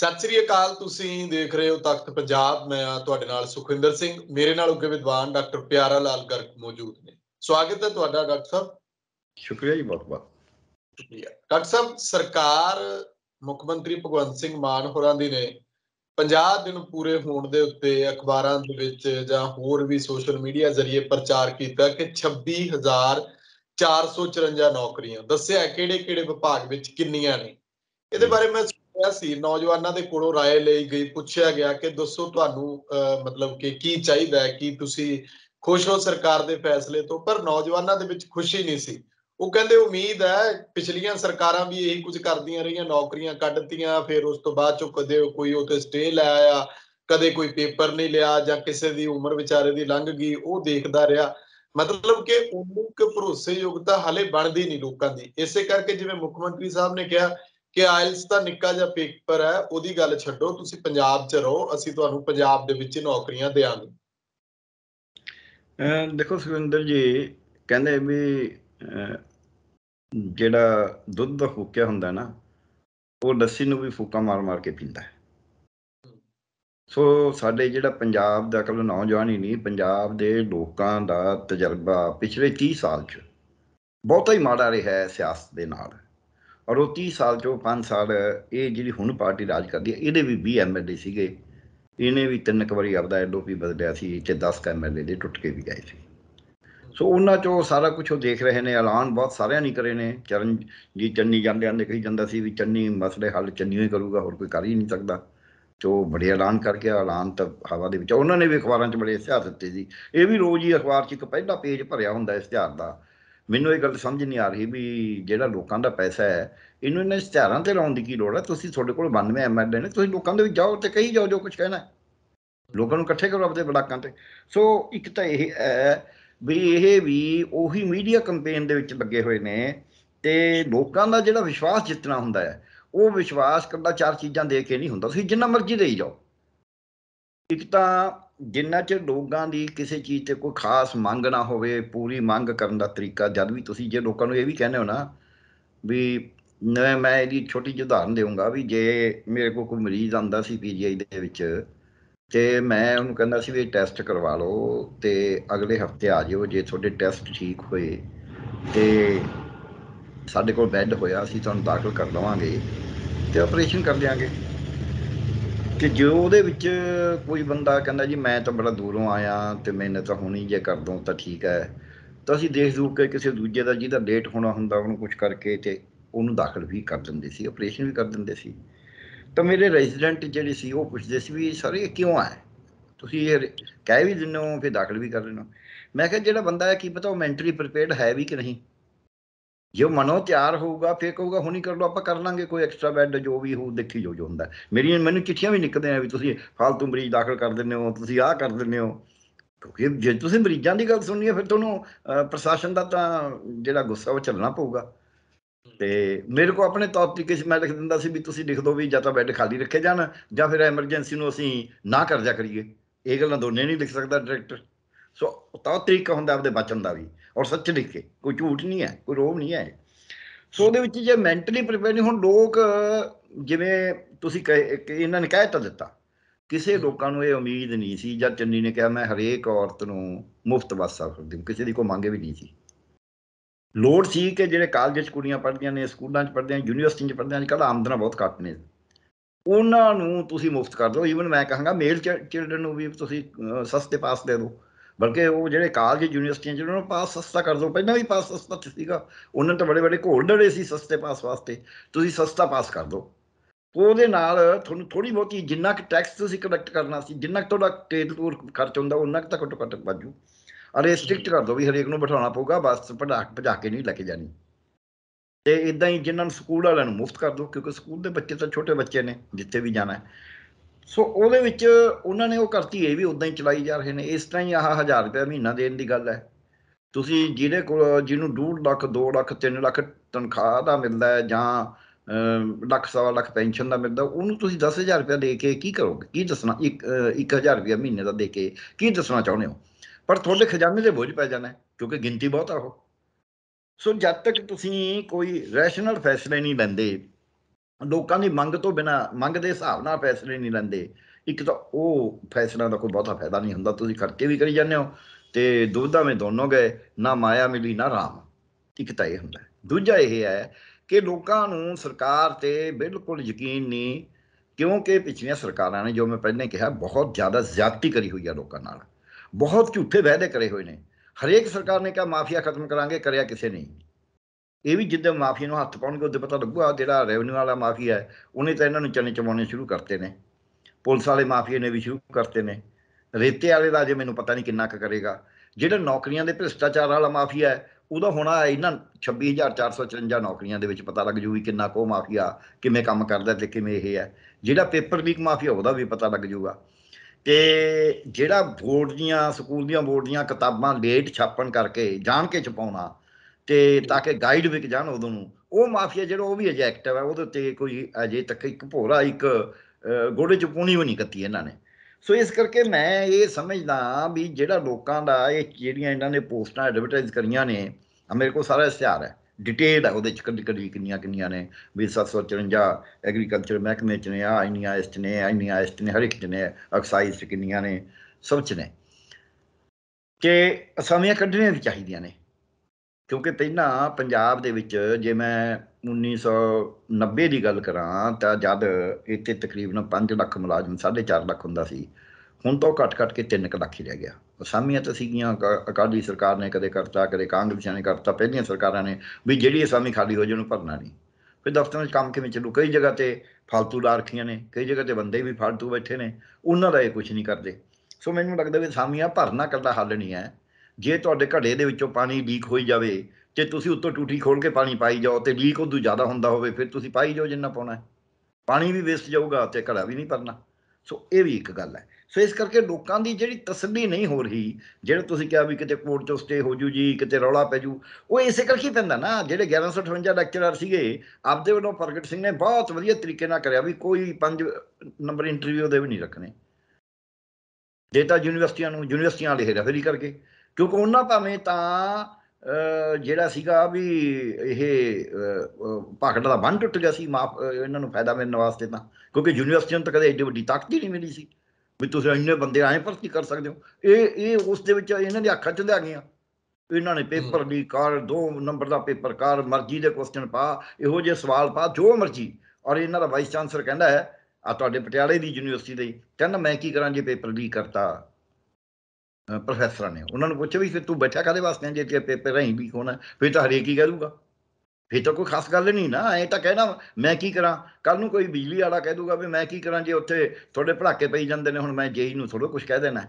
ਸਤਿ ਸ੍ਰੀ ਅਕਾਲ ਤੁਸੀਂ ਦੇਖ ਰਹੇ ਹੋ ਤਖਤ ਪੰਜਾਬ ਮੈਂ ਆ ਤੁਹਾਡੇ ਨਾਲ ਸੁਖਿੰਦਰ ਸਿੰਘ ਮੇਰੇ ਨਾਲ ਉੱਗੇ ਵਿਦਵਾਨ ਡਾਕਟਰ ਪਿਆਰਾ ਲਾਲ ਗਰਗ ਮੌਜੂਦ ਨੇ ਸਵਾਗਤ ਹੈ ਤੁਹਾਡਾ ਡਾਕਟਰ ਸਾਹਿਬ ਸ਼ੁਕਰੀਆ ਜੀ ਬਹੁਤ ਬਹੁਤ ਸ਼ੁਕਰੀਆ ਡਾਕਟਰ ਸਾਹਿਬ ਸਰਕਾਰ ਮੁੱਖ ਮੰਤਰੀ ਭਗਵੰਤ ਸਿੰਘ ਮਾਨ ਹੋਰਾਂ ਦੀ ਨੇ 50 ਦਿਨ ਪੂਰੇ ਹੋਣ ਦੇ ਉੱਤੇ ਅਖਬਾਰਾਂ ਦੇ ਵਿੱਚ ਜਾਂ ਹੋਰ ਵੀ ਸੋਸ਼ਲ ਮੀਡੀਆ ਜ਼ਰੀਏ ਪ੍ਰਚਾਰ ਕੀਤਾ ਕਿ 26454 ਨੌਕਰੀਆਂ ਦੱਸਿਆ ਕਿਹੜੇ-ਕਿਹੜੇ ਵਿਭਾਗ ਵਿੱਚ ਕਿੰਨੀਆਂ ਨੇ ਇਹਦੇ ਬਾਰੇ ਮੈਂ ਹੋਇਆ ਸੀ ਨੌਜਵਾਨਾਂ ਦੇ ਕੋਲੋਂ رائے ਲਈ ਗਈ ਪੁੱਛਿਆ ਗਿਆ ਕਿ ਦੱਸੋ ਤੁਹਾਨੂੰ ਮਤਲਬ ਕਿ ਕੀ ਚਾਹੀਦਾ ਹੈ ਕਿ ਤੁਸੀਂ ਖੁਸ਼ ਹੋ ਸਰਕਾਰ ਦੇ ਫੈਸਲੇ ਤੋਂ ਪਰ ਨੌਜਵਾਨਾਂ ਦੇ ਵਿੱਚ ਖੁਸ਼ੀ ਨਹੀਂ ਸੀ ਉਹ ਕਹਿੰਦੇ ਉਮੀਦ ਹੈ ਪਿਛਲੀਆਂ ਸਰਕਾਰਾਂ ਵੀ ਇਹੀ ਕੁਝ ਕਰਦੀਆਂ ਰਹੀਆਂ ਨੌਕਰੀਆਂ ਕੱਢਤੀਆਂ ਫਿਰ ਉਸ ਤੋਂ ਬਾਅਦ ਚੋਂ ਕਦੇ ਕੋਈ ਉਤੇ ਸਟੇ ਲੈ ਆਇਆ ਕਦੇ ਕੋਈ ਪੇਪਰ ਨਹੀਂ ਲਿਆ ਜਾਂ ਕਿਸੇ ਦੀ ਉਮਰ ਵਿਚਾਰੇ ਦੀ ਲੰਘ ਗਈ ਉਹ ਦੇਖਦਾ ਰਿਹਾ ਮਤਲਬ ਕਿ ਉਹਨੂੰ ਕਿ ਭਰੋਸੇਯੋਗਤਾ ਹਲੇ ਬਣਦੀ ਨਹੀਂ ਲੋਕਾਂ ਦੀ ਇਸੇ ਕਰਕੇ ਜਿਵੇਂ ਮੁੱਖ ਮੰਤਰੀ ਸਾਹਿਬ ਨੇ ਕਿਹਾ ਕਿ ਆਇਲਸ ਦਾ ਨਿੱਕਾ ਜਿਹਾ ਪੇਪਰ ਹੈ ਉਹਦੀ ਗੱਲ ਛੱਡੋ ਤੁਸੀਂ ਪੰਜਾਬ 'ਚ ਰਹੋ ਅਸੀਂ ਤੁਹਾਨੂੰ ਪੰਜਾਬ ਦੇ ਵਿੱਚ ਨੌਕਰੀਆਂ ਦੇਵਾਂਗੇ ਦੇਖੋ ਸੁਖਿੰਦਰ ਜੀ ਕਹਿੰਦੇ ਵੀ ਜਿਹੜਾ ਦੁੱਧ ਦਾ ਫੂਕਿਆ ਹੁੰਦਾ ਨਾ ਉਹ ਲੱਸੀ ਨੂੰ ਵੀ ਫੂਕਾ ਮਾਰ-ਮਾਰ ਕੇ ਪੀਂਦਾ ਹੈ ਸੋ ਸਾਡੇ ਜਿਹੜਾ ਪੰਜਾਬ ਦਾ ਅਕਲ ਨੌਜਵਾਨ ਹੀ ਨਹੀਂ ਪੰਜਾਬ ਦੇ ਲੋਕਾਂ ਦਾ ਤਜਰਬਾ ਪਿਛਲੇ 30 ਸਾਲ 'ਚ ਬਹੁਤਾ ਹੀ ਮਾੜਾ ਰਿਹਾ ਹੈ ਸਿਆਸਤ ਦੇ ਨਾਲ ਔਰ ਉਹ 30 ਸਾਲ ਚੋਂ 5 ਸਾਲ ਇਹ ਜਿਹੜੀ ਹੁਣ ਪਾਰਟੀ ਰਾਜ ਕਰਦੀ ਹੈ ਇਹਦੇ ਵੀ 20 ਐਮਐਲਏ ਸੀਗੇ ਇਹਨੇ ਵੀ ਤਿੰਨ ਕਵਾਰੀ ਵਾਰੀ ਆਪਦਾ ਐਲਓਪੀ ਬਦਲਿਆ ਸੀ ਤੇ 10 ਕ ਐਮਐਲਏ ਦੇ ਟੁੱਟ ਕੇ ਵੀ ਗਏ ਸੀ ਸੋ ਉਹਨਾਂ ਚੋਂ ਸਾਰਾ ਕੁਝ ਉਹ ਦੇਖ ਰਹੇ ਨੇ ਐਲਾਨ ਬਹੁਤ ਸਾਰਿਆਂ ਨੇ ਕਰੇ ਨੇ ਚਰਨ ਜੀ ਚੰਨੀ ਜਾਂਦੇ ਆਂਦੇ ਕਹੀ ਜਾਂਦਾ ਸੀ ਵੀ ਚੰਨੀ ਮਸਲੇ ਹੱਲ ਚੰਨੀ ਹੀ ਕਰੂਗਾ ਹੋਰ ਕੋਈ ਕਰ ਹੀ ਨਹੀਂ ਸਕਦਾ ਜੋ ਬੜੇ ਐਲਾਨ ਕਰਕੇ ਐਲਾਨ ਤਾਂ ਹਵਾ ਦੇ ਵਿੱਚ ਉਹਨਾਂ ਨੇ ਵੀ ਅਖਬਾਰਾਂ 'ਚ ਬੜੇ ਇਸ਼ਤਿਹਾਰ ਦਿੱਤੇ ਸੀ ਇਹ ਵੀ ਰੋਜ਼ ਹੀ ਅਖਬਾਰ 'ਚ ਇੱਕ ਪਹਿਲਾ ਪੇਜ ਭਰਿਆ ਹੁੰਦਾ ਇਸ਼ਤਿਹਾਰ ਦਾ ਮੈਨੂੰ ਇਹ ਗੱਲ ਸਮਝ ਨਹੀਂ ਆ ਰਹੀ ਵੀ ਜਿਹੜਾ ਲੋਕਾਂ ਦਾ ਪੈਸਾ ਹੈ ਇਹਨੂੰ ਇਹਨਾਂ ਇਸ਼ਤਿਹਾਰਾਂ ਤੇ ਲਾਉਣ ਦੀ ਕੀ ਲੋੜ ਹੈ ਤੁਸੀਂ ਤੁਹਾਡੇ ਕੋਲ 92 ਐਮਐਲਏ ਨੇ ਤੁਸੀਂ ਲੋਕਾਂ ਦੇ ਵਿੱਚ ਜਾਓ ਤੇ ਕਹੀ ਜਾਓ ਜੋ ਕੁਝ ਕਹਿਣਾ ਹੈ ਲੋਕਾਂ ਨੂੰ ਇਕੱਠੇ ਕਰੋ ਆਪਣੇ ਬਲਾਕਾਂ ਤੇ ਸੋ ਇੱਕ ਤਾਂ ਇਹ ਹੈ ਵੀ ਇਹ ਵੀ ਉਹੀ ਮੀਡੀਆ ਕੈਂਪੇਨ ਦੇ ਵਿੱਚ ਲੱਗੇ ਹੋਏ ਨੇ ਤੇ ਲੋਕਾਂ ਦਾ ਜਿਹੜਾ ਵਿਸ਼ਵਾਸ ਜਿੱਤਣਾ ਹੁੰਦਾ ਹੈ ਉਹ ਵਿਸ਼ਵਾਸ ਕਰਦਾ ਚਾਰ ਚੀਜ਼ਾਂ ਦੇ ਕੇ ਨਹੀਂ ਹੁੰਦਾ ਤੁਸੀਂ ਜਿੰਨਾ ਮਰਜ਼ੀ ਦੇਈ ਜਾਓ ਇੱਕ ਤਾਂ ਜਿੰਨਾ ਚਿਰ ਲੋਕਾਂ ਦੀ ਕਿਸੇ ਚੀਜ਼ ਤੇ ਕੋਈ ਖਾਸ ਮੰਗ ਨਾ ਹੋਵੇ ਪੂਰੀ ਮੰਗ ਕਰਨ ਦਾ ਤਰੀਕਾ ਜਦ ਵੀ ਤੁਸੀਂ ਜੇ ਲੋਕਾਂ ਨੂੰ ਇਹ ਵੀ ਕਹਿੰਦੇ ਹੋ ਨਾ ਵੀ ਮੈਂ ਇਹਦੀ ਛੋਟੀ ਜਿਹੀ ਉਦਾਹਰਨ ਦੇਵਾਂਗਾ ਵੀ ਜੇ ਮੇਰੇ ਕੋਲ ਕੋਈ ਮਰੀਜ਼ ਆਂਦਾ ਸੀ ਪੀਜੀਆਈ ਦੇ ਵਿੱਚ ਤੇ ਮੈਂ ਉਹਨੂੰ ਕਹਿੰਦਾ ਸੀ ਵੀ ਟੈਸਟ ਕਰਵਾ ਲਓ ਤੇ ਅਗਲੇ ਹਫਤੇ ਆ ਜਿਓ ਜੇ ਤੁਹਾਡੇ ਟੈਸਟ ਠੀਕ ਹੋਏ ਤੇ ਸਾਡੇ ਕੋਲ ਬੈੱਡ ਹੋਇਆ ਅਸੀਂ ਤੁਹਾਨੂੰ ਦਾਖਲ ਕਰ ਲਵਾਂਗੇ ਤੇ ਆਪਰੇਸ਼ਨ ਕਰ ਦਿਆਂਗੇ ਤੇ ਜੇ ਉਹਦੇ ਵਿੱਚ ਕੋਈ ਬੰਦਾ ਕਹਿੰਦਾ ਜੀ ਮੈਂ ਤਾਂ ਬੜਾ ਦੂਰੋਂ ਆਇਆ ਤੇ ਮਿਹਨਤ ਹੁਣੀ ਜੇ ਕਰ ਦੋ ਤਾਂ ਠੀਕ ਹੈ ਤਾਂ ਅਸੀਂ ਦੇਖ ਦੂ ਕੇ ਕਿਸੇ ਦੂਜੇ ਦਾ ਜਿਹਦਾ ਡੇਟ ਹੋਣਾ ਹੁੰਦਾ ਉਹਨੂੰ ਕੁਝ ਕਰਕੇ ਤੇ ਉਹਨੂੰ ਦਾਖਲ ਵੀ ਕਰ ਦਿੰਦੇ ਸੀ ਆਪਰੇਸ਼ਨ ਵੀ ਕਰ ਦਿੰਦੇ ਸੀ ਤਾਂ ਮੇਰੇ ਰੈਜ਼ੀਡੈਂਟ ਜਿਹੜੇ ਸੀ ਉਹ ਪੁੱਛਦੇ ਸੀ ਵੀ ਸਰ ਇਹ ਕਿਉਂ ਆਇਆ ਤੁਸੀਂ ਇਹ ਕਹਿ ਵੀ ਦਿੰਦੇ ਹੋ ਫਿਰ ਦਾਖਲ ਵੀ ਕਰ ਲੈਣਾ ਮੈਂ ਕਿਹਾ ਜਿਹੜਾ ਬੰਦਾ ਹੈ ਕੀ ਪਤਾ ਉਹ ਮੈਂਟਲੀ ਪ੍ਰੀਪੇਅਰਡ ਹੈ ਵੀ ਕਿ ਨਹੀਂ ਜੋ ਮਨੋਂ ਤਿਆਰ ਹੋਊਗਾ ਫੇਰ ਕਹੂਗਾ ਹੁਣੀ ਕਰ ਲਓ ਆਪਾਂ ਕਰ ਲਾਂਗੇ ਕੋਈ ਐਕਸਟਰਾ ਬੈੱਡ ਜੋ ਵੀ ਹੋ ਦੇਖੀ ਜੋ ਜੋ ਹੁੰਦਾ ਮੇਰੀਆਂ ਮੈਨੂੰ ਚਿੱਠੀਆਂ ਵੀ ਨਿਕਦੇ ਆ ਵੀ ਤੁਸੀਂ ਫालतू ਮਰੀਜ਼ ਦਾਖਲ ਕਰ ਦਿੰਦੇ ਹੋ ਤੁਸੀਂ ਆਹ ਕਰ ਦਿੰਦੇ ਹੋ ਕਿਉਂਕਿ ਜੇ ਤੁਸੀਂ ਮਰੀਜ਼ਾਂ ਦੀ ਗੱਲ ਸੁਣਨੀ ਹੈ ਫਿਰ ਤੁਹਾਨੂੰ ਪ੍ਰਸ਼ਾਸਨ ਦਾ ਤਾਂ ਜਿਹੜਾ ਗੁੱਸਾ ਉਹ ਚੱਲਣਾ ਪਊਗਾ ਤੇ ਮੇਰੇ ਕੋ ਆਪਣੇ ਤੌਰ ਕਿਸ ਮੈਂ ਲਿਖ ਦਿੰਦਾ ਸੀ ਵੀ ਤੁਸੀਂ ਲਿਖ ਦਿਓ ਵੀ ਜਾਂ ਤਾਂ ਬੈੱਡ ਖਾਲੀ ਰੱਖੇ ਜਾਣ ਜਾਂ ਫਿਰ ਐਮਰਜੈਂਸੀ ਨੂੰ ਅਸੀਂ ਨਾ ਕਰਜਾ ਕਰੀਏ ਇਹ ਗੱਲਾਂ ਦੋਨੇ ਨਹੀਂ ਲਿਖ ਸਕਦਾ ਡਾਇਰੈਕਟਰ ਸੋ ਤੌਰ ਤਰੀਕਾ ਹੁੰਦਾ ਆਪਦੇ ਬਚਨ ਦਾ ਵੀ ਔਰ ਸੱਚ ਲਿਖੇ ਕੋਈ ਝੂਠ ਨਹੀਂ ਹੈ ਕੋਈ ਰੋਮ ਨਹੀਂ ਹੈ ਸੋ ਉਹਦੇ ਵਿੱਚ ਜੇ ਮੈਂਟਲੀ ਪ੍ਰੀਪੇਅਰ ਨਹੀਂ ਹੁਣ ਲੋਕ ਜਿਵੇਂ ਤੁਸੀਂ ਇਹਨਾਂ ਨੇ ਕਹਿਤਾ ਦਿੱਤਾ ਕਿਸੇ ਲੋਕਾਂ ਨੂੰ ਇਹ ਉਮੀਦ ਨਹੀਂ ਸੀ ਜਦ ਚੰਨੀ ਨੇ ਕਿਹਾ ਮੈਂ ਹਰੇਕ ਔਰਤ ਨੂੰ ਮੁਫਤ ਵਸਾ ਹਾਂ ਕਿਸੇ ਦੀ ਕੋਈ ਮੰਗੇ ਵੀ ਨਹੀਂ ਸੀ ਲੋੜ ਸੀ ਕਿ ਜਿਹੜੇ ਕਾਲਜ 'ਚ ਕੁੜੀਆਂ ਪੜ੍ਹਦੀਆਂ ਨੇ ਸਕੂਲਾਂ 'ਚ ਪੜ੍ਹਦੀਆਂ ਯੂਨੀਵਰਸਿਟੀ 'ਚ ਪੜ੍ਹਦੀਆਂ ਅੱਜ ਕੱਲ ਆਮਦਨਾਂ ਬਹੁਤ ਘੱਟ ਨੇ ਉਹਨਾਂ ਨੂੰ ਤੁਸੀਂ ਮੁਫਤ ਕਰ ਦਿਓ ਈਵਨ ਮੈਂ ਕਹਾਂਗਾ ਮੇਲ ਚਿਲਡਰਨ ਨੂੰ ਵੀ ਤੁਸੀਂ ਸਸਤੇ ਪਾਸ ਦੇ ਦਿਓ ਬਲਕਿ ਉਹ ਜਿਹੜੇ ਕਾਲਜ ਯੂਨੀਵਰਸਿਟੀਆਂ ਚ ਉਹਨਾਂ ਨੂੰ ਪਾਸ ਸਸਤਾ ਕਰ ਦੋ ਪਹਿਲਾਂ ਵੀ ਪਾਸ ਸਸਤਾ ਸੀਗਾ ਉਹਨਾਂ ਤਾਂ ਬੜੇ ਬੜੇ ਘੋਲ ਡੜੇ ਸੀ ਸਸਤੇ ਪਾਸ ਵਾਸਤੇ ਤੁਸੀਂ ਸਸਤਾ ਪਾਸ ਕਰ ਦੋ ਉਹਦੇ ਨਾਲ ਤੁਹਾਨੂੰ ਥੋੜੀ ਬਹੁਤੀ ਜਿੰਨਾ ਕਿ ਟੈਕਸ ਤੁਸੀਂ ਕਲੈਕਟ ਕਰਨਾ ਸੀ ਜਿੰਨਾ ਕਿ ਤੁਹਾਡਾ ਤੇਲ ਖਰਚ ਹੁੰਦਾ ਉਹਨਾਂ ਕਿ ਤਾਂ ਘੱਟੋ ਘੱਟ ਬਾਜੂ ਅਰੇ ਸਟ੍ਰਿਕਟ ਕਰ ਦੋ ਵੀ ਹਰੇਕ ਨੂੰ ਬਿਠਾਉਣਾ ਪਊਗਾ ਬਸ ਪੜਾਕ ਭਜਾ ਕੇ ਨਹੀਂ ਲੈ ਕੇ ਜਾਣੀ ਤੇ ਇਦਾਂ ਹੀ ਜਿਨ੍ਹਾਂ ਨੂੰ ਸਕੂਲ ਵਾਲਿਆਂ ਨੂੰ ਮੁਫਤ ਕਰ ਦੋ ਕਿਉਂਕਿ ਸਕੂਲ ਦੇ ਬੱਚੇ ਤਾਂ ਛੋਟੇ ਬੱਚੇ ਨੇ ਜਿੱਥੇ ਵੀ ਜਾਣਾ ਹੈ ਸੋ ਉਹਦੇ ਵਿੱਚ ਉਹਨਾਂ ਨੇ ਉਹ ਕਰਤੀ ਇਹ ਵੀ ਉਦਾਂ ਹੀ ਚਲਾਈ ਜਾ ਰਹੇ ਨੇ ਇਸ ਤਰ੍ਹਾਂ ਹੀ ਆਹ 1000 ਰੁਪਏ ਮਹੀਨਾ ਦੇਣ ਦੀ ਗੱਲ ਹੈ ਤੁਸੀਂ ਜਿਹਦੇ ਕੋਲ ਜਿਹਨੂੰ 2 ਲੱਖ 2 ਲੱਖ 3 ਲੱਖ ਤਨਖਾਹ ਦਾ ਮਿਲਦਾ ਹੈ ਜਾਂ ਲੱਖ ਸਵਾ ਲੱਖ ਪੈਨਸ਼ਨ ਦਾ ਮਿਲਦਾ ਉਹਨੂੰ ਤੁਸੀਂ 10000 ਰੁਪਏ ਦੇ ਕੇ ਕੀ ਕਰੋਗੇ ਕੀ ਦੱਸਣਾ 1000 ਰੁਪਏ ਮਹੀਨੇ ਦਾ ਦੇ ਕੇ ਕੀ ਦੱਸਣਾ ਚਾਹੁੰਦੇ ਹੋ ਪਰ ਤੁਹਾਡੇ ਖਜ਼ਾਨੇ ਦੇ ਬੋਝ ਪੈ ਜਾਣਾ ਕਿਉਂਕਿ ਗਿਣਤੀ ਬਹੁਤ ਆ ਉਹ ਸੋ ਜਦ ਤੱਕ ਤੁਸੀਂ ਕੋਈ ਰੈਸ਼ਨਲ ਫੈਸਲੇ ਨਹੀਂ ਲੈਂਦੇ ਲੋਕਾਂ ਦੀ ਮੰਗ ਤੋਂ ਬਿਨਾ ਮੰਗ ਦੇ ਹਿਸਾਬ ਨਾਲ ਫੈਸਲੇ ਨਹੀਂ ਲੈਂਦੇ ਇੱਕ ਤਾਂ ਉਹ ਫੈਸਲਾ ਦਾ ਕੋਈ ਬਹੁਤਾ ਫਾਇਦਾ ਨਹੀਂ ਹੁੰਦਾ ਤੁਸੀਂ ਖਰਚੇ ਵੀ ਕਰੀ ਜਾਂਦੇ ਹੋ ਤੇ ਦੁਬਧਾ ਵਿੱਚ ਦੋਨੋਂ ਗਏ ਨਾ ਮਾਇਆ ਮਿਲੀ ਨਾ ਰਾਮ ਇੱਕ ਤਾਂ ਇਹ ਹੁੰਦਾ ਦੂਜਾ ਇਹ ਹੈ ਕਿ ਲੋਕਾਂ ਨੂੰ ਸਰਕਾਰ ਤੇ ਬਿਲਕੁਲ ਯਕੀਨ ਨਹੀਂ ਕਿਉਂਕਿ ਪਿਛਲੀਆਂ ਸਰਕਾਰਾਂ ਨੇ ਜੋ ਮੈਂ ਪਹਿਲੇ ਕਿਹਾ ਬਹੁਤ ਜ਼ਿਆਦਾ ਜ਼ਿਆਦਤੀ ਕਰੀ ਹੋਈ ਹੈ ਲੋਕਾਂ ਨਾਲ ਬਹੁਤ ਝੂਠੇ ਵਾਅਦੇ ਕਰੇ ਹੋਏ ਨੇ ਹਰੇਕ ਸਰਕਾਰ ਨੇ ਕਿਹਾ ਮਾਫੀਆ ਖਤਮ ਕਰਾਂਗੇ ਕਰਿਆ ਕਿਸੇ ਨਹੀਂ ਇਹ ਵੀ ਜਿੱਦ ਮਾਫੀ ਨੂੰ ਹੱਥ ਪਾਉਣਗੇ ਉਹਦੇ ਪਤਾ ਲੱਗੂਗਾ ਜਿਹੜਾ ਰੈਵਨਿਊ ਵਾਲਾ ਮਾਫੀਆ ਹੈ ਉਹਨੇ ਤਾਂ ਇਹਨਾਂ ਨੂੰ ਚਨੇ ਚਮਾਉਣੇ ਸ਼ੁਰੂ ਕਰਤੇ ਨੇ ਪੁਲਿਸ ਵਾਲੇ ਮਾਫੀਏ ਨੇ ਵੀ ਸ਼ੁਰੂ ਕਰਤੇ ਨੇ ਰੇਤੇ ਵਾਲੇ ਦਾ ਜੇ ਮੈਨੂੰ ਪਤਾ ਨਹੀਂ ਕਿੰਨਾ ਕੁ ਕਰੇਗਾ ਜਿਹੜਾ ਨੌਕਰੀਆਂ ਦੇ ਭ੍ਰਿਸ਼ਟਾਚਾਰ ਵਾਲਾ ਮਾਫੀਆ ਹੈ ਉਹਦਾ ਹੋਣਾ ਇਹਨਾਂ 26454 ਨੌਕਰੀਆਂ ਦੇ ਵਿੱਚ ਪਤਾ ਲੱਗ ਜੂ ਵੀ ਕਿੰਨਾ ਕੋ ਮਾਫੀਆ ਕਿਵੇਂ ਕੰਮ ਕਰਦਾ ਤੇ ਕਿਵੇਂ ਇਹ ਹੈ ਜਿਹੜਾ ਪੇਪਰ ਲੀਕ ਮਾਫੀਆ ਉਹਦਾ ਵੀ ਪਤਾ ਲੱਗ ਜੂਗਾ ਤੇ ਜਿਹੜਾ ਬੋਰਡ ਦੀਆਂ ਸਕੂਲ ਦੀਆਂ ਬੋਰਡ ਦੀਆਂ ਕਿਤਾਬਾਂ ਲੇਟ ਛਾਪਣ ਕਰਕੇ ਜਾਣ ਕੇ ਛਪਾਉਣਾ ਤੇ ਤਾਂ ਕਿ ਗਾਈਡ ਵਿੱਚ ਜਾਣ ਉਦੋਂ ਨੂੰ ਉਹ ਮਾਫੀਆ ਜਿਹੜਾ ਉਹ ਵੀ ਐਜੈਕਟਿਵ ਹੈ ਉਹਦੇ ਉੱਤੇ ਕੋਈ ਅਜੇ ਤੱਕ ਇੱਕ ਭੋਰਾ ਇੱਕ ਗੋੜੇ ਚ ਪੂਣੀ ਵੀ ਨਹੀਂ ਕੱਤੀ ਇਹਨਾਂ ਨੇ ਸੋ ਇਸ ਕਰਕੇ ਮੈਂ ਇਹ ਸਮਝਦਾ ਵੀ ਜਿਹੜਾ ਲੋਕਾਂ ਦਾ ਇਹ ਜਿਹੜੀਆਂ ਇਹਨਾਂ ਨੇ ਪੋਸਟਾਂ ਐਡਵਰਟਾਈਜ਼ ਕਰੀਆਂ ਨੇ ਮੇਰੇ ਕੋਲ ਸਾਰਾ ਇਸ਼ਤਿਹਾਰ ਹੈ ਡਿਟੇਲ ਹੈ ਉਹਦੇ ਚ ਕਿੰਨੀ ਕਿੰਨੀ ਕਿੰਨੀਆਂ ਕਿੰਨੀਆਂ ਨੇ ਵੀ 754 ਐਗਰੀਕਲਚਰ ਮਹਿਕਮੇ ਚ ਨੇ ਆ ਇੰਨੀਆਂ ਇਸ ਚ ਨੇ ਇੰਨੀਆਂ ਇਸ ਚ ਨੇ ਹਰ ਇੱਕ ਚ ਨੇ ਐਕਸਾਈਜ਼ ਕਿੰਨੀਆਂ ਨੇ ਸਭ ਚ ਨੇ ਕਿ ਅਸਾਮੀਆਂ ਕੱਢਣੀਆਂ ਵੀ ਚਾਹੀਦੀਆਂ ਨੇ ਕਿਉਂਕਿ ਪਹਿਲਾਂ ਪੰਜਾਬ ਦੇ ਵਿੱਚ ਜੇ ਮੈਂ 1990 ਦੀ ਗੱਲ ਕਰਾਂ ਤਾਂ ਜਦ ਇੱਥੇ ਤਕਰੀਬਨ 5 ਲੱਖ ਮੁਲਾਜ਼ਮ 4.5 ਲੱਖ ਹੁੰਦਾ ਸੀ ਹੁਣ ਤੋਂ ਘਟ-ਘਟ ਕੇ 3 ਲੱਖ ਹੀ ਰਹਿ ਗਿਆ ਅਸਾਮੀਆਂ ਤਾਂ ਸੀਗੀਆਂ ਅਕਾਲੀ ਸਰਕਾਰ ਨੇ ਕਦੇ ਕਰਤਾ ਕਦੇ ਕਾਂਗਰਸ ਨੇ ਕਰਤਾ ਪਹਿਲੀਆਂ ਸਰਕਾਰਾਂ ਨੇ ਵੀ ਜਿਹੜੀ ਅਸਾਮੀ ਖਾਲੀ ਹੋ ਜੇ ਉਹਨੂੰ ਭਰਨਾ ਨਹੀਂ ਫਿਰ ਦਫ਼ਤਰਾਂ ਵਿੱਚ ਕੰਮ ਕਿਵੇਂ ਚੱਲੂ ਕਈ ਜਗ੍ਹਾ ਤੇ ਫालतू ਲਾ ਰੱਖੀਆਂ ਨੇ ਕਈ ਜਗ੍ਹਾ ਤੇ ਬੰਦੇ ਵੀ ਫालतू ਬੈਠੇ ਨੇ ਉਹਨਾਂ ਦਾ ਇਹ ਕੁਝ ਨਹੀਂ ਕਰਦੇ ਸੋ ਮੈਨੂੰ ਲੱਗਦਾ ਵੀ ਅਸਾਮੀਆਂ ਭਰਨਾ ਕੱਲਾ ਹੱਲ ਨਹੀਂ ਹੈ ਜੇ ਤੁਹਾਡੇ ਘੜੇ ਦੇ ਵਿੱਚੋਂ ਪਾਣੀ ਲੀਕ ਹੋਈ ਜਾਵੇ ਤੇ ਤੁਸੀਂ ਉੱਤੋਂ ਟੂਟੀ ਖੋਲ ਕੇ ਪਾਣੀ ਪਾਈ ਜਾਓ ਤੇ ਲੀਕ ਉਦੋਂ ਜ਼ਿਆਦਾ ਹੁੰਦਾ ਹੋਵੇ ਫਿਰ ਤੁਸੀਂ ਪਾਈ ਜਾਓ ਜਿੰਨਾ ਪਾਉਣਾ ਪਾਣੀ ਵੀ ਵੇਸਟ ਜਾਊਗਾ ਤੇ ਘੜਾ ਵੀ ਨਹੀਂ ਪਰਨਾ ਸੋ ਇਹ ਵੀ ਇੱਕ ਗੱਲ ਹੈ ਸੋ ਇਸ ਕਰਕੇ ਲੋਕਾਂ ਦੀ ਜਿਹੜੀ ਤਸੱਲੀ ਨਹੀਂ ਹੋ ਰਹੀ ਜਿਹੜੇ ਤੁਸੀਂ ਕਿਹਾ ਵੀ ਕਿਤੇ ਕੋਰਟ ਚੋਂ ਸਟੇ ਹੋ ਜੂ ਜੀ ਕਿਤੇ ਰੌਲਾ ਪੈ ਜੂ ਉਹ ਇਸੇ ਕਰਕੇ ਪੈਂਦਾ ਨਾ ਜਿਹੜੇ 1158 ਲੈਕਚਰਰ ਸੀਗੇ ਆਪਦੇ ਵੱਲੋਂ ਪ੍ਰਗਟ ਸਿੰਘ ਨੇ ਬਹੁਤ ਵਧੀਆ ਤਰੀਕੇ ਨਾਲ ਕਰਿਆ ਵੀ ਕੋਈ ਪੰਜ ਨੰਬਰ ਇੰਟਰਵਿਊ ਦੇ ਵੀ ਨਹੀਂ ਰੱਖਣੇ ਡੇਟਾ ਯੂਨੀਵਰਸਿਟੀਆਂ ਨੂੰ ਯੂਨੀਵਰਸਿਟੀਆਂ ਵਾਲੇ ਹੇਰਾਫੇਰੀ ਕਰਕੇ ਕਿਉਂਕਿ ਉਹਨਾਂ ਭਾਵੇਂ ਤਾਂ ਜਿਹੜਾ ਸੀਗਾ ਵੀ ਇਹ ਪਾਕਟ ਦਾ ਬੰਨ ਟੁੱਟ ਗਿਆ ਸੀ ਮਾਫ ਇਹਨਾਂ ਨੂੰ ਫਾਇਦਾ ਮਿਲਣ ਵਾਸਤੇ ਤਾਂ ਕਿਉਂਕਿ ਯੂਨੀਵਰਸਿਟੀਆਂ ਤਾਂ ਕਦੇ ਐਡੀ ਵੱਡੀ ਤਾਕਤ ਹੀ ਨਹੀਂ ਮਿਲੀ ਸੀ ਵੀ ਤੁਸੀਂ ਇੰਨੇ ਬੰਦੇ ਪਰ ਭਰਤੀ ਕਰ ਸਕਦੇ ਹੋ ਇਹ ਇਹ ਉਸ ਦੇ ਵਿੱਚ ਇਹਨਾਂ ਦੀ ਅੱਖਾਂ ਚ ਲਿਆ ਗਈਆਂ ਇਹਨਾਂ ਨੇ ਪੇਪਰ ਦੀ ਕਾਰ ਦੋ ਨੰਬਰ ਦਾ ਪੇਪਰ ਕਾਰ ਮਰਜ਼ੀ ਦੇ ਕੁਐਸਚਨ ਪਾ ਇਹੋ ਜਿਹੇ ਸਵਾਲ ਪਾ ਜੋ ਮਰਜ਼ੀ ਔਰ ਇਹਨਾਂ ਦਾ ਵਾਈਸ ਚਾਂਸਲਰ ਕਹਿੰਦਾ ਹੈ ਆ ਤੁਹਾਡੇ ਪਟਿਆਲੇ ਦੀ ਯੂਨੀਵਰਸਿਟੀ ਦੇ ਕਹਿੰਦਾ ਮੈਂ ਕੀ ਕਰਾਂ ਜੇ ਪੇਪਰ ਲੀਕ ਕਰਤਾ ਪ੍ਰੋਫੈਸਰਾਂ ਨੇ ਉਹਨਾਂ ਨੂੰ ਪੁੱਛਿਆ ਵੀ ਫਿਰ ਤੂੰ ਬੈਠਾ ਕਾਦੇ ਵਾਸਤੇ ਜੇ ਤੇ ਪੇਪਰ ਰਹੀ ਵੀ ਹੋਣਾ ਫਿਰ ਤਾਂ ਹਰੇਕ ਹੀ ਕਰੂਗਾ ਫਿਰ ਤਾਂ ਕੋਈ ਖਾਸ ਗੱਲ ਨਹੀਂ ਨਾ ਐ ਤਾਂ ਕਹਿਣਾ ਮੈਂ ਕੀ ਕਰਾਂ ਕੱਲ ਨੂੰ ਕੋਈ ਬਿਜਲੀ ਵਾਲਾ ਕਹਿ ਦੂਗਾ ਵੀ ਮੈਂ ਕੀ ਕਰਾਂ ਜੇ ਉੱਥੇ ਤੁਹਾਡੇ ਭੜਾਕੇ ਪਈ ਜਾਂਦੇ ਨੇ ਹੁਣ ਮੈਂ ਜੇਈ ਨੂੰ ਥੋੜਾ ਕੁਝ ਕਹਿ ਦੇਣਾ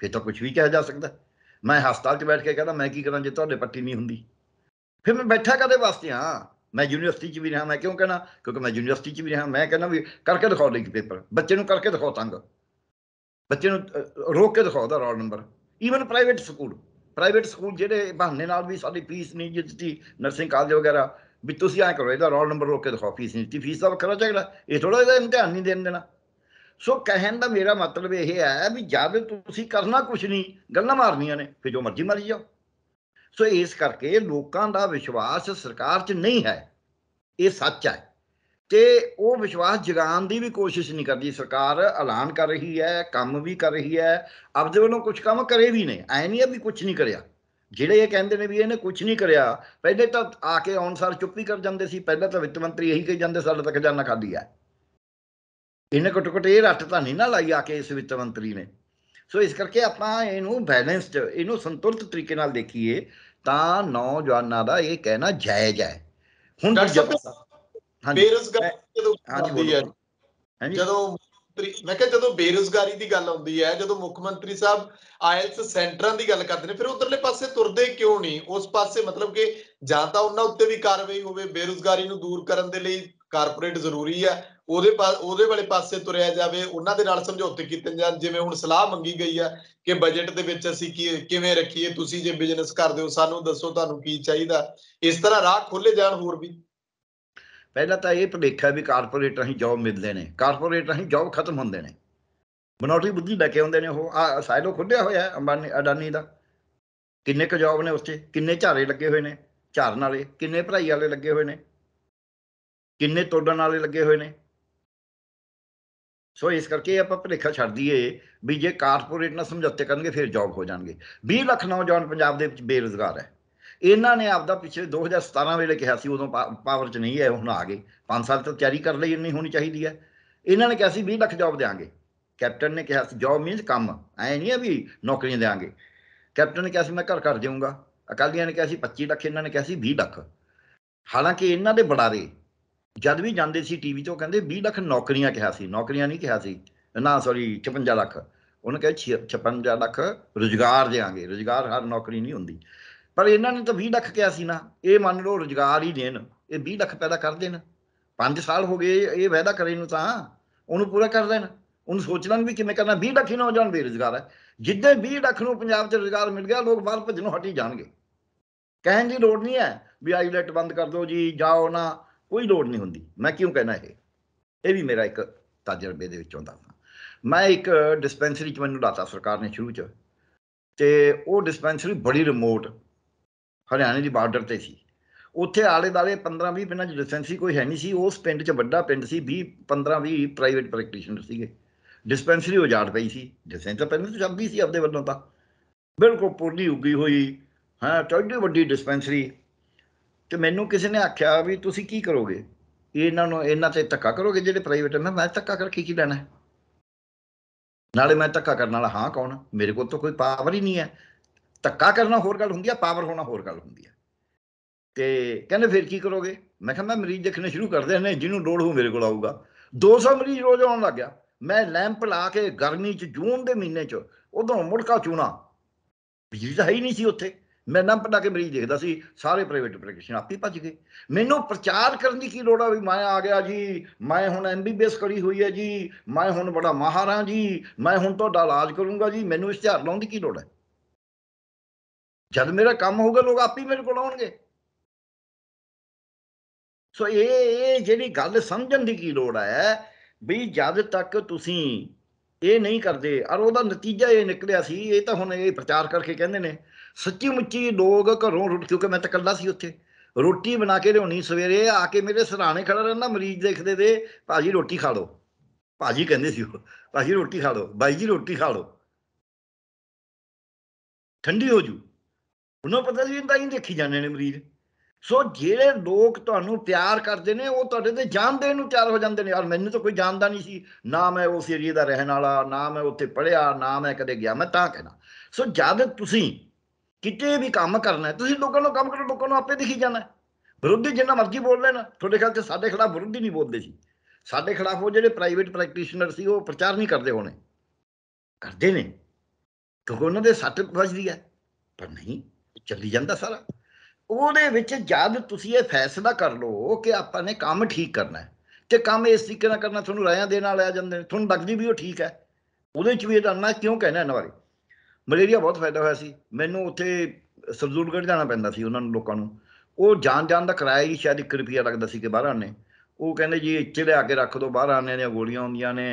ਫਿਰ ਤਾਂ ਕੁਝ ਵੀ ਕਿਹਾ ਜਾ ਸਕਦਾ ਮੈਂ ਹਸਪਤਾਲ 'ਚ ਬੈਠ ਕੇ ਕਹਿੰਦਾ ਮੈਂ ਕੀ ਕਰਾਂ ਜੇ ਤੁਹਾਡੇ ਪੱਟੀ ਨਹੀਂ ਹੁੰਦੀ ਫਿਰ ਮੈਂ ਬੈਠਾ ਕਾਦੇ ਵਾਸਤੇ ਆ ਮੈਂ ਯੂਨੀਵਰਸਿਟੀ 'ਚ ਵੀ ਰਹਾ ਮੈਂ ਕਿਉਂ ਕਹਿਣਾ ਕਿਉਂਕਿ ਮੈਂ ਯੂਨੀਵਰਸਿਟੀ 'ਚ ਵੀ ਰਹਾ ਮੈਂ ਕਹਿੰਦਾ ਵੀ ਕਰਕੇ ਦਿਖਾਓ ਲਈ ਪੇਪਰ ਬੱਚੇ ਨੂੰ ਕਰਕੇ ਦਿਖਾਓ ਤੰਗ ਬੱਚੇ ਨੂੰ ਰੋਕ ਕੇ ਦਿਖਾਓ ਦਾ roll number even private school private school ਜਿਹੜੇ ਬਹਾਨੇ ਨਾਲ ਵੀ ਸਾਡੀ ਫੀਸ ਨਹੀਂ ਜਿੱਤੀ ਨਰਸਿੰਗ ਕਾਲਜ ਵਗੈਰਾ ਵੀ ਤੁਸੀਂ ਐ ਕਰੋ ਇਹਦਾ ਰੋਲ ਨੰਬਰ ਰੋਕ ਕੇ ਦਿਖਾਓ ਫੀਸ ਨਹੀਂ ਦਿੱਤੀ ਫੀਸ ਦਾ ਵੱਖਰਾ ਝਗੜਾ ਇਹ ਥੋੜਾ ਇਹਦਾ ਇਮਤਿਹਾਨ ਨਹੀਂ ਦੇਣ ਦੇਣਾ ਸੋ ਕਹਿਣ ਦਾ ਮੇਰਾ ਮਤਲਬ ਇਹ ਹੈ ਵੀ ਜਦ ਤੁਸੀਂ ਕਰਨਾ ਕੁਝ ਨਹੀਂ ਗੱਲਾਂ ਮਾਰਨੀਆਂ ਨੇ ਫਿਰ ਜੋ ਮਰਜ਼ੀ ਮਰ ਜਾਓ ਸੋ ਇਸ ਕਰਕੇ ਲੋਕਾਂ ਦਾ ਵਿਸ਼ਵਾਸ ਸਰਕਾਰ 'ਚ ਨਹੀਂ ਹੈ ਇਹ ਸੱਚ ਹੈ ਤੇ ਉਹ ਵਿਸ਼ਵਾਸ ਜਗਾਉਣ ਦੀ ਵੀ ਕੋਸ਼ਿਸ਼ ਨਹੀਂ ਕਰਦੀ ਸਰਕਾਰ ਐਲਾਨ ਕਰ ਰਹੀ ਹੈ ਕੰਮ ਵੀ ਕਰ ਰਹੀ ਹੈ ਆਪਦੇ ਵੱਲੋਂ ਕੁਝ ਕੰਮ ਕਰੇ ਵੀ ਨੇ ਐ ਨਹੀਂ ਵੀ ਕੁਝ ਨਹੀਂ ਕਰਿਆ ਜਿਹੜੇ ਇਹ ਕਹਿੰਦੇ ਨੇ ਵੀ ਇਹਨੇ ਕੁਝ ਨਹੀਂ ਕਰਿਆ ਪਹਿਲੇ ਤਾਂ ਆ ਕੇ ਆਨਸਰ ਚੁੱਪੀ ਕਰ ਜਾਂਦੇ ਸੀ ਪਹਿਲਾਂ ਤਾਂ ਵਿੱਤ ਮੰਤਰੀ ਇਹੀ ਕਹੀ ਜਾਂਦੇ ਸਾਡੇ ਤਾਂ ਖਜ਼ਾਨਾ ਖਾਦੀ ਹੈ ਇਹਨੇ ਕੁਟ ਇਹ ਰੱਟ ਤਾਂ ਨਹੀਂ ਨਾ ਲਾਈ ਆ ਕੇ ਇਸ ਵਿੱਤ ਮੰਤਰੀ ਨੇ ਸੋ ਇਸ ਕਰਕੇ ਆਪਾਂ ਇਹਨੂੰ ਬੈਲੈਂਸਡ ਇਹਨੂੰ ਸੰਤੁਲਿਤ ਤਰੀਕੇ ਨਾਲ ਦੇਖੀਏ ਤਾਂ ਨੌਜਵਾਨਾਂ ਦਾ ਇਹ ਕਹਿਣਾ ਜਾਇਜ਼ ਹੈ ਹੁਣ ਜਦੋਂ ਬੇਰੋਜ਼ਗਾਰੀ ਜਦੋਂ ਆਉਂਦੀ ਹੈ ਜਦੋਂ ਮੈਂ ਕਿਹਾ ਜਦੋਂ ਬੇਰੋਜ਼ਗਾਰੀ ਦੀ ਗੱਲ ਆਉਂਦੀ ਹੈ ਜਦੋਂ ਮੁੱਖ ਮੰਤਰੀ ਸਾਹਿਬ ਆਇਲਸ ਸੈਂਟਰਾਂ ਦੀ ਗੱਲ ਕਰਦੇ ਨੇ ਫਿਰ ਉਧਰਲੇ ਪਾਸੇ ਤੁਰਦੇ ਕਿਉਂ ਨਹੀਂ ਉਸ ਪਾਸੇ ਮਤਲਬ ਕਿ ਜਾਂ ਤਾਂ ਉਹਨਾਂ ਉੱਤੇ ਵੀ ਕਾਰਵਾਈ ਹੋਵੇ ਬੇਰੋਜ਼ਗਾਰੀ ਨੂੰ ਦੂਰ ਕਰਨ ਦੇ ਲਈ ਕਾਰਪੋਰੇਟ ਜ਼ਰੂਰੀ ਹੈ ਉਹਦੇ ਉਹਦੇ ਵਾਲੇ ਪਾਸੇ ਤੁਰਿਆ ਜਾਵੇ ਉਹਨਾਂ ਦੇ ਨਾਲ ਸਮਝੌਤੇ ਕੀਤੇ ਜਾਣ ਜਿਵੇਂ ਹੁਣ ਸਲਾਹ ਮੰਗੀ ਗਈ ਹੈ ਕਿ ਬਜਟ ਦੇ ਵਿੱਚ ਅਸੀਂ ਕੀ ਕਿਵੇਂ ਰੱਖੀਏ ਤੁਸੀਂ ਜੇ ਬਿਜ਼ਨਸ ਕਰਦੇ ਹੋ ਸਾਨੂੰ ਦੱਸੋ ਤੁਹਾਨੂੰ ਕੀ ਚਾਹੀਦਾ ਇਸ ਤਰ੍ਹਾਂ ਰਾਹ ਖੋਲੇ ਜਾਣ ਹੋਰ ਵੀ ਪਹਿਲਾਂ ਤਾਂ ਇਹ ਭਲੇਖਾ ਵੀ ਕਾਰਪੋਰੇਟ ਰਹੀਂ ਜੌਬ ਮਿਲਦੇ ਨੇ ਕਾਰਪੋਰੇਟ ਰਹੀਂ ਜੌਬ ਖਤਮ ਹੁੰਦੇ ਨੇ ਬਨੌਟੀ ਬੁੱਧੀ ਲੈ ਕੇ ਆਉਂਦੇ ਨੇ ਉਹ ਆ ਸਾਇਲੋ ਖੁੱਲਿਆ ਹੋਇਆ ਅੰਬਾਨੀ ਅਡਾਨੀ ਦਾ ਕਿੰਨੇ ਕੁ ਜੌਬ ਨੇ ਉਸ 'ਚ ਕਿੰਨੇ ਝਾਰੇ ਲੱਗੇ ਹੋਏ ਨੇ ਝਾਰਨ ਵਾਲੇ ਕਿੰਨੇ ਭਰਾਈ ਵਾਲੇ ਲੱਗੇ ਹੋਏ ਨੇ ਕਿੰਨੇ ਤੋੜਨ ਵਾਲੇ ਲੱਗੇ ਹੋਏ ਨੇ ਸੋ ਇਸ ਕਰਕੇ ਆਪਾਂ ਭਲੇਖਾ ਛੱਡ ਦਈਏ ਵੀ ਜੇ ਕਾਰਪੋਰੇਟ ਨਾਲ ਸਮਝੌਤੇ ਕਰਨਗੇ ਫਿਰ ਜੌਬ ਹੋ ਜਾਣਗੇ 20 ਲੱਖ ਨੌਜਵਾਨ ਪੰਜਾਬ ਦੇ ਵਿੱਚ ਬੇਰੋਜ਼ਗਾਰ ਹੈ ਇਹਨਾਂ ਨੇ ਆਪਦਾ ਪਿਛਲੇ 2017 ਵੇਲੇ ਕਿਹਾ ਸੀ ਉਦੋਂ ਪਾਵਰ 'ਚ ਨਹੀਂ ਹੈ ਹੁਣ ਆ ਗਏ 5 ਸਾਲ ਤੱਕ ਤਿਆਰੀ ਕਰ ਲਈ ਇੰਨੀ ਹੋਣੀ ਚਾਹੀਦੀ ਹੈ ਇਹਨਾਂ ਨੇ ਕਿਹਾ ਸੀ 20 ਲੱਖ ਜੌਬ ਦੇਾਂਗੇ ਕੈਪਟਨ ਨੇ ਕਿਹਾ ਸੀ ਜੌਬ ਮੀਨਸ ਕੰਮ ਐ ਨਹੀਂ ਆ ਵੀ ਨੌਕਰੀਆਂ ਦੇਾਂਗੇ ਕੈਪਟਨ ਨੇ ਕਿਹਾ ਸੀ ਮੈਂ ਘਰ ਘਰ ਜਾਊਂਗਾ ਅਕਾਲੀਆਂ ਨੇ ਕਿਹਾ ਸੀ 25 ਲੱਖ ਇਹਨਾਂ ਨੇ ਕਿਹਾ ਸੀ 20 ਲੱਖ ਹਾਲਾਂਕਿ ਇਹਨਾਂ ਦੇ ਬੜਾਰੇ ਜਦ ਵੀ ਜਾਂਦੇ ਸੀ ਟੀਵੀ 'ਚ ਉਹ ਕਹਿੰਦੇ 20 ਲੱਖ ਨੌਕਰੀਆਂ ਕਿਹਾ ਸੀ ਨੌਕਰੀਆਂ ਨਹੀਂ ਕਿਹਾ ਸੀ ਨਾ ਸੌਰੀ 56 ਲੱਖ ਉਹਨੇ ਕਿਹਾ 56 ਲੱਖ ਰੁਜ਼ਗਾਰ ਦੇਾਂਗੇ ਰੁਜ਼ਗਾਰ ਹਰ ਨੌਕਰੀ ਨਹੀਂ ਹੁੰਦੀ ਪਰ ਇਹਨਾਂ ਨੇ ਤਾਂ 20 ਲੱਖ ਕਿਹਾ ਸੀ ਨਾ ਇਹ ਮੰਨ ਲਓ ਰੋਜ਼ਗਾਰ ਹੀ ਦੇਣ ਇਹ 20 ਲੱਖ ਪੈਦਾ ਕਰ ਦੇਣ 5 ਸਾਲ ਹੋ ਗਏ ਇਹ ਵਾਅਦਾ ਕਰੇ ਨੂੰ ਤਾਂ ਉਹਨੂੰ ਪੂਰਾ ਕਰ ਦੇਣ ਉਹਨੂੰ ਸੋਚ ਲੈਣ ਵੀ ਕਿਵੇਂ ਕਰਨਾ 20 ਲੱਖ ਹੀ ਹੋ ਜਾਣ ਹੈ ਜਿੱਦਾਂ 20 ਲੱਖ ਨੂੰ ਪੰਜਾਬ 'ਚ ਰੋਜ਼ਗਾਰ ਮਿਲ ਗਿਆ ਲੋਕ ਬਾਹਰ ਨੂੰ ਹਟੀ ਜਾਣਗੇ ਕਹਿਣ ਦੀ ਲੋੜ ਨਹੀਂ ਹੈ ਵੀ ਆਈਲੈਟ ਬੰਦ ਕਰ ਦਿਓ ਜੀ ਜਾਓ ਨਾ ਕੋਈ ਲੋੜ ਨਹੀਂ ਹੁੰਦੀ ਮੈਂ ਕਿਉਂ ਕਹਿਣਾ ਇਹ ਇਹ ਵੀ ਮੇਰਾ ਇੱਕ ਤਜਰਬੇ ਦੇ ਵਿੱਚੋਂ ਦਾ ਮੈਂ ਇੱਕ ਡਿਸਪੈਂਸਰੀ 'ਚ ਮੈਨੂੰ ਲਾਤਾ ਸਰਕਾਰ ਨੇ ਸ਼ੁਰੂ 'ਚ ਤੇ ਉਹ ਡਿਸਪੈਂਸਰੀ ਬੜੀ ਰਿਮੋਟ ਹਰਿਆਣੇ ਦੀ ਬਾਰਡਰ ਤੇ ਸੀ ਉੱਥੇ ਆਲੇ ਦਾਲੇ 15-20 ਪਿੰਡਾਂ 'ਚ ਡਿਸਪੈਂਸਰੀ ਕੋਈ ਹੈ ਨਹੀਂ ਸੀ ਉਸ ਪਿੰਡ 'ਚ ਵੱਡਾ ਪਿੰਡ ਸੀ 20 15-20 ਪ੍ਰਾਈਵੇਟ ਪ੍ਰੈਕਟੀਸ਼ਨਰ ਸੀਗੇ ਡਿਸਪੈਂਸਰੀ ਉਜਾੜ ਪਈ ਸੀ ਡਿਸਪੈਂਸਰੀ ਤਾਂ ਪਹਿਲਾਂ ਤਾਂ ਵੀ ਸੀ ਆਪਦੇ ਵੱਲੋਂ ਤਾਂ ਬਿਲਕੁਲ ਪੂਰੀ ਉੱਗੀ ਹੋਈ ਹਾਂ ਚੌੜੀ ਵੱਡੀ ਡਿਸਪੈਂਸਰੀ ਤੇ ਮੈਨੂੰ ਕਿਸੇ ਨੇ ਆਖਿਆ ਵੀ ਤੁਸੀਂ ਕੀ ਕਰੋਗੇ ਇਹਨਾਂ ਨੂੰ ਇਹਨਾਂ ਤੇ ਧੱਕਾ ਕਰੋਗੇ ਜਿਹੜੇ ਪ੍ਰਾਈਵੇਟ ਨੇ ਮੈਂ ਧੱਕਾ ਕਰਕੇ ਕੀ ਲੈਣਾ ਨਾਲੇ ਮੈਂ ਧੱਕਾ ਕਰਨ ਵਾਲਾ ਹਾਂ ਕੌਣ ਮੇਰੇ ਕੋਲ ਤਾਂ ਕੋਈ ਪਾਵਰ ਹੀ ਨਹੀਂ ਹੈ ਧੱਕਾ ਕਰਨਾ ਹੋਰ ਗੱਲ ਹੁੰਦੀ ਆ ਪਾਵਰ ਹੋਣਾ ਹੋਰ ਗੱਲ ਹੁੰਦੀ ਆ ਤੇ ਕਹਿੰਦੇ ਫਿਰ ਕੀ ਕਰੋਗੇ ਮੈਂ ਕਿਹਾ ਮੈਂ ਮਰੀਜ਼ ਦੇਖਣੇ ਸ਼ੁਰੂ ਕਰ ਨੇ ਜਿਹਨੂੰ ਲੋੜ ਹੋ ਮੇਰੇ ਕੋਲ ਆਊਗਾ 200 ਮਰੀਜ਼ ਰੋਜ਼ ਆਉਣ ਲੱਗ ਗਿਆ ਮੈਂ ਲੈਂਪ ਲਾ ਕੇ ਗਰਮੀ ਚ ਜੂਨ ਦੇ ਮਹੀਨੇ ਚ ਉਦੋਂ ਮੁੜਕਾ ਚੂਣਾ ਬਿਜਲੀ ਤਾਂ ਹੈ ਹੀ ਨਹੀਂ ਸੀ ਉੱਥੇ ਮੈਂ ਲੈਂਪ ਲਾ ਕੇ ਮਰੀਜ਼ ਦੇਖਦਾ ਸੀ ਸਾਰੇ ਪ੍ਰਾਈਵੇਟ ਪ੍ਰੈਕਟਿਸ਼ਨ ਆਪੇ ਭੱਜ ਗਏ ਮੈਨੂੰ ਪ੍ਰਚਾਰ ਕਰਨ ਦੀ ਕੀ ਲੋੜ ਆ ਵੀ ਮੈਂ ਆ ਗਿਆ ਜੀ ਮੈਂ ਹੁਣ ਐਮਬੀਬੀਐਸ ਕਰੀ ਹੋਈ ਹੈ ਜੀ ਮੈਂ ਹੁਣ ਬੜਾ ਮਾਹਰ ਹਾਂ ਜੀ ਮੈਂ ਹੁਣ ਤੁਹਾਡਾ ਇਲਾਜ ਕਰੂੰਗਾ ਜੀ ਮੈਨੂੰ ਇਸ਼ਤਿਹਾਰ ਲਾਉਣ ਦੀ ਕੀ ਲੋੜ ਹੈ ਜਦ ਮੇਰਾ ਕੰਮ ਹੋਊਗਾ ਲੋਕ ਆਪ ਹੀ ਮੇਰੇ ਕੋਲ ਆਉਣਗੇ ਸੋ ਇਹ ਇਹ ਜਿਹੜੀ ਗੱਲ ਸਮਝਣ ਦੀ ਕੀ ਲੋੜ ਹੈ ਵੀ ਜਦ ਤੱਕ ਤੁਸੀਂ ਇਹ ਨਹੀਂ ਕਰਦੇ ਔਰ ਉਹਦਾ ਨਤੀਜਾ ਇਹ ਨਿਕਲਿਆ ਸੀ ਇਹ ਤਾਂ ਹੁਣ ਇਹ ਪ੍ਰਚਾਰ ਕਰਕੇ ਕਹਿੰਦੇ ਨੇ ਸੱਚੀ ਮੁੱਚੀ ਲੋਕ ਘਰੋਂ ਰੁੱਟ ਕਿਉਂਕਿ ਮੈਂ ਤਾਂ ਇਕੱਲਾ ਸੀ ਉੱਥੇ ਰੋਟੀ ਬਣਾ ਕੇ ਲਿਆਉਣੀ ਸਵੇਰੇ ਆ ਕੇ ਮੇਰੇ ਸਰਾਣੇ ਖੜਾ ਰਹਿਣਾ ਮਰੀਜ਼ ਦੇਖਦੇ ਤੇ ਭਾਜੀ ਰੋਟੀ ਖਾ ਲਓ ਭਾਜੀ ਕਹਿੰਦੇ ਸੀ ਉਹ ਭਾਜੀ ਰੋਟੀ ਖਾ ਲਓ ਬਾਈ ਜੀ ਰੋਟੀ ਖਾ ਲਓ ਠੰਡੀ ਹੋ ਜੂ ਉਹਨਾਂ ਪਤਾ ਸੀ ਤਾਂ ਹੀ ਦੇਖੀ ਜਾਂਦੇ ਨੇ ਮਰੀਜ਼ ਸੋ ਜਿਹੜੇ ਲੋਕ ਤੁਹਾਨੂੰ ਪਿਆਰ ਕਰਦੇ ਨੇ ਉਹ ਤੁਹਾਡੇ ਤੇ ਜਾਣਦੇ ਨੂੰ ਤਿਆਰ ਹੋ ਜਾਂਦੇ ਨੇ ਯਾਰ ਮੈਨੂੰ ਤਾਂ ਕੋਈ ਜਾਣਦਾ ਨਹੀਂ ਸੀ ਨਾ ਮੈਂ ਉਸ ਏਰੀਆ ਦਾ ਰਹਿਣ ਵਾਲਾ ਨਾ ਮੈਂ ਉੱਥੇ ਪੜਿਆ ਨਾ ਮੈਂ ਕਦੇ ਗਿਆ ਮੈਂ ਤਾਂ ਕਹਿਣਾ ਸੋ ਜਦ ਤੁਸੀਂ ਕਿਤੇ ਵੀ ਕੰਮ ਕਰਨਾ ਤੁਸੀਂ ਲੋਕਾਂ ਨੂੰ ਕੰਮ ਕਰੋ ਲੋਕਾਂ ਨੂੰ ਆਪੇ ਦਿਖੀ ਜਾਣਾ ਵਿਰੋਧੀ ਜਿੰਨਾ ਮਰਜ਼ੀ ਬੋਲ ਲੈਣ ਤੁਹਾਡੇ ਖਿਆਲ ਸਾਡੇ ਖਿਲਾਫ ਵਿਰੋਧੀ ਨਹੀਂ ਬੋਲਦੇ ਸੀ ਸਾਡੇ ਖਿਲਾਫ ਉਹ ਜਿਹੜੇ ਪ੍ਰਾਈਵੇਟ ਪ੍ਰੈਕਟੀਸ਼ਨਰ ਸੀ ਉਹ ਪ੍ਰਚਾਰ ਨਹੀਂ ਕਰਦੇ ਹੋਣੇ ਕਰਦੇ ਨੇ ਕਿਉਂਕਿ ਉਹਨਾਂ ਦੇ ਸੱਟ ਵੱਜਦੀ ਹੈ ਪਰ ਨਹੀਂ ਚੱਲੀ ਜਾਂਦਾ ਸਾਰਾ ਉਹਦੇ ਵਿੱਚ ਜਦ ਤੁਸੀਂ ਇਹ ਫੈਸਲਾ ਕਰ ਲਓ ਕਿ ਆਪਾਂ ਨੇ ਕੰਮ ਠੀਕ ਕਰਨਾ ਹੈ ਤੇ ਕੰਮ ਇਸ ਤਰੀਕੇ ਨਾਲ ਕਰਨਾ ਤੁਹਾਨੂੰ ਰਾਇਆਂ ਦੇ ਨਾਲ ਆ ਜਾਂਦੇ ਨੇ ਤੁਹਾਨੂੰ ਲੱਗਦੀ ਵੀ ਉਹ ਠੀਕ ਹੈ ਉਹਦੇ ਵਿੱਚ ਵੀ ਇਹਦਾ ਕਿਉਂ ਕਹਿਣਾ ਇਹਨਾਂ ਬਾਰੇ ਮਲੇਰੀਆ ਬਹੁਤ ਫਾਇਦਾ ਹੋਇਆ ਸੀ ਮੈਨੂੰ ਉੱਥੇ ਸਰਦੂਲਗੜ੍ਹ ਜਾਣਾ ਪੈਂਦਾ ਸੀ ਉਹਨਾਂ ਨੂੰ ਲੋਕਾਂ ਨੂੰ ਉਹ ਜਾਣ ਜਾਣ ਦਾ ਕਿਰਾਇਆ ਹੀ ਸ਼ਾਇਦ 1 ਰੁਪਿਆ ਲੱਗਦਾ ਸੀ ਕਿ ਬਾਹਰ ਆਣੇ ਉਹ ਕਹਿੰਦੇ ਜੀ ਇੱਥੇ ਲਿਆ ਕੇ ਰੱਖ ਦੋ ਬਾਹਰ ਆਣੇ ਦੀਆਂ ਗੋਲੀਆਂ ਹੁੰਦੀਆਂ ਨੇ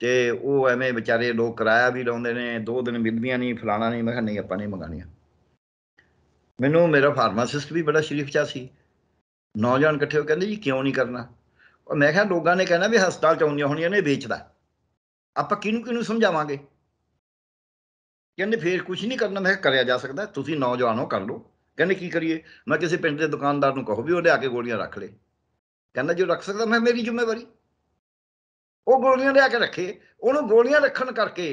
ਤੇ ਉਹ ਐਵੇਂ ਵਿਚਾਰੇ ਲੋਕ ਕਿਰਾਇਆ ਵੀ ਲਾਉਂਦੇ ਨੇ ਦੋ ਦਿਨ ਮਿਲਦੀਆਂ ਨਹੀਂ ਫਲਾਣਾ ਨਹੀਂ ਮੈਂ ਕਿਹਾ ਨਹੀਂ ਆਪਾਂ ਨਹੀਂ ਮੰਗਾਣੀਆਂ ਮੈਨੂੰ ਮੇਰਾ ਫਾਰਮਾਸਿਸਟ ਵੀ ਬੜਾ ਸ਼ਰੀਫ ਚਾ ਸੀ ਨੌਜਵਾਨ ਇਕੱਠੇ ਹੋ ਕਹਿੰਦੇ ਜੀ ਕਿਉਂ ਨਹੀਂ ਕਰਨਾ ਔਰ ਮੈਂ ਕਿਹਾ ਲੋਕਾਂ ਨੇ ਕਹਿਣਾ ਵੀ ਹਸਪਤਾਲ ਚ ਆਉਂਦੀਆਂ ਹੋਣੀਆਂ ਨੇ ਵੇਚਦਾ ਆਪਾਂ ਕਿਹਨੂੰ ਕਿਹਨੂੰ ਸਮਝਾਵਾਂਗੇ ਕਹਿੰਦੇ ਫੇਰ ਕੁਝ ਨਹੀਂ ਕਰਨਾ ਮੈਂ ਕਰਿਆ ਜਾ ਸਕਦਾ ਤੁਸੀਂ ਨੌਜਵਾਨੋ ਕਰ ਲਓ ਕਹਿੰਦੇ ਕੀ ਕਰੀਏ ਮੈਂ ਕਿਸੇ ਪਿੰਡ ਦੇ ਦੁਕਾਨਦਾਰ ਨੂੰ ਕਹੋ ਵੀ ਉਹ ਲਿਆ ਕੇ ਗੋਲੀਆਂ ਰੱਖ ਲੇ ਕਹਿੰਦਾ ਜੋ ਰੱਖ ਸਕਦਾ ਮੈਂ ਮੇਰੀ ਜ਼ਿੰਮੇਵਾਰੀ ਉਹ ਗੋਲੀਆਂ ਲਿਆ ਕੇ ਰੱਖੇ ਉਹਨੂੰ ਗੋਲੀਆਂ ਰੱਖਣ ਕਰਕੇ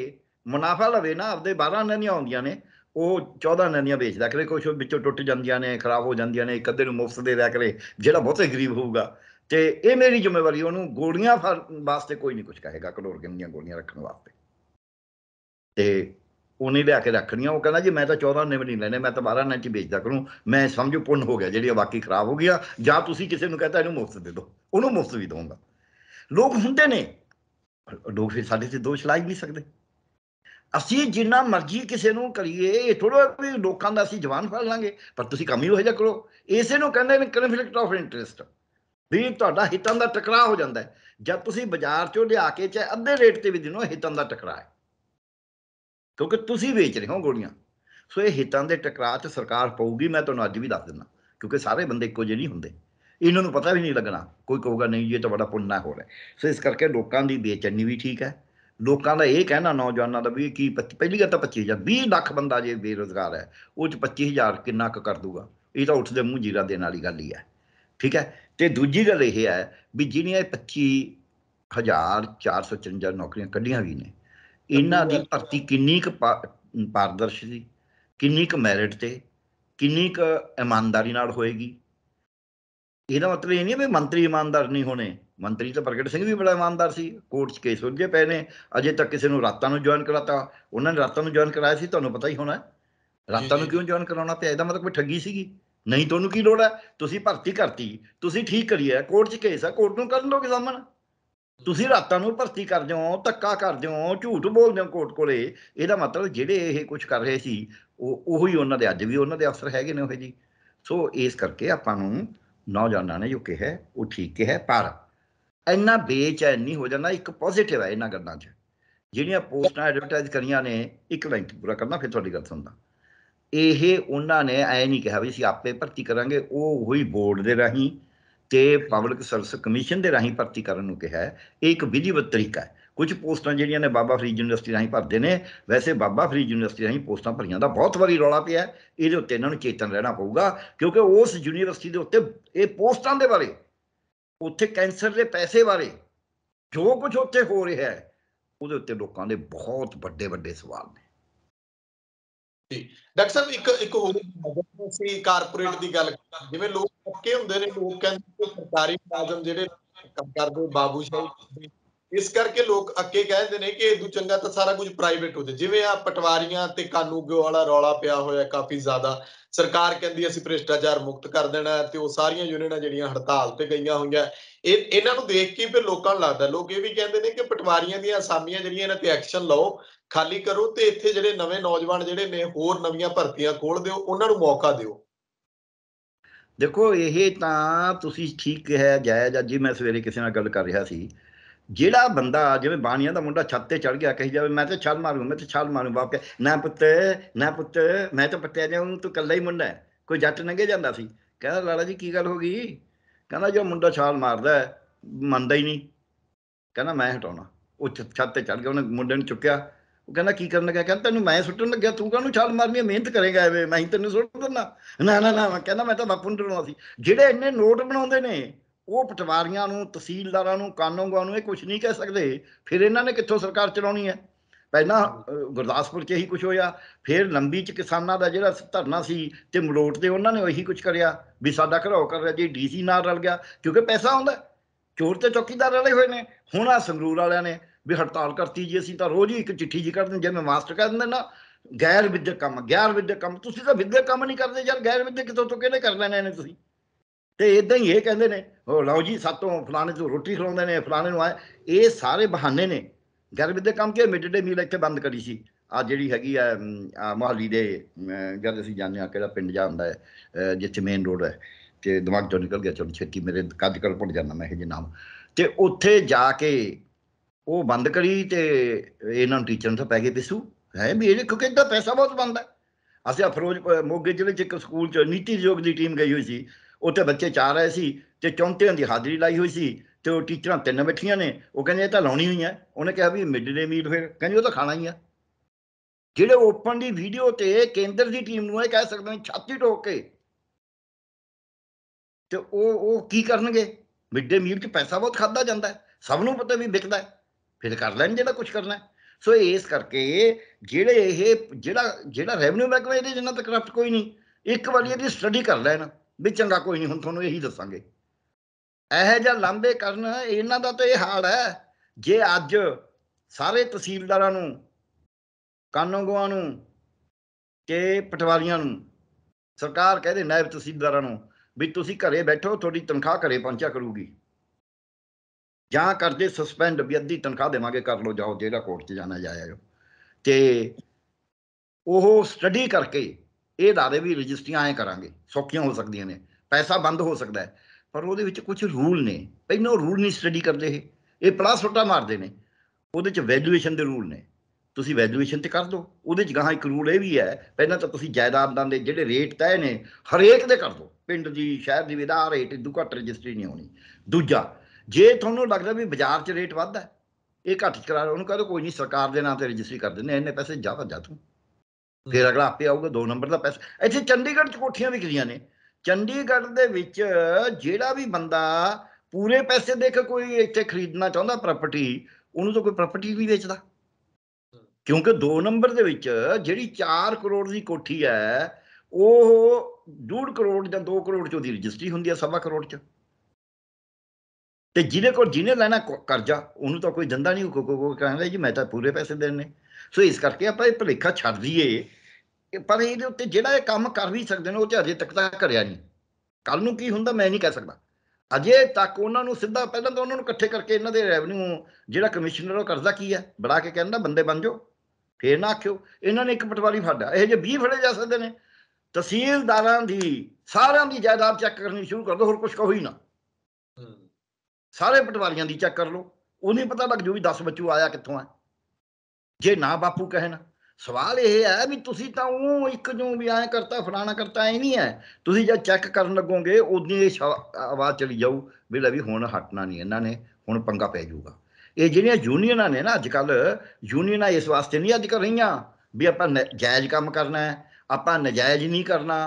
ਮੁਨਾਫਾ ਲਵੇ ਨਾ ਆਪਦੇ ਬਾਹਰਾਂ ਨਹੀਂ ਆਉਂਦੀਆਂ ਨੇ ਉਹ 14 ਨੰਨੀਆਂ ਵੇਚਦਾ ਕਰੇ ਕੁਝ ਵਿੱਚੋਂ ਟੁੱਟ ਜਾਂਦੀਆਂ ਨੇ ਖਰਾਬ ਹੋ ਜਾਂਦੀਆਂ ਨੇ ਇੱਕ ਅੱਧੇ ਨੂੰ ਮੁਫਤ ਦੇ ਦਿਆ ਕਰੇ ਜਿਹੜਾ ਬਹੁਤੇ ਗਰੀਬ ਹੋਊਗਾ ਤੇ ਇਹ ਮੇਰੀ ਜ਼ਿੰਮੇਵਾਰੀ ਉਹਨੂੰ ਗੋਲੀਆਂ ਵਾਸਤੇ ਕੋਈ ਨਹੀਂ ਕੁਝ ਕਹੇਗਾ ਕਲੋਰ ਦੀਆਂ ਗੋਲੀਆਂ ਰੱਖਣ ਵਾਸਤੇ ਤੇ ਉਹਨੇ ਲਿਆ ਕੇ ਰੱਖਣੀਆਂ ਉਹ ਕਹਿੰਦਾ ਜੀ ਮੈਂ ਤਾਂ 14 ਨੇ ਵੀ ਨਹੀਂ ਲੈਣੇ ਮੈਂ ਤਾਂ 12 ਨੇ ਚ ਵੇਚਦਾ ਕਰੂੰ ਮੈਂ ਸਮਝੂ ਪੁੰਨ ਹੋ ਗਿਆ ਜਿਹੜੀ ਬਾਕੀ ਖਰਾਬ ਹੋ ਗਿਆ ਜਾਂ ਤੁਸੀਂ ਕਿਸੇ ਨੂੰ ਕਹਤਾ ਇਹਨੂੰ ਮੁਫਤ ਦੇ ਦਿਓ ਉਹਨੂੰ ਮੁਫਤ ਵੀ ਦਊਂਗਾ ਲੋਕ ਹੁੰਦੇ ਨੇ ਲੋਕ ਫਿਰ ਸਾਡੇ ਤੇ ਦੋਸ਼ ਲਾਈ ਨਹੀਂ ਸਕਦੇ ਅਸੀਂ ਜਿੰਨਾ ਮਰਜ਼ੀ ਕਿਸੇ ਨੂੰ ਕਰੀਏ ਇਹ ਥੋੜਾ ਵੀ ਲੋਕਾਂ ਦਾ ਅਸੀਂ ਜਵਾਨ ਫੜ ਲਾਂਗੇ ਪਰ ਤੁਸੀਂ ਕੰਮ ਹੀ ਉਹ ਜਿਹਾ ਕਰੋ ਇਸੇ ਨੂੰ ਕਹਿੰਦੇ ਨੇ ਕਨਫਲਿਕਟ ਆਫ ਇੰਟਰਸਟ ਵੀ ਤੁਹਾਡਾ ਹਿੱਤਾਂ ਦਾ ਟਕਰਾਅ ਹੋ ਜਾਂਦਾ ਜਦ ਤੁਸੀਂ ਬਾਜ਼ਾਰ ਚੋਂ ਲਿਆ ਕੇ ਚਾਹੇ ਅੱਧੇ ਰੇਟ ਤੇ ਵੀ ਦਿਨੋ ਹਿੱਤਾਂ ਦਾ ਟਕਰਾਅ ਹੈ ਕਿਉਂਕਿ ਤੁਸੀਂ ਵੇਚ ਰਹੇ ਹੋ ਗੋਲੀਆਂ ਸੋ ਇਹ ਹਿੱਤਾਂ ਦੇ ਟਕਰਾਅ ਤੇ ਸਰਕਾਰ ਪਾਉਗੀ ਮੈਂ ਤੁਹਾਨੂੰ ਅੱਜ ਵੀ ਦੱਸ ਦਿੰਦਾ ਕਿਉਂਕਿ ਸਾਰੇ ਬੰਦੇ ਇੱਕੋ ਜਿਹੇ ਨਹੀਂ ਹੁੰਦੇ ਇਹਨਾਂ ਨੂੰ ਪਤਾ ਵੀ ਨਹੀਂ ਲੱਗਣਾ ਕੋਈ ਕਹੂਗਾ ਨਹੀਂ ਇਹ ਤਾਂ ਬੜਾ ਪੁੰਨਾ ਹੋ ਰਿਹਾ ਸੋ ਇਸ ਕਰਕੇ ਲੋਕਾਂ ਦੀ ਬੇਚੈਨੀ ਵੀ ਠੀਕ ਹੈ ਲੋਕਾਂ ਦਾ ਇਹ ਕਹਿਣਾ ਨੌਜਵਾਨਾਂ ਦਾ ਵੀ ਕੀ ਪਹਿਲੀ ਗੱਲ ਤਾਂ 25000 20 ਲੱਖ ਬੰਦਾ ਜੇ ਬੇਰੋਜ਼ਗਾਰ ਹੈ ਉਹ ਚ 25000 ਕਿੰਨਾ ਕੁ ਕਰ ਦੂਗਾ ਇਹ ਤਾਂ ਉੱਠਦੇ ਮੂੰਹ ਜੀਰਾ ਦੇਣ ਵਾਲੀ ਗੱਲ ਹੀ ਹੈ ਠੀਕ ਹੈ ਤੇ ਦੂਜੀ ਗੱਲ ਇਹ ਹੈ ਵੀ ਜਿਹੜੀਆਂ 25454 ਨੌਕਰੀਆਂ ਕੱਢੀਆਂ ਵੀ ਨੇ ਇਹਨਾਂ ਦੀ ਭਰਤੀ ਕਿੰਨੀ ਕੁ ਪਾਰਦਰਸ਼ੀ ਕਿੰਨੀ ਕੁ ਮੈਰਿਟ ਤੇ ਕਿੰਨੀ ਕੁ ਇਮਾਨਦਾਰੀ ਨਾਲ ਹੋਏਗੀ ਇਹਦਾ ਮਤਲਬ ਇਹ ਨਹੀਂ ਵੀ ਮੰਤਰੀ ਇਮਾਨਦਾਰ ਨਹੀਂ ਹੋਣੇ ਮੰਤਰੀ ਤਾਂ ਪ੍ਰਗਟ ਸਿੰਘ ਵੀ ਬੜਾ ਇਮਾਨਦਾਰ ਸੀ ਕੋਰਟ 'ਚ ਕੇਸ ਜੇ ਪਏ ਨੇ ਅਜੇ ਤੱਕ ਕਿਸੇ ਨੂੰ ਰਾਤਾਂ ਨੂੰ ਜੁਆਇਨ ਕਰਾਤਾ ਉਹਨਾਂ ਨੇ ਰਾਤਾਂ ਨੂੰ ਜੁਆਇਨ ਕਰਾਇਆ ਸੀ ਤੁਹਾਨੂੰ ਪਤਾ ਹੀ ਹੋਣਾ ਰਾਤਾਂ ਨੂੰ ਕਿਉਂ ਜੁਆਇਨ ਕਰਾਉਣਾ ਪਿਆ ਇਹਦਾ ਮਤਲਬ ਕੋਈ ਠੱਗੀ ਸੀਗੀ ਨਹੀਂ ਤੁਹਾਨੂੰ ਕੀ ਲੋੜ ਹੈ ਤੁਸੀਂ ਭਰਤੀ ਕਰਤੀ ਤੁਸੀਂ ਠੀਕ ਕਰੀਏ ਕੋਰਟ 'ਚ ਕੇਸ ਆ ਕੋਰਟ ਨੂੰ ਕਰਨ ਕੇ ਸਾਹਮਣ ਤੁਸੀਂ ਰਾਤਾਂ ਨੂੰ ਭਰਤੀ ਕਰਦੇ ਹੋ ਧੱਕਾ ਕਰਦੇ ਹੋ ਝੂਠ ਬੋਲਦੇ ਹੋ ਕੋਰਟ ਕੋਲੇ ਇਹਦਾ ਮਤਲਬ ਜਿਹੜੇ ਇਹ ਕੁਝ ਕਰ ਰਹੇ ਸੀ ਉਹ ਉਹੀ ਉਹਨਾਂ ਦੇ ਅੱਜ ਵੀ ਉਹਨਾਂ ਦੇ ਅਫਸਰ ਹੈਗੇ ਨੇ ਉਹ ਜੀ ਸੋ ਇਸ ਕਰਕੇ ਆਪਾਂ ਨੂੰ ਨੌਜਵਾਨਾਂ ਨੇ ਜੋ ਕਿਹਾ ਉਹ ਠੀਕ ਹੈ ਪਰ ਇੰਨਾ ਬੇਚੈਨ ਨਹੀਂ ਹੋ ਜਾਂਦਾ ਇੱਕ ਪੋਜ਼ਿਟਿਵ ਹੈ ਇਹਨਾਂ ਗੱਲਾਂ 'ਚ ਜਿਹੜੀਆਂ ਪੋਸਟਾਂ ਐਡਵਰਟਾਈਜ਼ ਕਰੀਆਂ ਨੇ ਇੱਕ ਮਿੰਟ ਪੂਰਾ ਕਰਨਾ ਫਿਰ ਤੁਹਾਡੀ ਗੱਲ ਸੁਣਦਾ ਇਹ ਉਹਨਾਂ ਨੇ ਐ ਨਹੀਂ ਕਿਹਾ ਵੀ ਅਸੀਂ ਆਪੇ ਭਰਤੀ ਕਰਾਂਗੇ ਉਹ ਉਹੀ ਬੋਰਡ ਦੇ ਰਾਹੀਂ ਤੇ ਪਬਲਿਕ ਸਰਵਿਸ ਕਮਿਸ਼ਨ ਦੇ ਰਾਹੀਂ ਭਰਤੀ ਕਰਨ ਨੂੰ ਕਿਹਾ ਹੈ ਇਹ ਇੱਕ ਵਿਧੀਵਤ ਤਰੀਕਾ ਹੈ ਕੁਝ ਪੋਸਟਾਂ ਜਿਹੜੀਆਂ ਨੇ ਬਾਬਾ ਫਰੀਦ ਯੂਨੀਵਰਸਿਟੀ ਰਾਹੀਂ ਭਰਦੇ ਨੇ ਵੈਸੇ ਬਾਬਾ ਫਰੀਦ ਯੂਨੀਵਰਸਿਟੀ ਰਾਹੀਂ ਪੋਸਟਾਂ ਭਰੀਆਂ ਦਾ ਬਹੁਤ ਵਾਰੀ ਰੌਲਾ ਪਿਆ ਇਹਦੇ ਉੱਤੇ ਇਹਨਾਂ ਨੂੰ ਚੇਤਨ ਰਹਿਣਾ ਪਊਗਾ ਕਿਉਂਕਿ ਉਸ ਯੂਨੀਵਰਸਿਟੀ ਦੇ ਉੱਤੇ ਇਹ ਪੋਸਟਾਂ ਦੇ ਬਾਰੇ ਉੱਥੇ ਕੈਂਸਰ ਦੇ ਪੈਸੇ ਬਾਰੇ ਜੋ ਕੁਝ ਉੱਥੇ ਹੋ ਰਿਹਾ ਹੈ ਉਹਦੇ ਉੱਤੇ ਲੋਕਾਂ ਦੇ ਬਹੁਤ ਵੱਡੇ ਵੱਡੇ ਸਵਾਲ ਨੇ ਜੀ ਡਾਕਟਰ ਸਾਹਿਬ ਇੱਕ ਇੱਕ ਹੋਰ ਸੀ ਕਾਰਪੋਰੇਟ ਦੀ ਗੱਲ ਜਿਵੇਂ ਲੋਕ ਪੱਕੇ ਹੁੰਦੇ ਨੇ ਲੋਕ ਕਹਿੰਦੇ ਸਰਕਾਰੀ ਮੁਲਾਜ਼ਮ ਜਿਹੜੇ ਕੰਮ ਕਰਦੇ ਬਾਬੂ ਸ਼ਾਹੀ ਇਸ ਕਰਕੇ ਲੋਕ ਅੱਕੇ ਕਹਿੰਦੇ ਨੇ ਕਿ ਇਦੋਂ ਚੰਗਾ ਤਾਂ ਸਾਰਾ ਕੁਝ ਪ੍ਰਾਈਵੇਟ ਹੋ ਜਾਵੇ ਜਿਵੇਂ ਆ ਪਟਵਾਰੀਆਂ ਤੇ ਕਾਨੂੰਗੋ ਵਾਲਾ ਰੌਲਾ ਪਿਆ ਹੋਇਆ ਕਾਫੀ ਜ਼ਿਆਦਾ ਸਰਕਾਰ ਕਹਿੰਦੀ ਅਸੀਂ ਭ੍ਰਿਸ਼ਟਾਚਾਰ ਮੁਕਤ ਕਰ ਦੇਣਾ ਤੇ ਉਹ ਸਾਰੀਆਂ ਯੂਨੀਅਨਾਂ ਜਿਹੜੀਆਂ ਹੜਤਾਲ ਤੇ ਗਈਆਂ ਹੋਈਆਂ ਇਹ ਇਹਨਾਂ ਨੂੰ ਦੇਖ ਕੇ ਫਿਰ ਲੋਕਾਂ ਨੂੰ ਲੱਗਦਾ ਲੋਕ ਇਹ ਵੀ ਕਹਿੰਦੇ ਨੇ ਕਿ ਪਟਵਾਰੀਆਂ ਦੀਆਂ ਅਸਾਮੀਆਂ ਜਿਹੜੀਆਂ ਇਹਨਾਂ ਤੇ ਐਕਸ਼ਨ ਲਓ ਖਾਲੀ ਕਰੋ ਤੇ ਇੱਥੇ ਜਿਹੜੇ ਨਵੇਂ ਨੌਜਵਾਨ ਜਿਹੜੇ ਨੇ ਹੋਰ ਨਵੀਆਂ ਭਰਤੀਆਂ ਖੋਲ ਦਿਓ ਉਹਨਾਂ ਨੂੰ ਮੌਕਾ ਦਿਓ ਦੇਖੋ ਇਹ ਤਾਂ ਤੁਸੀਂ ਠੀਕ ਕਿਹਾ ਜਾਇਜ਼ ਅੱਜ ਮੈਂ ਸਵੇਰੇ ਕਿਸੇ ਨਾਲ ਗੱਲ ਕਰ ਰਿਹਾ ਸੀ ਜਿਹੜਾ ਬੰਦਾ ਜਿਵੇਂ ਬਾਣੀਆਂ ਦਾ ਮੁੰਡਾ ਛੱਤ ਤੇ ਚੜ ਗਿਆ ਕਹੀ ਜਾਵੇ ਮੈਂ ਤੇ ਛਾਲ ਮਾਰੂ ਮੈਂ ਤੇ ਛਾਲ ਮਾਰੂ ਬਾਪ ਕੇ ਨਾ ਪੁੱਤ ਨਾ ਪੁੱਤ ਮੈਂ ਤਾਂ ਪੱਟਿਆ ਜਾਉਂ ਤੂੰ ਕੱਲਾ ਹੀ ਮੁੰਡਾ ਹੈ ਕੋਈ ਜੱਟ ਨੰਗੇ ਜਾਂਦਾ ਸੀ ਕਹਿੰਦਾ ਲਾਲਾ ਜੀ ਕੀ ਗੱਲ ਹੋ ਗਈ ਕਹਿੰਦਾ ਜੋ ਮੁੰਡਾ ਛਾਲ ਮਾਰਦਾ ਮੰਨਦਾ ਹੀ ਨਹੀਂ ਕਹਿੰਦਾ ਮੈਂ ਹਟਾਉਣਾ ਉਹ ਛੱਤ ਤੇ ਚੜ ਗਿਆ ਉਹਨੇ ਮੁੰਡੇ ਨੂੰ ਚੁੱਕਿਆ ਉਹ ਕਹਿੰਦਾ ਕੀ ਕਰਨ ਲੱਗਾ ਕਹਿੰਦਾ ਤੈਨੂੰ ਮੈਂ ਸੁੱਟਣ ਲੱਗਾ ਤੂੰ ਕਾਹਨੂੰ ਛਾਲ ਮਾਰਨੀ ਹੈ ਮਿਹਨਤ ਕਰੇਗਾ ਐਵੇਂ ਮੈਂ ਤੈਨੂੰ ਸੁੱਟ ਦਿੰਦਾ ਨਾ ਨਾ ਨਾ ਕਹਿੰਦਾ ਮੈਂ ਤਾਂ ਬਾਪੂ ਨੂੰ ਡਰਾਉਣਾ ਸੀ ਜਿਹੜੇ ਇੰਨੇ ਨੋਟ ਬਣਾਉਂਦੇ ਨੇ ਉਹ ਪਟਵਾਰੀਆਂ ਨੂੰ ਤਹਿਸੀਲਦਾਰਾਂ ਨੂੰ ਕਾਨੂੰਗੋਆਂ ਨੂੰ ਇਹ ਕੁਝ ਨਹੀਂ ਕਹਿ ਸਕਦੇ ਫਿਰ ਇਹਨਾਂ ਨੇ ਕਿੱਥੋਂ ਸਰਕਾਰ ਚਲਾਉਣੀ ਹੈ ਪਹਿਲਾਂ ਗੁਰਦਾਸਪੁਰ 'ਚ ਇਹੀ ਕੁਝ ਹੋਇਆ ਫਿਰ ਲੰਬੀ 'ਚ ਕਿਸਾਨਾਂ ਦਾ ਜਿਹੜਾ ਧਰਨਾ ਸੀ ਤੇ ਮਲੋਟ ਦੇ ਉਹਨਾਂ ਨੇ ਉਹੀ ਕੁਝ ਕਰਿਆ ਵੀ ਸਾਡਾ ਘਰੋ ਕਰ ਰਿਹਾ ਜੀ ਡੀਸੀ ਨਾਲ ਰਲ ਗਿਆ ਕਿਉਂਕਿ ਪੈਸਾ ਹੁੰਦਾ ਚੋਰ ਤੇ ਚੌਕੀਦਾਰ ਰਲੇ ਹੋਏ ਨੇ ਹੁਣ ਆ ਸੰਗਰੂਰ ਵਾਲਿਆਂ ਨੇ ਵੀ ਹੜਤਾਲ ਕਰਤੀ ਜੀ ਅਸੀਂ ਤਾਂ ਰੋਜ਼ ਹੀ ਇੱਕ ਚਿੱਠੀ ਜੀ ਕਰਦੇ ਜਿਵੇਂ ਮਾਸਟਰ ਕਹਿ ਦਿੰਦੇ ਨਾ ਗੈਰ ਵਿਦਿਅਕ ਕੰਮ ਗੈਰ ਵਿਦਿਅਕ ਕੰਮ ਤੁਸੀਂ ਤਾਂ ਵਿਦਿਅਕ ਕੰਮ ਨਹੀਂ ਕਰਦੇ ਯਾਰ ਗੈਰ ਵਿਦਿਅਕ ਕਿਤੋਂ ਤੋਂ ਕਿਹਨੇ ਕਰ ਲੈਣੇ ਨੇ ਤੁਸੀਂ ਤੇ ਇਦਾਂ ਹੀ ਇਹ ਕਹਿੰਦੇ ਨੇ ਉਹ ਲਓ ਜੀ ਸਾਤੋਂ ਫਲਾਣੇ ਨੂੰ ਰੋਟੀ ਖਵਾਉਂਦੇ ਨੇ ਫਲਾਣੇ ਨੂੰ ਆਏ ਇਹ ਸਾਰੇ ਬਹਾਨੇ ਨੇ ਗਰਮੀ ਦੇ ਕੰਮ ਕਿ ਮਿਡਡੇ ਮੀਲ ਇੱਥੇ ਬੰਦ ਕਰੀ ਸੀ ਆ ਜਿਹੜੀ ਹੈਗੀ ਆ ਮੋਹਾਲੀ ਦੇ ਜਦ ਅਸੀਂ ਜਾਂਦੇ ਆ ਕਿਹੜਾ ਪਿੰਡ ਜਾਂਦਾ ਹੈ ਜਿੱਥੇ ਮੇਨ ਰੋਡ ਹੈ ਤੇ ਦਿਮਾਗ ਚੋਂ ਨਿਕਲ ਗਿਆ ਚਲੋ ਛੇਤੀ ਮੇਰੇ ਕੱਦ ਕਰ ਪੁੱਟ ਜਾਂਦਾ ਮੈਂ ਇਹ ਜੇ ਨਾਮ ਤੇ ਉੱਥੇ ਜਾ ਕੇ ਉਹ ਬੰਦ ਕਰੀ ਤੇ ਇਹਨਾਂ ਨੂੰ ਟੀਚਰਾਂ ਤੋਂ ਪੈ ਗਏ ਪਿਸੂ ਹੈ ਵੀ ਇਹ ਕਿਉਂਕਿ ਇੰਦਾ ਪੈਸਾ ਬਹੁਤ ਬੰਦਾ ਅਸੀਂ ਫਰੋਜ਼ ਮੋਗੇ ਜ਼ਿਲ੍ਹੇ 'ਚ ਇੱਕ ਸਕੂਲ 'ਚ ਨੀਤੀ ਯੋਗ ਦੀ ਟੀਮ ਗਈ ਹੋਈ ਸੀ ਉੱਥੇ ਬੱਚੇ ਚਾਹ ਰਹੇ ਸੀ ਤੇ ਚੌਂਤਿਆਂ ਦੀ ਹਾਜ਼ਰੀ ਲਾਈ ਹੋਈ ਸੀ ਤੇ ਉਹ ਟੀਚਰਾਂ ਤਿੰਨ ਬੈਠੀਆਂ ਨੇ ਉਹ ਕਹਿੰਦੇ ਇਹ ਤਾਂ ਲਾਉਣੀ ਹੋਈ ਹੈ ਉਹਨੇ ਕਿਹਾ ਵੀ ਮਿਡ ਡੇ ਮੀਲ ਫਿਰ ਕਹਿੰਦੀ ਉਹ ਤਾਂ ਖਾਣਾ ਹੀ ਆ ਜਿਹੜੇ ਓਪਨ ਦੀ ਵੀਡੀਓ ਤੇ ਕੇਂਦਰ ਦੀ ਟੀਮ ਨੂੰ ਇਹ ਕਹਿ ਸਕਦੇ ਨੇ ਛਾਤੀ ਟੋਕ ਕੇ ਤੇ ਉਹ ਉਹ ਕੀ ਕਰਨਗੇ ਮਿਡ ਡੇ ਮੀਲ 'ਚ ਪੈਸਾ ਬਹੁਤ ਖਾਦਾ ਜਾਂਦਾ ਸਭ ਨੂੰ ਪਤਾ ਵੀ ਵਿਕਦਾ ਫਿਰ ਕਰ ਲੈਣ ਜਿਹੜਾ ਕੁਝ ਕਰਨਾ ਸੋ ਇਸ ਕਰਕੇ ਜਿਹੜੇ ਇਹ ਜਿਹੜਾ ਜਿਹੜਾ ਰੈਵਨਿਊ ਮਹਿਕਮਾ ਇਹਦੇ ਜਿੰਨਾ ਤੱਕ ਕਰਪਟ ਕੋਈ ਨਹੀਂ ਇੱਕ ਵਾਰੀ ਇਹਦੀ ਸਟੱਡੀ ਕਰ ਲੈਣ ਵੀ ਚੰਗਾ ਕੋਈ ਨਹੀਂ ਹੁਣ ਤੁਹਾਨੂੰ ਇਹੀ ਦੱਸਾਂਗੇ ਇਹੋ ਜਿਹਾ ਲਾਂਬੇ ਕਰਨ ਇਹਨਾਂ ਦਾ ਤਾਂ ਇਹ ਹਾਲ ਹੈ ਜੇ ਅੱਜ ਸਾਰੇ ਤਹਿਸੀਲਦਾਰਾਂ ਨੂੰ ਕਾਨੂੰਗੋਆਂ ਨੂੰ ਤੇ ਪਟਵਾਰੀਆਂ ਨੂੰ ਸਰਕਾਰ ਕਹਦੇ ਨਾਇਬ ਤਹਿਸੀਲਦਾਰਾਂ ਨੂੰ ਵੀ ਤੁਸੀਂ ਘਰੇ ਬੈਠੋ ਤੁਹਾਡੀ ਤਨਖਾਹ ਘਰੇ ਪਹੁੰਚਿਆ ਕਰੂਗੀ ਜਾਂ ਕਰਦੇ ਸਸਪੈਂਡ ਵੀ ਅੱਧੀ ਤਨਖਾਹ ਦੇਵਾਂਗੇ ਕਰ ਲੋ ਜਾਓ ਜਿਹੜਾ ਕੋਰਟ 'ਚ ਜਾਣਾ ਜਾਇਆ ਜੋ ਤੇ ਉਹ ਸਟੱਡੀ ਕਰਕੇ ਇਹ ਦਾਦੇ ਵੀ ਰਜਿਸਟਰੀਆਂ ਐ ਕਰਾਂਗੇ ਸੌਖੀਆਂ ਹੋ ਸਕਦੀਆਂ ਨੇ ਪੈਸਾ ਬੰਦ ਹੋ ਸਕਦਾ ਹੈ ਪਰ ਉਹਦੇ ਵਿੱਚ ਕੁਝ ਰੂਲ ਨੇ ਪਹਿਲਾਂ ਰੂਲ ਨਹੀਂ ਸਟੱਡੀ ਕਰਦੇ ਇਹ ਪਲਾਸ ਸੋਟਾ ਮਾਰਦੇ ਨੇ ਉਹਦੇ ਚ ਵੈਲੂਏਸ਼ਨ ਦੇ ਰੂਲ ਨੇ ਤੁਸੀਂ ਵੈਲੂਏਸ਼ਨ ਤੇ ਕਰ ਦੋ ਉਹਦੇ ਚ ਗਾਹਾਂ ਇੱਕ ਰੂਲ ਇਹ ਵੀ ਹੈ ਪਹਿਲਾਂ ਤਾਂ ਤੁਸੀਂ ਜਾਇਦਾਦਾਂ ਦੇ ਜਿਹੜੇ ਰੇਟ ਤੈਅ ਨੇ ਹਰੇਕ ਦੇ ਕਰ ਦੋ ਪਿੰਡ ਦੀ ਸ਼ਹਿਰ ਦੀ ਵਿਦਾ ਰੇਟ ਇਦੂ ਘੱਟ ਰਜਿਸਟਰੀ ਨਹੀਂ ਹੋਣੀ ਦੂਜਾ ਜੇ ਤੁਹਾਨੂੰ ਲੱਗਦਾ ਵੀ ਬਾਜ਼ਾਰ 'ਚ ਰੇਟ ਹੈ ਇਹ ਘੱਟ ਕਰਾ ਉਹਨੂੰ ਕਹਿੰਦੇ ਕੋਈ ਨਹੀਂ ਸਰਕਾਰ ਦੇ ਨਾਂ ਤੇ ਰਜਿਸਟਰੀ ਕਰ ਦਿੰਦੇ ਐਨੇ ਪੈਸੇ ਜ਼ਿਆਦਾ ਜਾ ਤੂੰ ਫਿਰ ਅਗਲਾ ਆਪੇ ਆਊਗਾ ਦੋ ਨੰਬਰ ਦਾ ਪੈਸਾ ਇੱਥੇ ਚੰਡੀਗੜ੍ਹ 'ਚ ਕੋਠੀਆਂ ਵਿਕਦੀਆਂ ਨੇ ਚੰਡੀਗੜ੍ਹ ਦੇ ਵਿੱਚ ਜਿਹੜਾ ਵੀ ਬੰਦਾ ਪੂਰੇ ਪੈਸੇ ਦੇ ਕੇ ਕੋਈ ਇੱਥੇ ਖਰੀਦਣਾ ਚਾਹੁੰਦਾ ਪ੍ਰਾਪਰਟੀ ਉਹਨੂੰ ਤਾਂ ਕੋਈ ਪ੍ਰਾਪਰਟੀ ਨਹੀਂ ਵੇਚਦਾ ਕਿਉਂਕਿ 2 ਨੰਬਰ ਦੇ ਵਿੱਚ ਜਿਹੜੀ 4 ਕਰੋੜ ਦੀ ਕੋਠੀ ਹੈ ਉਹ 2 ਕਰੋੜ ਜਾਂ 2 ਕਰੋੜ ਚ ਉਹਦੀ ਰਜਿਸਟਰੀ ਹੁੰਦੀ ਹੈ ਸਵਾ ਕਰੋੜ ਚ ਤੇ ਜਿਹਦੇ ਕੋਲ ਜਿਹਨੇ ਲੈਣਾ ਕਰਜ਼ਾ ਉਹਨੂੰ ਤਾਂ ਕੋਈ ਦੰਦਾ ਨਹੀਂ ਕੋਈ ਕਹਿੰਦਾ ਜੀ ਮੈਂ ਤਾਂ ਪੂਰੇ ਪੈਸੇ ਦੇਣੇ ਸੋ ਇਸ ਕਰਕੇ ਆਪਾਂ ਇਹ ਭਲੇਖਾ ਛੱਡ ਦਈਏ ਪਰ ਇਹਦੇ ਉੱਤੇ ਜਿਹੜਾ ਇਹ ਕੰਮ ਕਰ ਵੀ ਸਕਦੇ ਨੇ ਉਹ ਤੇ ਅਜੇ ਤੱਕ ਤਾਂ ਕਰਿਆ ਨਹੀਂ ਕੱਲ ਨੂੰ ਕੀ ਹੁੰਦਾ ਮੈਂ ਨਹੀਂ ਕਹਿ ਸਕਦਾ ਅਜੇ ਤੱਕ ਉਹਨਾਂ ਨੂੰ ਸਿੱਧਾ ਪਹਿਲਾਂ ਤਾਂ ਉਹਨਾਂ ਨੂੰ ਇਕੱਠੇ ਕਰਕੇ ਇਹਨਾਂ ਦੇ ਰੈਵਨਿਊ ਜਿਹੜਾ ਕਮਿਸ਼ਨਰ ਉਹ ਕਰਦਾ ਕੀ ਹੈ ਬੜਾ ਕੇ ਕਹਿੰਦਾ ਬੰਦੇ ਬਣ ਜਾਓ ਫੇਰ ਨਾ ਆਖਿਓ ਇਹਨਾਂ ਨੇ ਇੱਕ ਪਟਵਾਰੀ ਫੜਿਆ ਇਹ ਜੇ 20 ਫੜੇ ਜਾ ਸਕਦੇ ਨੇ ਤਹਿਸੀਲਦਾਰਾਂ ਦੀ ਸਾਰਿਆਂ ਦੀ ਜਾਇਦਾਦ ਚੈੱਕ ਕਰਨੀ ਸ਼ੁਰੂ ਕਰ ਦੋ ਹੋਰ ਕੁਝ ਕਹੋ ਹੀ ਨਾ ਸਾਰੇ ਪਟਵਾਰੀਆਂ ਦੀ ਚੈੱਕ ਕਰ ਲਓ ਉਹ ਨਹੀਂ ਪਤਾ ਲੱਗ ਜੂ ਵੀ 10 ਬੱਚੂ ਆਇਆ ਕਿੱਥੋਂ ਆ ਜੇ ਨਾ ਬਾਪੂ ਕਹਿਣਾ ਸਵਾਲ ਇਹ ਹੈ ਵੀ ਤੁਸੀਂ ਤਾਂ ਉਹ ਇੱਕ ਜੂ ਵੀ ਐ ਕਰਤਾ ਫਲਾਣਾ ਕਰਤਾ ਐ ਨਹੀਂ ਹੈ ਤੁਸੀਂ ਜਦ ਚੈੱਕ ਕਰਨ ਲੱਗੋਗੇ ਉਦੋਂ ਇਹ ਆਵਾਜ਼ ਚਲੀ ਜਾਊ ਵੀ ਲੈ ਵੀ ਹੁਣ ਹਟਣਾ ਨਹੀਂ ਇਹਨਾਂ ਨੇ ਹੁਣ ਪੰਗਾ ਪੈ ਜਾਊਗਾ ਇਹ ਜਿਹੜੀਆਂ ਯੂਨੀਅਨਾਂ ਨੇ ਨਾ ਅੱਜ ਕੱਲ ਯੂਨੀਅਨਾਂ ਇਸ ਵਾਸਤੇ ਨਹੀਂ ਅੱਜ ਕਰ ਰਹੀਆਂ ਵੀ ਆਪਾਂ ਜਾਇਜ਼ ਕੰਮ ਕਰਨਾ ਹੈ ਆਪਾਂ ਨਜਾਇਜ਼ ਨਹੀਂ ਕਰਨਾ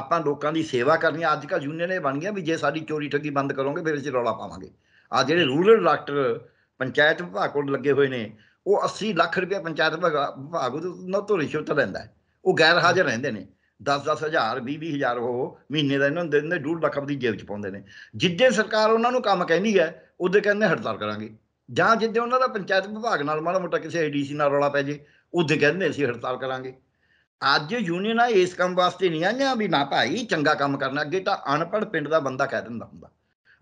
ਆਪਾਂ ਲੋਕਾਂ ਦੀ ਸੇਵਾ ਕਰਨੀ ਅੱਜ ਕੱਲ ਯੂਨੀਅਨ ਇਹ ਬਣ ਗਿਆ ਵੀ ਜੇ ਸਾਡੀ ਚੋਰੀ ਠੱਗੀ ਬੰਦ ਕਰੋਗੇ ਫਿਰ ਅਸੀਂ ਰੌਲਾ ਪਾਵਾਂਗੇ ਆ ਜਿਹੜੇ ਰੂਰਲ ਡਾਕਟਰ ਪੰਚਾਇਤ ਵਿਭਾਗ ਕੋਲ ਲੱਗੇ ਹੋਏ ਨੇ ਉਹ 80 ਲੱਖ ਰੁਪਏ ਪੰਚਾਇਤ ਵਿਭਾਗ ਨਾ ਤੋਂ ਛੁੱਟ ਲੈਂਦਾ ਉਹ ਗੈਰ ਹਾਜ਼ਰ ਰਹਿੰਦੇ ਨੇ 10-10000 20-20000 ਉਹ ਮਹੀਨੇ ਦਾ ਇਹਨਾਂ ਨੂੰ ਦਿੰਦੇ ਡੂਢ ਲੱਖ ਦੀ ਜੇਬ 'ਚ ਪਾਉਂਦੇ ਨੇ ਜਿੱਦੇ ਸਰਕਾਰ ਉਹਨਾਂ ਨੂੰ ਕੰਮ ਕਹਿੰਦੀ ਹੈ ਉਹਦੇ ਕਹਿੰਦੇ ਹੜਤਾਲ ਕਰਾਂਗੇ ਜਾਂ ਜਿੱਦੇ ਉਹਨਾਂ ਦਾ ਪੰਚਾਇਤ ਵਿਭਾਗ ਨਾਲ ਮਾੜਾ ਮੋਟਾ ਕਿਸੇ ਆਈਡੀਸੀ ਨਾਲ ਰੌਲਾ ਪੈ ਜੇ ਉਹਦੇ ਕਹਿੰਦੇ ਅਸੀਂ ਹੜਤਾਲ ਕਰਾਂਗੇ ਅੱਜ ਯੂਨੀਅਨਾਂ ਇਸ ਕੰਮ ਵਾਸਤੇ ਨਹੀਂ ਆਈਆਂ ਵੀ ਨਾ ਭਾਈ ਚੰਗਾ ਕੰਮ ਕਰਨਾ ਅੱਗੇ ਤਾਂ ਅਨਪੜ ਪਿੰਡ ਦਾ ਬੰਦਾ ਕਹਿ ਦਿੰਦਾ ਹੁੰਦਾ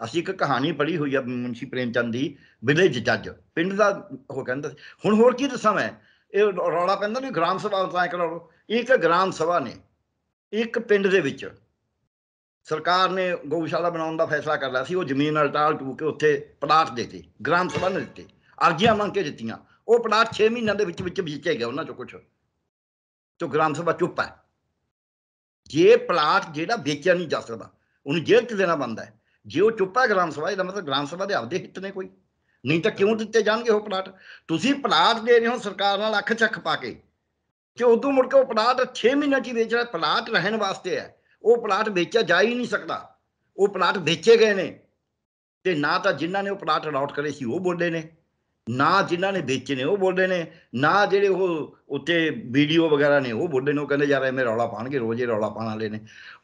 ਅਸੀਂ ਇੱਕ ਕਹਾਣੀ ਪੜ੍ਹੀ ਹੋਈ ਆ ਮੁਨਸ਼ੀ ਚੰਦ ਦੀ ਵਿਲੇਜ ਜੱਜ ਪਿੰਡ ਦਾ ਉਹ ਕਹਿੰਦਾ ਹੁਣ ਹੋਰ ਕੀ ਦੱਸਾਂ ਮੈਂ ਇਹ ਰੌਲਾ ਪੈਂਦਾ ਨਹੀਂ ਗ੍ਰਾਮ ਸਭਾ ਤਾਂ ਐ ਕਰੋ ਇੱਕ ਗ੍ਰਾਮ ਸਭਾ ਨੇ ਇੱਕ ਪਿੰਡ ਦੇ ਵਿੱਚ ਸਰਕਾਰ ਨੇ ਗਊਸ਼ਾਲਾ ਬਣਾਉਣ ਦਾ ਫੈਸਲਾ ਕਰ ਲਿਆ ਸੀ ਉਹ ਜ਼ਮੀਨ ਅਲਟਾਲ ਟੂ ਕੇ ਉੱਥੇ ਪਲਾਟ ਦੇ ਦਿੱਤੇ ਗ੍ਰਾਮ ਸਭਾ ਨੇ ਦਿੱਤੇ ਅਰਜ਼ੀਆਂ ਮੰਗ ਕੇ ਦਿੱਤੀਆਂ ਉਹ ਪਲਾਟ 6 ਮਹੀਨਿਆਂ ਦੇ ਵਿੱਚ ਵਿੱਚ ਵੇਚਿਆ ਗਿਆ ਉਹਨਾਂ ਚੋਂ ਕੁਝ ਤੋਂ ਗ੍ਰਾਮ ਸਭਾ ਚੁੱਪ ਹੈ ਜੇ ਪਲਾਟ ਜਿਹੜਾ ਵੇਚਿਆ ਨਹੀਂ ਜਾ ਸਕਦਾ ਉਹਨੂੰ ਜੇਲ੍ਹ 'ਚ ਦੇਣਾ ਬੰਦਾ ਹੈ ਜੇ ਉਹ ਚੁੱਪਾ ਗ੍ਰਾਮ ਸਭਾ ਇਹਦਾ ਮਤਲਬ ਗ੍ਰਾਮ ਸਭਾ ਦੇ ਆਪਦੇ ਹਿੱਤ ਨੇ ਕੋਈ ਨਹੀਂ ਤਾਂ ਕਿਉਂ ਦਿੱਤੇ ਜਾਣਗੇ ਉਹ ਪਲਾਟ ਤੁਸੀਂ ਪਲਾਟ ਦੇ ਰਹੇ ਹੋ ਸਰਕਾਰ ਨਾਲ ਅੱਖ ਚੱਖ ਪਾ ਕੇ ਕਿ ਉਦੋਂ ਮੁੜ ਕੇ ਉਹ ਪਲਾਟ 6 ਮਹੀਨਾ ਚ ਵੇਚ ਰਿਹਾ ਪਲਾਟ ਰਹਿਣ ਵਾਸਤੇ ਹੈ ਉਹ ਪਲਾਟ ਵੇਚਿਆ ਜਾ ਹੀ ਨਹੀਂ ਸਕਦਾ ਉਹ ਪਲਾਟ ਵੇਚੇ ਗਏ ਨੇ ਤੇ ਨਾ ਤਾਂ ਜਿਨ੍ਹਾਂ ਨੇ ਉਹ ਪਲਾਟ ਅਡਾਪਟ ਕਰੇ ਸੀ ਉਹ ਬੋਲੇ ਨੇ ਨਾ ਜਿਨ੍ਹਾਂ ਨੇ ਵੇਚੇ ਨੇ ਉਹ ਬੋਲਦੇ ਨੇ ਨਾ ਜਿਹੜੇ ਉਹ ਉੱਤੇ ਵੀਡੀਓ ਵਗੈਰਾ ਨੇ ਉਹ ਬੋਲਦੇ ਨੇ ਉਹ ਕਹਿੰਦੇ ਯਾਰ ਐਵੇਂ ਰੌਲਾ ਪਾਣਗੇ ਰੋਜ਼ ਹੀ ਰੌਲਾ ਪਾਣ ਵਾਲੇ ਨੇ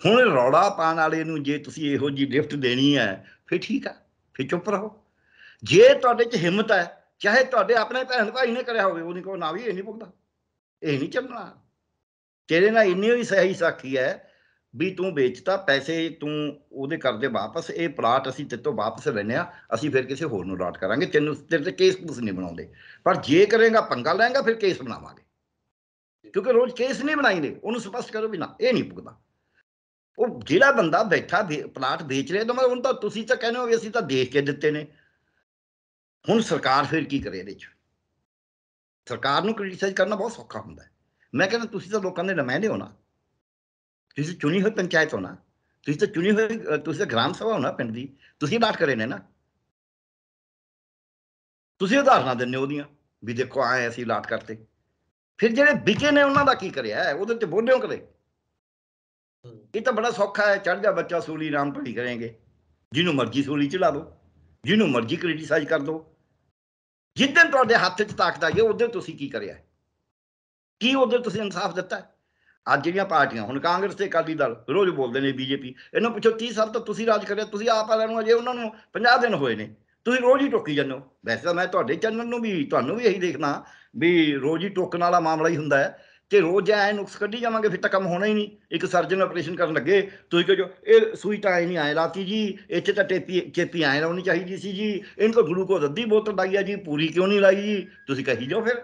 ਹੁਣ ਰੌਲਾ ਪਾਣ ਵਾਲੇ ਨੂੰ ਜੇ ਤੁਸੀਂ ਇਹੋ ਜੀ ਲਿਫਟ ਦੇਣੀ ਹੈ ਫਿਰ ਠੀਕ ਆ ਫਿਰ ਚੁੱਪ ਰਹੋ ਜੇ ਤੁਹਾਡੇ 'ਚ ਹਿੰਮਤ ਹੈ ਚਾਹੇ ਤੁਹਾਡੇ ਆਪਣੇ ਭੈਣ ਭਾਈ ਨੇ ਕਰਿਆ ਹੋਵੇ ਉਹਨੇ ਕੋ ਨਾ ਵੀ ਇਹ ਨਹੀਂ ਪੁੱਗਦਾ ਇਹ ਨਹੀਂ ਚੱਲਣਾ ਤੇਰੇ ਨਾਲ ਇੰਨੀ ਹੀ ਸਹੀ ਸਾਖੀ ਹੈ ਵੀ ਤੂੰ ਵੇਚਤਾ ਪੈਸੇ ਤੂੰ ਉਹਦੇ ਕਰਦੇ ਵਾਪਸ ਇਹ ਪਲਾਟ ਅਸੀਂ ਤੇਤੋਂ ਵਾਪਸ ਲੈਨੇ ਆ ਅਸੀਂ ਫਿਰ ਕਿਸੇ ਹੋਰ ਨੂੰ ਰਾਟ ਕਰਾਂਗੇ ਤੈਨੂੰ ਤੇਰੇ ਤੇ ਕੇਸ ਕੁਸ ਨਹੀਂ ਬਣਾਉਂਦੇ ਪਰ ਜੇ ਕਰੇਗਾ ਪੰਗਾ ਲੈਂਗਾ ਫਿਰ ਕੇਸ ਬਣਾਵਾਂਗੇ ਕਿਉਂਕਿ ਰੋਜ਼ ਕੇਸ ਨਹੀਂ ਬਣਾਈਦੇ ਉਹਨੂੰ ਸਪਸ਼ਟ ਕਰੋ ਵੀ ਨਾ ਇਹ ਨਹੀਂ ਪੁੱਗਦਾ ਉਹ ਜਿਹੜਾ ਬੰਦਾ ਬੈਠਾ ਪਲਾਟ ਵੇਚ ਰਿਹਾ ਤਾਂ ਉਹਨੂੰ ਤਾਂ ਤੁਸੀਂ ਤਾਂ ਕਹਿੰਦੇ ਹੋ ਵੀ ਅਸੀਂ ਤਾਂ ਦੇਖ ਕੇ ਦਿੱਤੇ ਨੇ ਹੁਣ ਸਰਕਾਰ ਫਿਰ ਕੀ ਕਰੇ ਇਹਦੇ 'ਚ ਸਰਕਾਰ ਨੂੰ ਕ੍ਰਿਟਿਸਾਈਜ਼ ਕਰਨਾ ਬਹੁਤ ਸੌਖਾ ਹੁੰਦਾ ਮੈਂ ਕਹਿੰਦਾ ਤੁਸੀਂ ਤਾਂ ਲੋਕਾਂ ਦੇ ਨਮਾਇੰਦੇ ਹੋ ਨਾ ਤੁਸੀਂ ਚੁਣੀ ਹੋਈ ਪੰਚਾਇਤ ਹੋ ਨਾ ਤੁਸੀਂ ਤਾਂ ਚੁਣੀ ਹੋਈ ਤੁਸੀਂ ਤਾਂ ਗ੍ਰਾਮ ਸਭਾ ਹੋ ਨਾ ਪਿੰਡ ਦੀ ਤੁਸੀਂ ਬਾਤ ਕਰੇ ਨੇ ਨਾ ਤੁਸੀਂ ਉਦਾਹਰਨਾਂ ਦਿੰਦੇ ਉਹਦੀਆਂ ਵੀ ਦੇਖੋ ਆਏ ਅਸੀਂ ਲਾਟ ਕਰਤੇ ਫਿਰ ਜਿਹੜੇ ਵਿਕੇ ਨੇ ਉਹਨਾਂ ਦਾ ਕੀ ਕਰਿਆ ਉਹਦੇ ਤੇ ਬੋਲਿਓ ਕਰੇ ਇਹ ਤਾਂ ਬੜਾ ਸੌਖਾ ਹੈ ਚੜ ਜਾ ਬੱਚਾ ਸੂਲੀ ਰਾਮ ਭੜੀ ਕਰਾਂਗੇ ਜਿਹਨੂੰ ਮਰਜ਼ੀ ਸੂਲੀ ਚੜਾ ਦੋ ਜਿਹਨੂੰ ਮਰਜ਼ੀ ਕ੍ਰਿਟਿਸਾਈਜ਼ ਕਰ ਦਿਓ ਜਿੱਦਣ ਤੁਹਾਡੇ ਹੱਥ 'ਚ ਤਾਕਤ ਆ ਹੈ ਉਹਦੇ ਤੁਸੀਂ ਕੀ ਕਰਿਆ ਕੀ ਉਹਦੇ ਤੁਸੀਂ ਇਨਸਾਫ ਦਿੱਤਾ ਅੱਜ ਜਿਹੜੀਆਂ ਪਾਰਟੀਆਂ ਹੁਣ ਕਾਂਗਰਸ ਤੇ ਅਕਾਲੀ ਦਲ ਰੋਜ਼ ਬੋਲਦੇ ਨੇ ਬੀਜੇਪੀ ਇਹਨਾਂ ਪੁੱਛੋ 30 ਸਾਲ ਤੋਂ ਤੁਸੀਂ ਰਾਜ ਕਰਿਆ ਤੁਸੀਂ ਆਪ ਵਾਲਿਆਂ ਨੂੰ ਅਜੇ ਉਹਨਾਂ ਨੂੰ 50 ਦਿਨ ਹੋਏ ਨੇ ਤੁਸੀਂ ਰੋਜ਼ ਹੀ ਟੋਕੀ ਜਾਂਦੇ ਹੋ ਵੈਸੇ ਤਾਂ ਮੈਂ ਤੁਹਾਡੇ ਚੈਨਲ ਨੂੰ ਵੀ ਤੁਹਾਨੂੰ ਵੀ ਇਹੀ ਦੇਖਣਾ ਵੀ ਰੋਜ਼ ਹੀ ਟੋਕਣ ਵਾਲਾ ਮਾਮਲਾ ਹੀ ਹੁੰਦਾ ਹੈ ਤੇ ਰੋਜ਼ ਐ ਨੁਕਸ ਕੱਢੀ ਜਾਵਾਂਗੇ ਫਿਰ ਤਾਂ ਕੰਮ ਹੋਣਾ ਹੀ ਨਹੀਂ ਇੱਕ ਸਰਜਨ ਆਪਰੇਸ਼ਨ ਕਰਨ ਲੱਗੇ ਤੁਸੀਂ ਕਹੋ ਇਹ ਸੂਈ ਤਾਂ ਐ ਨਹੀਂ ਆਏ ਲਾਤੀ ਜੀ ਇੱਥੇ ਤਾਂ ਟੇਪੀ ਚੇਪੀ ਆਇਆ ਲਾਉਣੀ ਚਾਹੀਦੀ ਸੀ ਜੀ ਇਹਨਾਂ ਕੋ ਗਲੂਕੋਜ਼ ਅੱਧੀ ਬੋਤਲ ਲਾਈ ਆ ਜੀ ਪੂਰੀ ਕਿਉਂ ਨਹੀਂ ਲਾਈ ਜੀ ਤੁਸੀਂ ਕਹੀ ਜਾਓ ਫਿਰ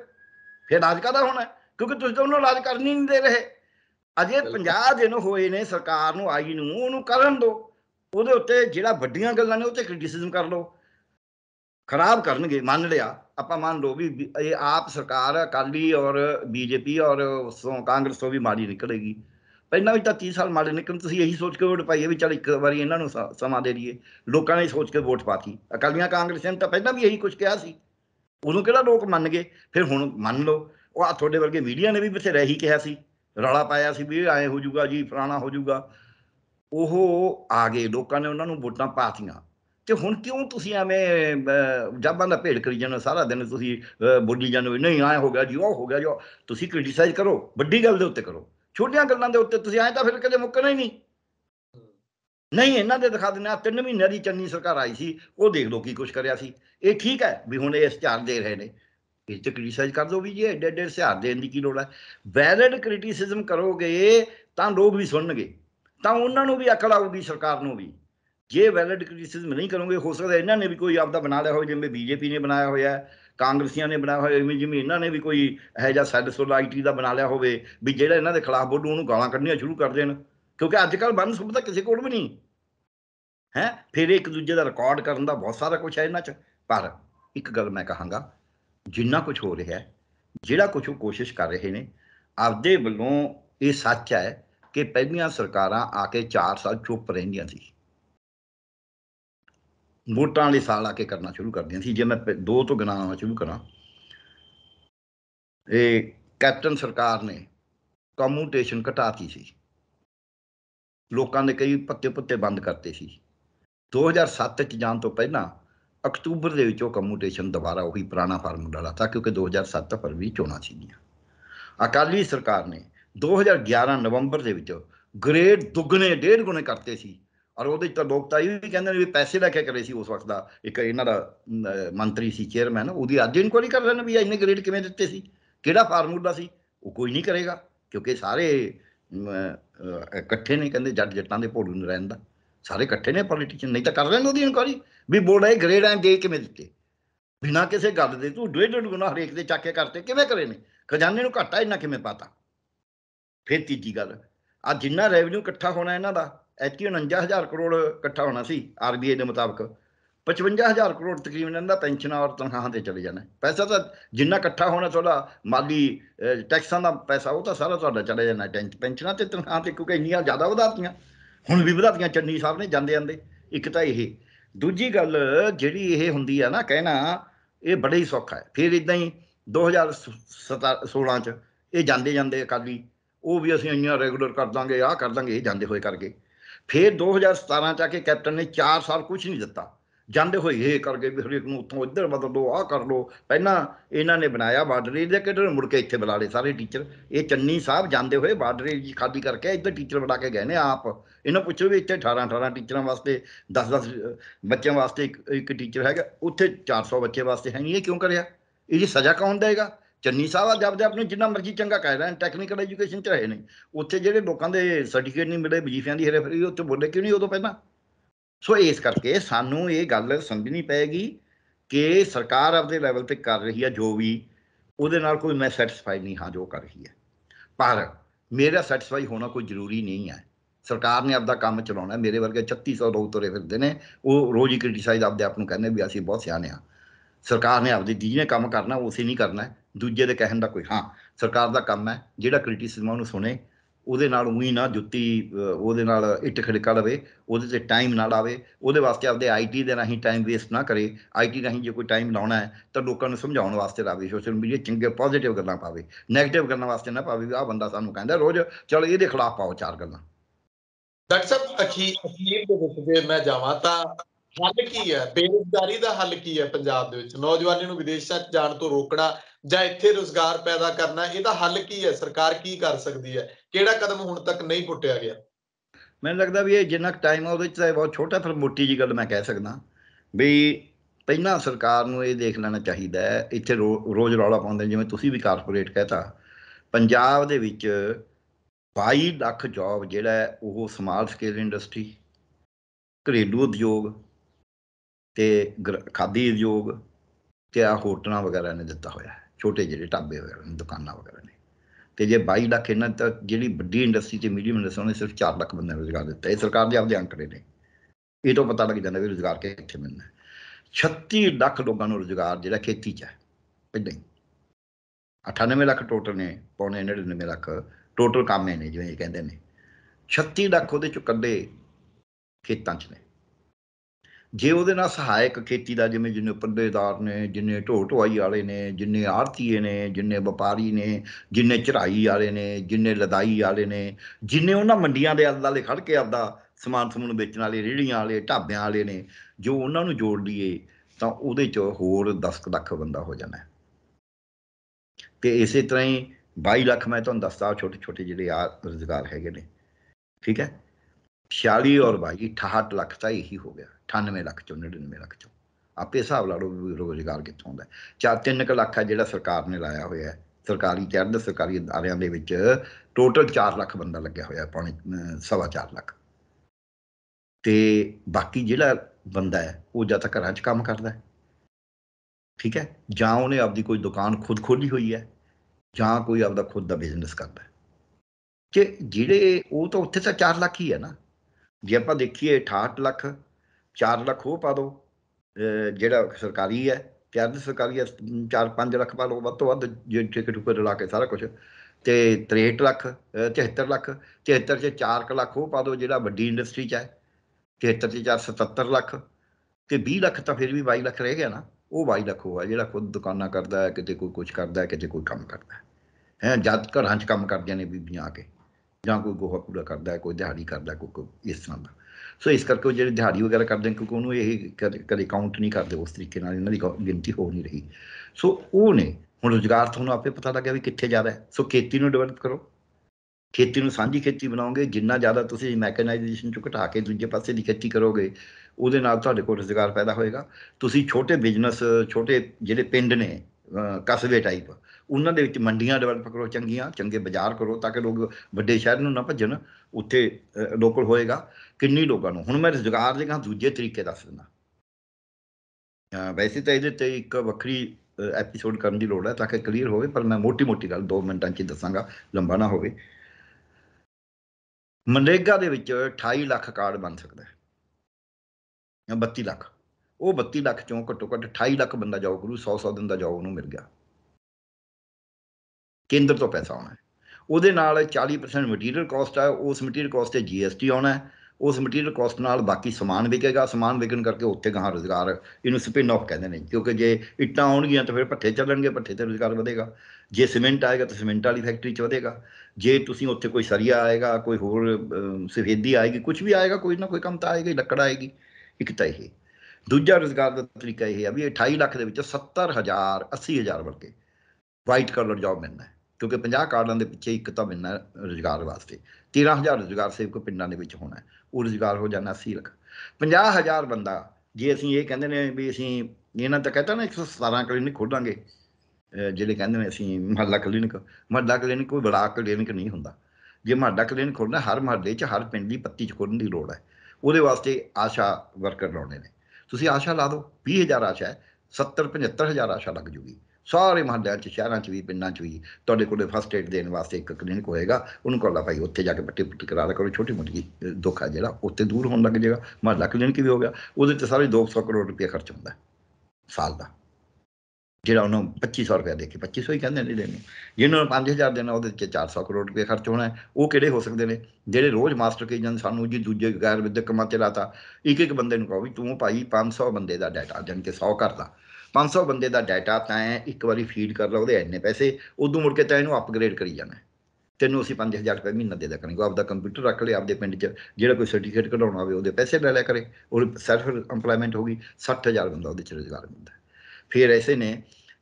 ਫਿਰ ਇਲਾਜ ਕਾਦਾ ਹੋਣਾ ਕਿਉਂਕਿ ਤੁਸੀਂ ਤਾਂ ਉਹਨਾਂ ਨੂੰ ਰਾਜ ਕਰਨੀ ਨਹੀਂ ਦੇ ਰਹੇ ਅਜੇ 50 ਦਿਨ ਹੋਏ ਨੇ ਸਰਕਾਰ ਨੂੰ ਆਈ ਨੂੰ ਉਹਨੂੰ ਕਰਨ ਦਿਓ ਉਹਦੇ ਉੱਤੇ ਜਿਹੜਾ ਵੱਡੀਆਂ ਗੱਲਾਂ ਨੇ ਉੱਤੇ ਕ੍ਰਿਟਿਸਿਜ਼ਮ ਕਰ ਲਓ ਖਰਾਬ ਕਰਨਗੇ ਮੰਨ ਲਿਆ ਆਪਾਂ ਮੰਨ ਲੋ ਵੀ ਇਹ ਆਪ ਸਰਕਾਰ ਅਕਾਲੀ ਔਰ ਬੀਜੇਪੀ ਔਰ ਕਾਂਗਰਸ ਤੋਂ ਵੀ ਮਾੜੀ ਨਿਕਲੇਗੀ ਪਹਿਲਾਂ ਵੀ ਤਾਂ 30 ਸਾਲ ਮਾੜੇ ਨਿਕਲ ਤੁਸੀਂ ਇਹੀ ਸੋਚ ਕੇ ਵੋਟ ਪਾਈ ਵੀ ਚਲ ਇੱਕ ਵਾਰੀ ਇਹਨਾਂ ਨੂੰ ਸਮਾਂ ਦੇ ਦਈਏ ਲੋਕਾਂ ਨੇ ਸੋਚ ਕੇ ਵੋਟ ਪਾਤੀ ਅਕਾਲੀਆਂ ਕਾਂਗਰਸ ਨੇ ਤਾਂ ਪਹਿਲਾਂ ਵੀ ਇਹੀ ਕੁਝ ਕਿਹਾ ਸੀ ਉਦੋਂ ਕਿਹੜਾ ਲੋਕ ਮੰਨ ਗਏ ਫਿਰ ਹੁਣ ਮੰਨ ਲਓ ਉਹ ਤੁਹਾਡੇ ਵਰਗੇ ਮੀਡੀਆ ਨੇ ਵੀ ਬਥੇ ਰਹੀ ਕਿਹਾ ਸੀ ਰੌਲਾ ਪਾਇਆ ਸੀ ਵੀ ਐ ਹੋ ਜੂਗਾ ਜੀ ਫਲਾਣਾ ਹੋ ਜੂਗਾ ਉਹ ਆ ਗਏ ਲੋਕਾਂ ਨੇ ਉਹਨਾਂ ਨੂੰ ਵੋਟਾਂ ਪਾਤੀਆਂ ਤੇ ਹੁਣ ਕਿਉਂ ਤੁਸੀਂ ਐਵੇਂ ਜਾਬਾਂ ਦਾ ਭੇੜ ਕਰੀ ਜਾਂਦੇ ਸਾਰਾ ਦਿਨ ਤੁਸੀਂ ਬੋਲੀ ਜਾਂਦੇ ਨਹੀਂ ਐ ਹੋ ਗਿਆ ਜੀ ਉਹ ਹੋ ਗਿਆ ਜੋ ਤੁਸੀਂ ਕ੍ਰਿਟਿਸਾਈਜ਼ ਕਰੋ ਵੱਡੀ ਗੱਲ ਦੇ ਉੱਤੇ ਕਰੋ ਛੋਟੀਆਂ ਗੱਲਾਂ ਦੇ ਉੱਤੇ ਤੁਸੀਂ ਐ ਤਾਂ ਫਿਰ ਕਦੇ ਮੁੱਕਣਾ ਹੀ ਨਹੀਂ ਨਹੀਂ ਇਹਨਾਂ ਦੇ ਦਿਖਾ ਦਿੰਦੇ ਆ ਤਿੰਨ ਮਹੀਨੇ ਦੀ ਚੰਨੀ ਸਰਕਾਰ ਆਈ ਸੀ ਉਹ ਦੇਖ ਲਓ ਕੀ ਕੁਝ ਕਰਿਆ ਸੀ ਇਹ ਠੀਕ ਹੈ ਵੀ ਹੁਣ ਇਹ ਚਾਰ ਦੇ ਰਹੇ ਨੇ ਇਹ ਤੇ ਕ੍ਰਿਟਿਸਾਈਜ਼ ਕਰ ਦੋ ਵੀ ਜੇ ਐਡੇ ਐਡੇ ਸਿਹਾਰ ਦੇਣ ਦੀ ਕੀ ਲੋੜ ਹੈ ਵੈਲਿਡ ਕ੍ਰਿਟਿਸਿਜ਼ਮ ਕਰੋਗੇ ਤਾਂ ਲੋਕ ਵੀ ਸੁਣਨਗੇ ਤਾਂ ਉਹਨਾਂ ਨੂੰ ਵੀ ਅਕਲ ਆਊਗੀ ਸਰਕਾਰ ਨੂੰ ਵੀ ਜੇ ਵੈਲਿਡ ਕ੍ਰਿਟਿਸਿਜ਼ਮ ਨਹੀਂ ਕਰੋਗੇ ਹੋ ਸਕਦਾ ਇਹਨਾਂ ਨੇ ਵੀ ਕੋਈ ਆਪਦਾ ਬਣਾ ਲਿਆ ਹੋਵੇ ਜਿਵੇਂ ਬੀਜੇਪੀ ਨੇ ਬਣਾਇਆ ਹੋਇਆ ਹੈ ਕਾਂਗਰਸੀਆਂ ਨੇ ਬਣਾਇਆ ਹੋਇਆ ਇਵੇਂ ਜਿਵੇਂ ਇਹਨਾਂ ਨੇ ਵੀ ਕੋਈ ਇਹ ਜਾਂ ਸੈੱਲ ਸੋਸਾਇਟੀ ਦਾ ਬਣਾ ਲਿਆ ਹੋਵੇ ਵੀ ਜਿਹੜਾ ਇਹਨਾਂ ਦੇ ਖਿਲਾਫ ਬੋਲੂ ਉਹਨੂੰ ਗਾਲਾਂ ਕੱਢਣੀਆਂ ਸ਼ੁਰੂ ਕਰ ਦੇਣ ਕਿਉਂਕਿ ਅੱਜ ਕੱਲ ਬੰਨ ਸੁਭ ਤਾਂ ਕਿਸੇ ਕੋਲ ਵੀ ਨਹੀਂ ਹੈ ਫਿਰ ਇੱਕ ਦੂਜੇ ਦਾ ਰਿਕਾਰਡ ਕਰਨ ਦਾ ਬਹੁਤ ਸਾਰਾ ਕੁਝ ਹੈ ਇਹਨਾਂ 'ਚ ਪਰ ਇੱਕ ਗੱਲ ਮੈਂ ਕਹਾਂਗਾ ਜਿੰਨਾ ਕੁਝ ਹੋ ਰਿਹਾ ਜਿਹੜਾ ਕੁਝ ਉਹ ਕੋਸ਼ਿਸ਼ ਕਰ ਰਹੇ ਨੇ ਆਪਦੇ ਵੱਲੋਂ ਇਹ ਸੱਚ ਹੈ ਕਿ ਪਹਿਲੀਆਂ ਸਰਕਾਰਾਂ ਆ ਕੇ 4 ਸਾਲ ਚੁੱਪ ਰਹਿੰਦੀਆਂ ਸੀ ਵੋਟਾਂ ਵਾਲੇ ਸਾਲ ਆ ਕੇ ਕਰਨਾ ਸ਼ੁਰੂ ਕਰਦੀਆਂ ਸੀ ਜੇ ਮੈਂ ਦੋ ਤੋਂ ਗਿਣਾਉਣਾ ਸ਼ੁਰੂ ਕਰਾਂ ਇਹ ਕੈਪਟਨ ਸਰਕਾਰ ਨੇ ਕਮਿਊਟੇਸ਼ਨ ਘਟਾਤੀ ਸੀ ਲੋਕਾਂ ਦੇ ਕਈ ਪੱਤੇ-ਪੁੱਤੇ ਬੰਦ ਕਰਤੇ ਸੀ 2007 ਚ ਜਾਣ ਤੋਂ ਪਹਿਲਾਂ ਅਕਤੂਬਰ ਦੇ ਵਿੱਚ ਉਹ ਕਮਿਊਟੇਸ਼ਨ ਦੁਬਾਰਾ ਉਹੀ ਪੁਰਾਣਾ ਫਾਰਮੂਲਾ ਲਾਤਾ ਕਿਉਂਕਿ 2007 ਪਰ ਫਰਵਰੀ ਚੋਣਾਂ ਸੀਗੀਆਂ ਅਕਾਲੀ ਸਰਕਾਰ ਨੇ 2011 ਨਵੰਬਰ ਦੇ ਵਿੱਚ ਗ੍ਰੇਡ ਦੁੱਗਣੇ ਡੇਢ ਗੁਣੇ ਕਰਤੇ ਸੀ ਔਰ ਉਹਦੇ ਤਾਂ ਲੋਕ ਤਾਂ ਇਹ ਵੀ ਕਹਿੰਦੇ ਨੇ ਵੀ ਪੈਸੇ ਲੈ ਕੇ ਕਰੇ ਸੀ ਉਸ ਵਕਤ ਦਾ ਇੱਕ ਇਹਨਾਂ ਦਾ ਮੰਤਰੀ ਸੀ ਚੇਅਰਮੈਨ ਉਹਦੀ ਅੱਜ ਇਨਕੁਆਰੀ ਕਰ ਰਹੇ ਨੇ ਵੀ ਇੰਨੇ ਗ੍ਰੇਡ ਕਿਵੇਂ ਦਿੱਤੇ ਸੀ ਕਿਹੜਾ ਫਾਰਮੂਲਾ ਸੀ ਉਹ ਕੋਈ ਨਹੀਂ ਕਰੇਗਾ ਕਿਉਂਕਿ ਸਾਰੇ ਇਕੱਠੇ ਨੇ ਕਹਿੰਦੇ ਜੱਟ ਜੱਟਾਂ ਦੇ ਭੋਲੂ ਨਰਾਇਣ ਦਾ ਸਾਰੇ ਇਕੱਠੇ ਨੇ ਪੋਲੀਟਿਸ਼ੀਅਨ ਨਹੀਂ ਤਾਂ ਕਰ ਰਹੇ ਨੇ ਉਹਦੀ ਇਨਕੁਆਰੀ ਵੀ ਬੋਲੇ ਗ੍ਰੇਡ ਐਂਡ ਦੇ ਕਿਵੇਂ ਦਿੱਤੇ ਬਿਨਾ ਕਿਸੇ ਗੱਲ ਦੇ ਤੂੰ ਡੇਢ ਡੇਢ ਗੁਣਾ ਹਰੇਕ ਦੇ ਚੱਕੇ ਕਰਤੇ ਕਿਵੇਂ ਕਰੇ ਨੇ ਖਜ਼ਾਨੇ ਨੂੰ ਘਟਾ ਇੰਨਾ ਕਿਵੇਂ ਪਾਤਾ ਫਿਰ ਤੀਜੀ ਗੱਲ ਆ ਜਿੰਨਾ ਰੈਵਨਿਊ ਇਕੱਠਾ ਹੋਣਾ ਇਹਨਾਂ ਦਾ ਐਤੀ 49000 ਕਰੋੜ ਇਕੱਠਾ ਹੋਣਾ ਸੀ ਆਰਬੀਆਈ ਦੇ ਮੁਤਾਬਕ 55000 ਕਰੋੜ ਤਕਰੀਬਨ ਇਹਨਾਂ ਦਾ ਪੈਨਸ਼ਨਾਂ ਔਰ ਤਨਖਾਹਾਂ ਤੇ ਚਲੇ ਜਾਣਾ ਪੈਸਾ ਤਾਂ ਜਿੰਨਾ ਇਕੱਠਾ ਹੋਣਾ ਤੁਹਾਡਾ ਮਾਲੀ ਟੈਕਸਾਂ ਦਾ ਪੈਸਾ ਉਹ ਤਾਂ ਸਾਰਾ ਤੁਹਾਡਾ ਚਲੇ ਜਾਣਾ ਪੈਨਸ਼ਨਾਂ ਤੇ ਤਨਖਾਹਾਂ ਤੇ ਕਿਉਂਕਿ ਇੰਨੀਆਂ ਜ਼ਿਆਦਾ ਵਧਾਤੀਆਂ ਹੁਣ ਵੀ ਵਧਾਤੀਆਂ ਚੰਨੀ ਸਾਹਿਬ ਨੇ ਜਾਂਦੇ ਜਾਂਦੇ ਇੱਕ ਤਾਂ ਇਹ ਦੂਜੀ ਗੱਲ ਜਿਹੜੀ ਇਹ ਹੁੰਦੀ ਆ ਨਾ ਕਹਿਣਾ ਇਹ ਬੜਾ ਹੀ ਸੌਖਾ ਹੈ ਫਿਰ ਇਦਾਂ ਹੀ 2016 ਚ ਇਹ ਜਾਂਦੇ ਜਾਂਦੇ ਅਕਾਲੀ ਉਹ ਵੀ ਅਸੀਂ ਇੰਨਾ ਰੈਗੂਲਰ ਕਰ ਦਾਂਗੇ ਆ ਕਰ ਦਾਂਗੇ ਇਹ ਜਾਂਦੇ ਹੋਏ ਕਰਕੇ ਫਿਰ 2017 ਚ ਆ ਕੇ ਕੈਪਟਨ ਨੇ 4 ਸਾਲ ਕੁਝ ਨਹੀਂ ਦਿੱਤਾ ਜਾਂਦੇ ਹੋਏ ਇਹ ਕਰਕੇ ਵੀ ਹਰੇਕ ਨੂੰ ਉੱਥੋਂ ਇੱਧਰ ਬਦਲ ਦੋ ਆ ਕਰ ਲੋ ਪਹਿਲਾਂ ਇਹਨਾਂ ਨੇ ਬਣਾਇਆ ਬਾਰਡਰ ਏਰੀਆ ਕਿਡਰ ਮੁੜ ਕੇ ਇੱਥੇ ਬੁਲਾ ਲਏ ਸਾਰੇ ਟੀਚਰ ਇਹ ਚੰਨੀ ਸਾਹਿਬ ਜਾਂਦੇ ਹੋਏ ਬਾਰਡਰ ਏਰੀਆ ਖਾਦੀ ਕਰਕੇ ਇੱਧਰ ਟੀਚਰ ਬਣਾ ਕੇ ਗਏ ਨੇ ਆਪ ਇਹਨਾਂ ਪੁੱਛੋ ਵੀ ਇੱਥੇ 18 18 ਟੀਚਰਾਂ ਵਾਸਤੇ 10 10 ਬੱਚਿਆਂ ਵਾਸਤੇ ਇੱਕ ਟੀਚਰ ਹੈਗਾ ਉੱਥੇ 400 ਬੱਚੇ ਵਾਸਤੇ ਹੈ ਨਹੀਂ ਇਹ ਕਿਉਂ ਕਰਿਆ ਇਹਦੀ ਸਜ਼ਾ ਕੌਣ ਦੇਗਾ ਚੰਨੀ ਸਾਹਿਬ ਜਦ ਦੇ ਆਪਣੇ ਜਿੰਨਾ ਮਰਜ਼ੀ ਚੰਗਾ ਕਹਿ ਰਹੇ ਟੈਕਨੀਕਲ ਐਜੂਕੇਸ਼ਨ ਚ ਰਹੇ ਨਹੀਂ ਉੱਥੇ ਜਿਹੜੇ ਲੋਕਾਂ ਦੇ ਸਰਟੀਫਿਕੇਟ ਨਹੀਂ ਮਿਲੇ ਵਜੀਫਿਆਂ ਦੀ ਹਰੇ ਫਰੀ ਉੱਥੇ ਬੋਲੇ ਕਿਉਂ ਨਹੀਂ ਉਦੋਂ ਪਹਿਲਾਂ ਸੋ ਇਸ ਕਰਕੇ ਸਾਨੂੰ ਇਹ ਗੱਲ ਸਮਝਣੀ ਪਏਗੀ ਕਿ ਸਰਕਾਰ ਆਪਦੇ ਲੈਵਲ ਤੇ ਕਰ ਰਹੀ ਹੈ ਜੋ ਵੀ ਉਹਦੇ ਨਾਲ ਕੋਈ ਮੈਂ ਸੈਟੀਸਫਾਈ ਨਹੀਂ ਹਾਂ ਜੋ ਕਰ ਰਹੀ ਹੈ ਪਰ ਮੇਰਾ ਸੈਟੀਸਫਾਈ ਹੋਣਾ ਕੋਈ ਜ਼ਰੂਰੀ ਨਹੀਂ ਹੈ ਸਰਕਾਰ ਨੇ ਆਪਦਾ ਕੰਮ ਚਲਾਉਣਾ ਮੇਰੇ ਵਰਗੇ 3600 ਲੋਕ ਤੁਰੇ ਫਿਰਦੇ ਨੇ ਉਹ ਰੋਜ਼ ਹੀ ਕ੍ਰਿਟਿਸਾਈਜ਼ ਆਪਦੇ ਆਪ ਨੂੰ ਕਹਿੰਦੇ ਵੀ ਅਸੀਂ ਬਹੁਤ ਸਿਆਣੇ ਆ ਸਰਕਾਰ ਨੇ ਆਪਦੀ ਜਿਹਨੇ ਕੰਮ ਕਰਨਾ ਉਸੇ ਨਹੀਂ ਕਰਨਾ ਦੂਜੇ ਦੇ ਕਹਿਣ ਦਾ ਕੋਈ ਹਾਂ ਸਰਕਾਰ ਦਾ ਕੰਮ ਹੈ ਜਿਹੜਾ ਕ੍ਰਿਟਿਸਿਜ਼ਮ ਉਹਨੂੰ ਸੁਣੇ ਉਹਦੇ ਨਾਲ ਉਹੀ ਨਾ ਜੁੱਤੀ ਉਹਦੇ ਨਾਲ ਇੱਟ ਖੜਕਾ ਲਵੇ ਉਹਦੇ ਤੇ ਟਾਈਮ ਨਾ ਲਾਵੇ ਉਹਦੇ ਵਾਸਤੇ ਆਪਦੇ ਆਈਟੀ ਦੇ ਰਾਹੀਂ ਟਾਈਮ ਵੇਸਟ ਨਾ ਕਰੇ ਆਈਟੀ ਰਾਹੀਂ ਜੇ ਕੋਈ ਟਾਈਮ ਲਾਉਣਾ ਹੈ ਤਾਂ ਲੋਕਾਂ ਨੂੰ ਸਮਝਾਉਣ ਵਾਸਤੇ ਲਾਵੇ ਸੋਸ਼ਲ ਮੀਡੀਆ ਚੰਗੇ ਪੋਜ਼ਿਟਿਵ ਗੱਲਾਂ ਪਾਵੇ 네ਗੇਟਿਵ ਕਰਨ ਵਾਸਤੇ ਨਾ ਪਾਵੇ ਵੀ ਆਹ ਬੰਦਾ ਸਾਨੂੰ ਕਹਿੰਦਾ ਰੋਜ਼ ਚਲ ਇਹਦੇ ਖਿਲਾਫ ਪਾਓ ਚਾਰ ਗੱਲਾਂ ਡਾਕਟਰ ਸਾਹਿਬ ਅਖੀਰ ਅਖੀਰ ਦੇ ਵਿੱਚ ਜੇ ਮੈਂ ਜਾਵਾਂ ਤਾਂ ਹੱਲ ਕੀ ਹੈ ਬੇਰੋਜ਼ਗਾਰੀ ਦਾ ਹੱਲ ਕੀ ਹੈ ਪੰਜਾਬ ਦੇ ਵਿੱਚ ਨੌਜਵਾਨਾਂ ਨੂੰ ਵਿਦੇਸ਼ਾਂ 'ਚ ਜਾਣ ਤੋਂ ਰੋਕਣਾ ਜਾਂ ਇੱਥੇ ਰੋਜ਼ਗਾਰ ਪੈਦਾ ਕਰਨਾ ਇਹਦਾ ਹੱਲ ਕੀ ਹੈ ਸਰਕਾਰ ਕੀ ਕਰ ਸਕਦੀ ਹੈ ਕਿਹੜਾ ਕਦਮ ਹੁਣ ਤੱਕ ਨਹੀਂ ਪੁੱਟਿਆ ਗਿਆ ਮੈਨੂੰ ਲੱਗਦਾ ਵੀ ਇਹ ਜਿੰਨਾ ਟਾਈਮ ਆ ਉਹਦੇ ਵਿੱਚ ਤਾਂ ਬਹੁਤ ਛੋਟਾ ਫਿਰ ਮੋਟੀ ਜੀ ਗੱਲ ਮੈਂ ਕਹਿ ਸਕਦਾ ਵੀ ਪਹਿਲਾਂ ਸਰਕਾਰ ਨੂੰ ਇਹ ਦੇਖ ਲੈਣਾ ਚਾਹੀਦਾ ਹੈ ਇੱਥੇ ਰੋਜ਼ ਰੌਲਾ ਪਾਉਂਦੇ ਜਿਵੇਂ ਤੁਸੀਂ ਵੀ ਕਾਰਪੋਰੇਟ ਕਹਤਾ ਪੰਜਾਬ ਦੇ ਵਿੱਚ 22 ਲੱਖ ਜੌਬ ਜਿਹੜਾ ਉਹ ਸਮਾਲ ਸਕੇਲ ਇੰਡਸਟਰੀ ਘਰੇਲੂ ਉਦਯੋਗ ਤੇ ਖਾਦੀ ਉਦਯੋਗ ਤੇ ਆ ਹੋਟਲਾਂ ਵਗੈਰਾ ਨੇ ਦਿੱਤਾ ਹੋਇਆ ਹੈ ਛੋਟੇ ਜਿਹੜੇ ਟਾਬੇ ਵਗੈਰਾ ਨੇ ਦੁਕਾਨਾਂ ਵਗੈਰਾ ਨੇ ਤੇ ਜੇ 22 ਲੱਖ ਇਹਨਾਂ ਤੱਕ ਜਿਹੜੀ ਵੱਡੀ ਇੰਡਸਟਰੀ ਤੇ ਮੀਡੀਅਮ ਇੰਡਸਟਰੀ ਨੇ ਸਿਰਫ 4 ਲੱਖ ਬੰਦੇ ਰੋਜ਼ਗਾਰ ਦਿੱਤਾ ਇਹ ਸਰਕਾਰ ਦੇ ਆਪਦੇ ਅੰਕੜੇ ਨੇ ਇਹ ਤੋਂ ਪਤਾ ਲੱਗ ਜਾਂਦਾ ਵੀ ਰੋਜ਼ਗਾਰ ਕਿੱਥੇ ਮਿਲਣਾ 36 ਲੱਖ ਲੋਕਾਂ ਨੂੰ ਰੋਜ਼ਗਾਰ ਜਿਹੜਾ ਖੇਤੀ 'ਚ ਹੈ ਪਹਿਲਾਂ 98 ਲੱਖ ਟੋਟਲ ਨੇ ਪੌਣੇ 99 ਲੱਖ ਟੋਟਲ ਕਾਮੇ ਨੇ ਜਿਵੇਂ ਇਹ ਕਹਿੰਦੇ ਨੇ 36 ਲੱਖ ਉਹਦੇ ਚੋਂ ਕੱਢੇ ਖੇਤਾਂ 'ਚ ਨੇ ਜੇ ਉਹਦੇ ਨਾਲ ਸਹਾਇਕ ਖੇਤੀ ਦਾ ਜਿਵੇਂ ਜਿੰਨੇ ਪੱਲੇਦਾਰ ਨੇ ਜਿੰਨੇ ਢੋਟਵਾਈ ਵਾਲੇ ਨੇ ਜਿੰਨੇ ਆਰਤੀਏ ਨੇ ਜਿੰਨੇ ਵਪਾਰੀ ਨੇ ਜਿੰਨੇ ਚੜਾਈ ਵਾਲੇ ਨੇ ਜਿੰਨੇ ਲਦਾਈ ਵਾਲੇ ਨੇ ਜਿੰਨੇ ਉਹਨਾਂ ਮੰਡੀਆਂ ਦੇ ਆਲੇ ਖੜ ਕੇ ਆਪਦਾ ਸਮਾਨ ਸਮੂਨ ਵੇਚਣ ਵਾਲੇ ਰੇੜੀਆਂ ਵਾਲੇ ਢਾਬਿਆਂ ਵਾਲੇ ਨੇ ਜੋ ਉਹਨਾਂ ਨੂੰ ਜੋੜ ਲਈਏ ਤਾਂ ਉਹਦੇ ਚ ਹੋਰ 10 ਲੱਖ ਬੰਦਾ ਹੋ ਜਾਣਾ ਤੇ ਇਸੇ ਤਰ੍ਹਾਂ ਹੀ 22 ਲੱਖ ਮੈਂ ਤੁਹਾਨੂੰ ਦੱਸਦਾ ਛੋਟੇ ਛੋਟੇ ਜਿਹੜੇ ਆ ਰੋਜ਼ਗਾਰ ਹੈਗੇ ਨੇ ਠੀਕ ਹੈ 46 ਔਰ 22 68 ਲੱਖ ਤਾਂ ਇਹੀ ਹੋ ਗਿਆ 98 ਲੱਖ ਚੋਂ 99 ਲੱਖ ਚੋਂ ਆਪੇ ਹਿਸਾਬ ਲਾ ਲਓ ਰੋਜ਼ਗਾਰ ਕਿੱਥੋਂ ਦਾ ਤਿੰਨ 3 ਲੱਖ ਆ ਜਿਹੜਾ ਸਰਕਾਰ ਨੇ ਲਾਇਆ ਹੋਇਆ ਹੈ ਸਰਕਾਰੀ ਚੜ੍ਹਦੇ ਸਰਕਾਰੀ ਅਦਾਰਿਆਂ ਦੇ ਵਿੱਚ ਟੋਟਲ 4 ਲੱਖ ਬੰਦਾ ਲੱਗਿਆ ਹੋਇਆ ਪੌਣੇ ਸਵਾ 4 ਲੱਖ ਤੇ ਬਾਕੀ ਜਿਹੜਾ ਬੰਦਾ ਹੈ ਉਹ ਜਾਂ ਤਾਂ ਘਰਾਂ 'ਚ ਕੰਮ ਕਰਦਾ ਹੈ ਠੀਕ ਹੈ ਜਾਂ ਉਹਨੇ ਆਪਦੀ ਕੋਈ ਦੁਕਾਨ ਖੁਦ ਖੋਲੀ ਹੋਈ ਹੈ ਜਾਂ ਕੋਈ ਆਪਦਾ ਖੁਦ ਦਾ ਬਿਜ਼ਨਸ ਕਰਦਾ ਕਿ ਜਿਹੜੇ ਉਹ ਤਾਂ ਉੱਥੇ ਤਾਂ 4 ਲੱਖ ਹੀ ਹੈ ਨਾ ਜੇ ਆਪਾਂ ਦੇਖੀਏ 68 ਲੱਖ 4 ਲੱਖ ਉਹ ਪਾ ਦੋ ਜਿਹੜਾ ਸਰਕਾਰੀ ਹੈ ਤੇ ਅੱਧ ਸਰਕਾਰੀ 4-5 ਲੱਖ ਪਾ ਲੋ ਵੱਧ ਤੋਂ ਵੱਧ ਜੇ ਟਿਕਟ ਉੱਪਰ ਲਾ ਕੇ ਸਾਰਾ ਕੁਝ ਤੇ 63 ਲੱਖ 73 ਲੱਖ 73 ਚ 4 ਲੱਖ ਉਹ ਪਾ ਦੋ ਜਿਹੜਾ ਵੱਡੀ ਇੰਡਸਟਰੀ ਚ ਹੈ 73 ਚ 4 77 ਲੱਖ ਤੇ 20 ਲੱਖ ਤਾਂ ਫਿਰ ਵੀ 22 ਲੱਖ ਰਹਿ ਗਿਆ ਨਾ ਉਹ ਬਾਈ ਦਾ ਖੋਆ ਜਿਹੜਾ ਖੁਦ ਦੁਕਾਨਾਂ ਕਰਦਾ ਹੈ ਕਿਤੇ ਕੋਈ ਕੁਝ ਕਰਦਾ ਹੈ ਕਿਤੇ ਕੋਈ ਕੰਮ ਕਰਦਾ ਹੈ ਹੈ ਜਦ ਘਰਾਂ 'ਚ ਕੰਮ ਕਰਦੀਆਂ ਨੇ ਬੀਬੀਆਂ ਆ ਕੇ ਜਾਂ ਕੋਈ ਗੋਹਾ ਕੂੜਾ ਕਰਦਾ ਹੈ ਕੋਈ ਦਿਹਾੜੀ ਕਰਦਾ ਕੋਈ ਇਸ ਤਰ੍ਹਾਂ ਦਾ ਸੋ ਇਸ ਕਰਕੇ ਉਹ ਜਿਹੜੇ ਦਿਹਾੜੀ ਵਗੈਰਾ ਕਰਦੇ ਨੇ ਕਿਉਂਕਿ ਉਹਨੂੰ ਇਹ ਕਦੇ ਕਾਊਂਟ ਨਹੀਂ ਕਰਦੇ ਉਸ ਤਰੀਕੇ ਨਾਲ ਇਹਨਾਂ ਦੀ ਗਿਣਤੀ ਹੋ ਨਹੀਂ ਰਹੀ ਸੋ ਉਹ ਨੇ ਹੁਣ ਰੋਜ਼ਗਾਰ ਤੁਹਾਨੂੰ ਆਪੇ ਪਤਾ ਲੱਗਿਆ ਵੀ ਕਿੱਥੇ ਜ਼ਿਆਦਾ ਸੋ ਖੇਤੀ ਨੂੰ ਡਿਵੈਲਪ ਕਰੋ ਖੇਤੀ ਨੂੰ ਸਾਂਝੀ ਖੇਤੀ ਬਣਾਉਂਗੇ ਜਿੰਨਾ ਜ਼ਿਆਦਾ ਤੁਸੀਂ ਮੈਕਨਾਈਜੇਸ਼ਨ ਚੋਂ ਘਟਾ ਕੇ ਦੂਜੇ ਪਾਸੇ ਦੀ ਖੇਤੀ ਕਰੋਗੇ ਉਹਦੇ ਨਾਲ ਤੁਹਾਡੇ ਕੋਲ ਰੋਜ਼ਗਾਰ ਪੈਦਾ ਹੋਏਗਾ ਤੁਸੀਂ ਛੋਟੇ ਬਿਜ਼ਨਸ ਛੋਟੇ ਜਿਹੜੇ ਪਿੰਡ ਨੇ ਕਸਬੇ ਟਾਈਪ ਉਹਨਾਂ ਦੇ ਵਿੱਚ ਮੰਡੀਆਂ ਡਿਵੈਲਪ ਕਰੋ ਚੰਗੀਆਂ ਚੰਗੇ ਬਾਜ਼ਾਰ ਕਰੋ ਤਾਂ ਕਿ ਲੋਕ ਵੱਡੇ ਸ਼ਹਿਰ ਨੂੰ ਨਾ ਭੱਜਣ ਉੱਥੇ ਲੋਕਲ ਹੋਏਗਾ ਕਿੰਨੀ ਲੋਕਾਂ ਨੂੰ ਹੁਣ ਮੈਂ ਰੋਜ਼ਗਾਰ ਦੇ ਕਾਂ ਦੂਜੇ ਤਰੀਕੇ ਦੱਸ ਦਿੰਦਾ ਵੈਸੇ ਤਾਂ ਇਹਦੇ ਤੇ ਇੱਕ ਵੱਖਰੀ ਐਪੀਸੋਡ ਕਰਨ ਦੀ ਲੋੜ ਹੈ ਤਾਂ ਕਿ ਕਲੀਅਰ ਹੋਵੇ ਪਰ ਮੈਂ ਮੋਟੀ ਮੋਟੀ ਗੱਲ 2 ਮਿੰਟਾਂ 'ਚ ਦੱਸਾਂਗਾ ਲੰਬਾ ਨਾ ਹੋਵੇ ਮਨਰੇਗਾ ਦੇ ਵਿੱਚ 28 ਲੱਖ ਕਾਰਡ ਬਣ ਸਕਦਾ ਹੈ ਜਾਂ 32 ਲੱਖ ਉਹ 32 ਲੱਖ ਚੋਂ ਘੱਟੋ ਘੱਟ 28 ਲੱਖ ਬੰਦਾ ਜਾਓ ਗੁਰੂ 100 100 ਦਿਨ ਦਾ ਜਾਓ ਉਹਨੂੰ ਮਿਲ ਗਿਆ ਕੇਂਦਰ ਤੋਂ ਪੈਸਾ ਆਉਣਾ ਉਹਦੇ ਨਾਲ 40% ਮਟੀਰੀਅਲ ਕਾਸਟ ਆ ਉਸ ਮਟੀਰੀਅਲ ਕਾਸਟ ਤੇ ਜੀਐਸਟੀ ਆਉਣਾ ਹੈ ਉਸ ਮਟੀਰੀਅਲ ਕਾਸਟ ਨਾਲ ਬਾਕੀ ਸਮਾਨ ਵਿਕੇਗਾ ਸਮਾਨ ਵਿਕਣ ਕਰਕੇ ਉੱਥੇ ਗਾਂ ਰੋਜ਼ਗਾਰ ਇਹਨੂੰ ਸਪਿਨ ਆਫ ਕਹਿੰਦੇ ਨੇ ਕਿਉਂਕਿ ਜੇ ਇੱਟਾਂ ਆਉਣਗੀਆਂ ਤਾਂ ਫਿਰ ਭੱਠੇ ਚੱਲਣਗੇ ਭੱਠੇ ਤੇ ਰੋਜ਼ਗਾਰ ਵਧੇਗਾ ਜੇ ਸਿਮਿੰਟ ਆਏਗਾ ਤਾਂ ਸਿਮਿੰਟ ਵਾਲੀ ਫੈਕਟਰੀ 'ਚ ਵਧੇਗਾ ਜੇ ਤੁਸੀਂ ਉੱਥੇ ਕੋਈ ਸਰੀਆ ਆਏਗਾ ਕੋਈ ਹੋਰ ਸਫੇਦੀ ਆਏਗੀ ਕੁਝ ਵੀ ਆਏਗਾ ਕੋਈ ਨਾ ਕੋਈ ਕੰਮ ਤਾਂ ਆਏਗਾ ਲੱਕੜ ਆਏਗੀ ਇੱਕ ਤਾਂ ਇਹ ਦੂਜਾ ਰੋਜ਼ਗਾਰ ਦਾ ਤਰੀਕਾ ਇਹ ਹੈ ਵੀ 28 ਲੱਖ ਦੇ ਵਿੱਚੋਂ 70000 80000 ਵਰਗੇ ਵਾਈਟ ਕਲਰ ਜੌਬ ਮਿਲਣਾ ਹੈ ਕਿਉਂਕਿ 50 ਕਾਰਡਾਂ ਦੇ ਪਿੱਛੇ ਇੱਕ ਤਾਂ ਮਿਲਣਾ ਰੋਜ਼ਗਾਰ ਵਾਸਤੇ 13000 ਰੋਜ਼ਗਾਰ ਸੇਵਕ ਪਿੰਡਾਂ ਦੇ ਵਿੱਚ ਹੋਣਾ ਹੈ ਉਰਜਗਾਰ ਹੋ ਜਾਣਾ ਸੀ ਲੱਖ 50000 ਬੰਦਾ ਜੇ ਅਸੀਂ ਇਹ ਕਹਿੰਦੇ ਨੇ ਵੀ ਅਸੀਂ ਇਹਨਾਂ ਤਾਂ ਕਹਤਾ ਨਾ 117 ਕਲੀਨਿਕ ਖੋਲਾਂਗੇ ਜਿਹੜੇ ਕਹਿੰਦੇ ਨੇ ਅਸੀਂ ਮਹੱਲਾ ਕਲੀਨਿਕ ਮਹੱਲਾ ਕਲੀਨਿਕ ਕੋਈ ਬੜਾ ਕਲੀਨਿਕ ਨਹੀਂ ਹੁੰਦਾ ਜੇ ਮਹੱਲਾ ਕਲੀਨਿਕ ਖੋਲਣਾ ਹਰ ਮਹੱਲੇ 'ਚ ਹਰ ਪਿੰਡ ਦੀ ਪੱਤੀ 'ਚ ਖੋਲਣ ਦੀ ਲੋੜ ਹੈ ਉਹਦੇ ਵਾਸਤੇ ਆਸ਼ਾ ਵਰਕਰ ਲਾਉਣੇ ਨੇ ਤੁਸੀਂ ਆਸ਼ਾ ਲਾ ਦਿਓ 20000 ਆਸ਼ਾ ਹੈ 70 75000 ਆਸ਼ਾ ਲੱਗ ਜੂਗੀ ਸਾਰੇ ਮਹੱਲਿਆਂ 'ਚ ਸ਼ਹਿਰਾਂ 'ਚ ਵੀ ਪਿੰਡਾਂ 'ਚ ਵੀ ਤੁਹਾਡੇ ਕੋਲੇ ਫਸਟ ਏਡ ਦੇਣ ਵਾਸਤੇ ਇੱਕ ਕਲੀਨਿਕ ਹੋਏਗਾ ਉਹਨੂੰ ਲਾ ਭਾਈ ਉੱਥੇ ਜਾ ਕੇ ਪੱਟੀ ਪੁੱਟੀ ਕਰਾ ਲੈ ਕਰੋ ਛੋਟੀ ਮੋਟੀ ਦੁੱਖ ਆ ਜਿਹੜਾ ਉੱਥੇ ਦੂਰ ਹੋਣ ਲੱਗ ਜਾਏਗਾ ਮਹੱਲਾ ਕਲੀਨਿਕ ਵੀ ਹੋ ਗਿਆ ਉਹਦੇ ਤੇ ਸਾਰੇ 200 ਕਰੋੜ ਰੁਪਏ ਖਰਚ ਹੁੰਦਾ ਸਾਲ ਦਾ ਜਿਹੜਾ ਉਹਨਾਂ 2500 ਰੁਪਏ ਦੇ ਕੇ 2500 ਹੀ ਕਹਿੰਦੇ ਨੇ ਨੂੰ ਜਿਹਨਾਂ ਨੂੰ 5000 ਦੇਣਾ ਉਹਦੇ ਤੇ 400 ਕਰੋੜ ਰੁਪਏ ਖਰਚ ਹੋਣਾ ਉਹ ਕਿਹੜੇ ਹੋ ਸਕਦੇ ਨੇ ਜਿਹੜੇ ਰੋਜ਼ ਮਾਸਟਰ ਕੇਜਨ ਸਾਨੂੰ ਜੀ ਦੂਜੇ ਗੈਰ ਵਿਦਿਅਕ ਕੰਮਾਂ ਤੇ ਲਾਤਾ ਇੱਕ ਇੱਕ ਬੰਦੇ ਨੂੰ ਕਹੋ ਵੀ ਤੂੰ ਭਾਈ 500 ਬੰਦੇ ਦਾ ਡਾਟਾ ਜਨ ਕੇ 100 ਕਰਦਾ 500 ਬੰਦੇ ਦਾ ਡਾਟਾ ਤਾਂ ਹੈ ਇੱਕ ਵਾਰੀ ਫੀਡ ਕਰ ਲਓ ਉਹਦੇ ਇੰਨੇ ਪੈਸੇ ਉਦੋਂ ਮੁੜ ਕੇ ਤਾਂ ਇਹਨੂੰ ਅਪਗ੍ਰੇਡ ਕਰੀ ਜਾਣਾ ਤੈਨੂੰ ਅਸੀਂ 5000 ਰੁਪਏ ਮਹੀਨਾ ਦੇ ਦਿਆ ਕਰਾਂਗੇ ਆਪਦਾ ਕੰਪਿਊਟਰ ਰੱਖ ਲੈ ਆਪਦੇ ਪਿੰਡ 'ਚ ਜਿਹੜਾ ਕੋਈ ਸਰਟੀਫਿਕੇਟ ਕਢਾਉਣਾ ਹੋਵੇ ਉਹਦੇ ਪੈਸੇ ਲੈ ਲਿਆ ਕਰੇ ਉਹ ਸੈਲਫ ਏਮਪਲੋਇਮੈਂਟ ਹੋ ਗਈ 60000 ਬੰਦਾ ਉਹਦੇ 'ਚ ਰੋਜ਼ਗਾਰ ਮਿਲਦਾ ਫਿਰ ਐਸੇ ਨੇ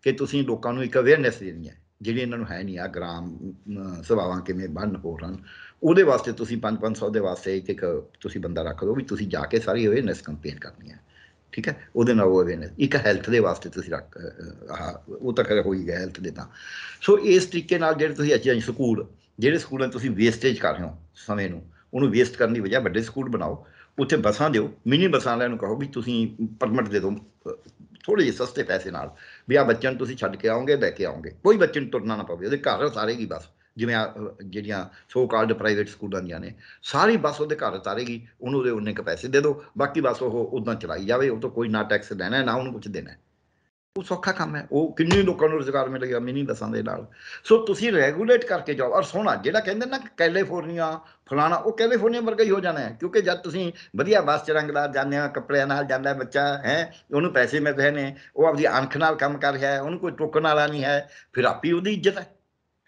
ਕਿ ਤੁਸੀਂ ਲੋਕਾਂ ਨੂੰ ਇੱਕ ਅਵੇਅਰਨੈਸ ਦੇਣੀ ਹੈ ਜਿਹੜੀ ਇਹਨਾਂ ਨੂੰ ਹੈ ਨਹੀਂ ਆ ਗ੍ਰਾਮ ਸਭਾਵਾਂ ਕਿਵੇਂ ਬੰਨ ਹੋ ਰਣ ਉਹਦੇ ਵਾਸਤੇ ਤੁਸੀਂ 5-500 ਦੇ ਵਾਸਤੇ ਇੱਕ ਇੱਕ ਤੁਸੀਂ ਬੰਦਾ ਰੱਖ ਲਓ ਵੀ ਤੁਸੀਂ ਜਾ ਕੇ ਸਾਰੀ ਅਵੇਅਰਨੈਸ ਕੰਪੇਨ ਕਰਨੀ ਹੈ ਠੀਕ ਹੈ ਉਹਦੇ ਨਾਲ ਉਹ ਅਵੇਅਰਨੈਸ ਇੱਕ ਹੈਲਥ ਦੇ ਵਾਸਤੇ ਤੁਸੀਂ ਰੱਖ ਉਹ ਤਾਂ ਕਰ ਹੋਈ ਗਿਆ ਹੈਲਥ ਦੇ ਤਾਂ ਸੋ ਇਸ ਤਰੀਕੇ ਨਾਲ ਜਿਹੜੇ ਤੁਸੀਂ ਅੱਜ ਸਕੂਲ ਜਿਹੜੇ ਸਕੂਲਾਂ ਤੁਸੀਂ ਵੇਸਟੇਜ ਕਰ ਰਹੇ ਹੋ ਸਮੇਂ ਨੂੰ ਉਹਨੂੰ ਵੇਸਟ ਕਰਨ ਦੀ ਬਜਾਏ ਵੱਡੇ ਸਕੂਲ ਬਣਾਓ ਉੱਥੇ ਬੱਸਾਂ ਦਿਓ ਮਿਨੀ ਬੱਸਾਂ ਵਾਲਿਆਂ ਨੂੰ ਕਹੋ ਵੀ ਤੁਸੀਂ ਪਰਮਿਟ ਦੇ ਦਿਓ ਥੋੜੇ ਜਿਹੇ ਸਸਤੇ ਪੈਸੇ ਨਾਲ ਵੀ ਆ ਬੱਚਿਆਂ ਨੂੰ ਤੁਸੀਂ ਛੱਡ ਕੇ ਆਓਗੇ ਲੈ ਕੇ ਆਓਗੇ ਕੋਈ ਬੱਚੇ ਨੂੰ ਤੁਰਨਾ ਨਾ ਪਵੇ ਉਹਦੇ ਘਰ ਸਾਰੇ ਹੀ ਬਸ ਜਿਵੇਂ ਜਿਹੜੀਆਂ ਸੋ ਕਾਲਡ ਪ੍ਰਾਈਵੇਟ ਸਕੂਲਾਂ ਦੀਆਂ ਨੇ ਸਾਰੀ ਬੱਸ ਉਹਦੇ ਘਰ ਉਤਾਰੇਗੀ ਉਹਨੂੰ ਉਹਦੇ ਉਹਨੇ ਕ ਪੈਸੇ ਦੇ ਦਿਓ ਬਾਕੀ ਬੱਸ ਉਹ ਉਦਾਂ ਚਲਾਈ ਜਾਵੇ ਉਹ ਤੋਂ ਕੋਈ ਨਾ ਟੈਕਸ ਲੈਣਾ ਨਾ ਉਹਨੂੰ ਕੁਝ ਦੇਣਾ ਉਹ ਸੌਖਾ ਕੰਮ ਹੈ ਉਹ ਕਿੰਨੇ ਲੋਕਾਂ ਨੂੰ ਰੋਜ਼ਗਾਰ ਮਿਲੇਗਾ ਮਿਨੀ ਦੱਸਾਂ ਦੇ ਨਾਲ ਸੋ ਤੁਸੀਂ ਰੈਗੂਲੇਟ ਕਰਕੇ ਜਾਓ ਔਰ ਸੋਣਾ ਜਿਹੜਾ ਕਹਿੰਦੇ ਨਾ ਕੈਲੀਫੋਰਨੀਆ ਫਲਾਣਾ ਉਹ ਕੈਲੀਫੋਰਨੀਆ ਵਰਗਾ ਹੀ ਹੋ ਜਾਣਾ ਹੈ ਕਿਉਂਕਿ ਜਦ ਤੁਸੀਂ ਵਧੀਆ ਬੱਸ ਚ ਰੰਗਦਾਰ ਜਾਂਦੇ ਆ ਕੱਪੜਿਆਂ ਨਾਲ ਜਾਂਦਾ ਬੱਚਾ ਹੈ ਉਹਨੂੰ ਪੈਸੇ ਮਿਲਦੇ ਨੇ ਉਹ ਆਪਦੀ ਅਣਖ ਨਾਲ ਕੰਮ ਕਰ ਰਿਹਾ ਹੈ ਉਹਨੂੰ ਕੋਈ ਟੋਕਣ ਵਾਲਾ ਨਹੀਂ ਹੈ ਫਿਰ ਆਪੀ ਉਹਦੀ ਇੱਜ਼ਤ ਹੈ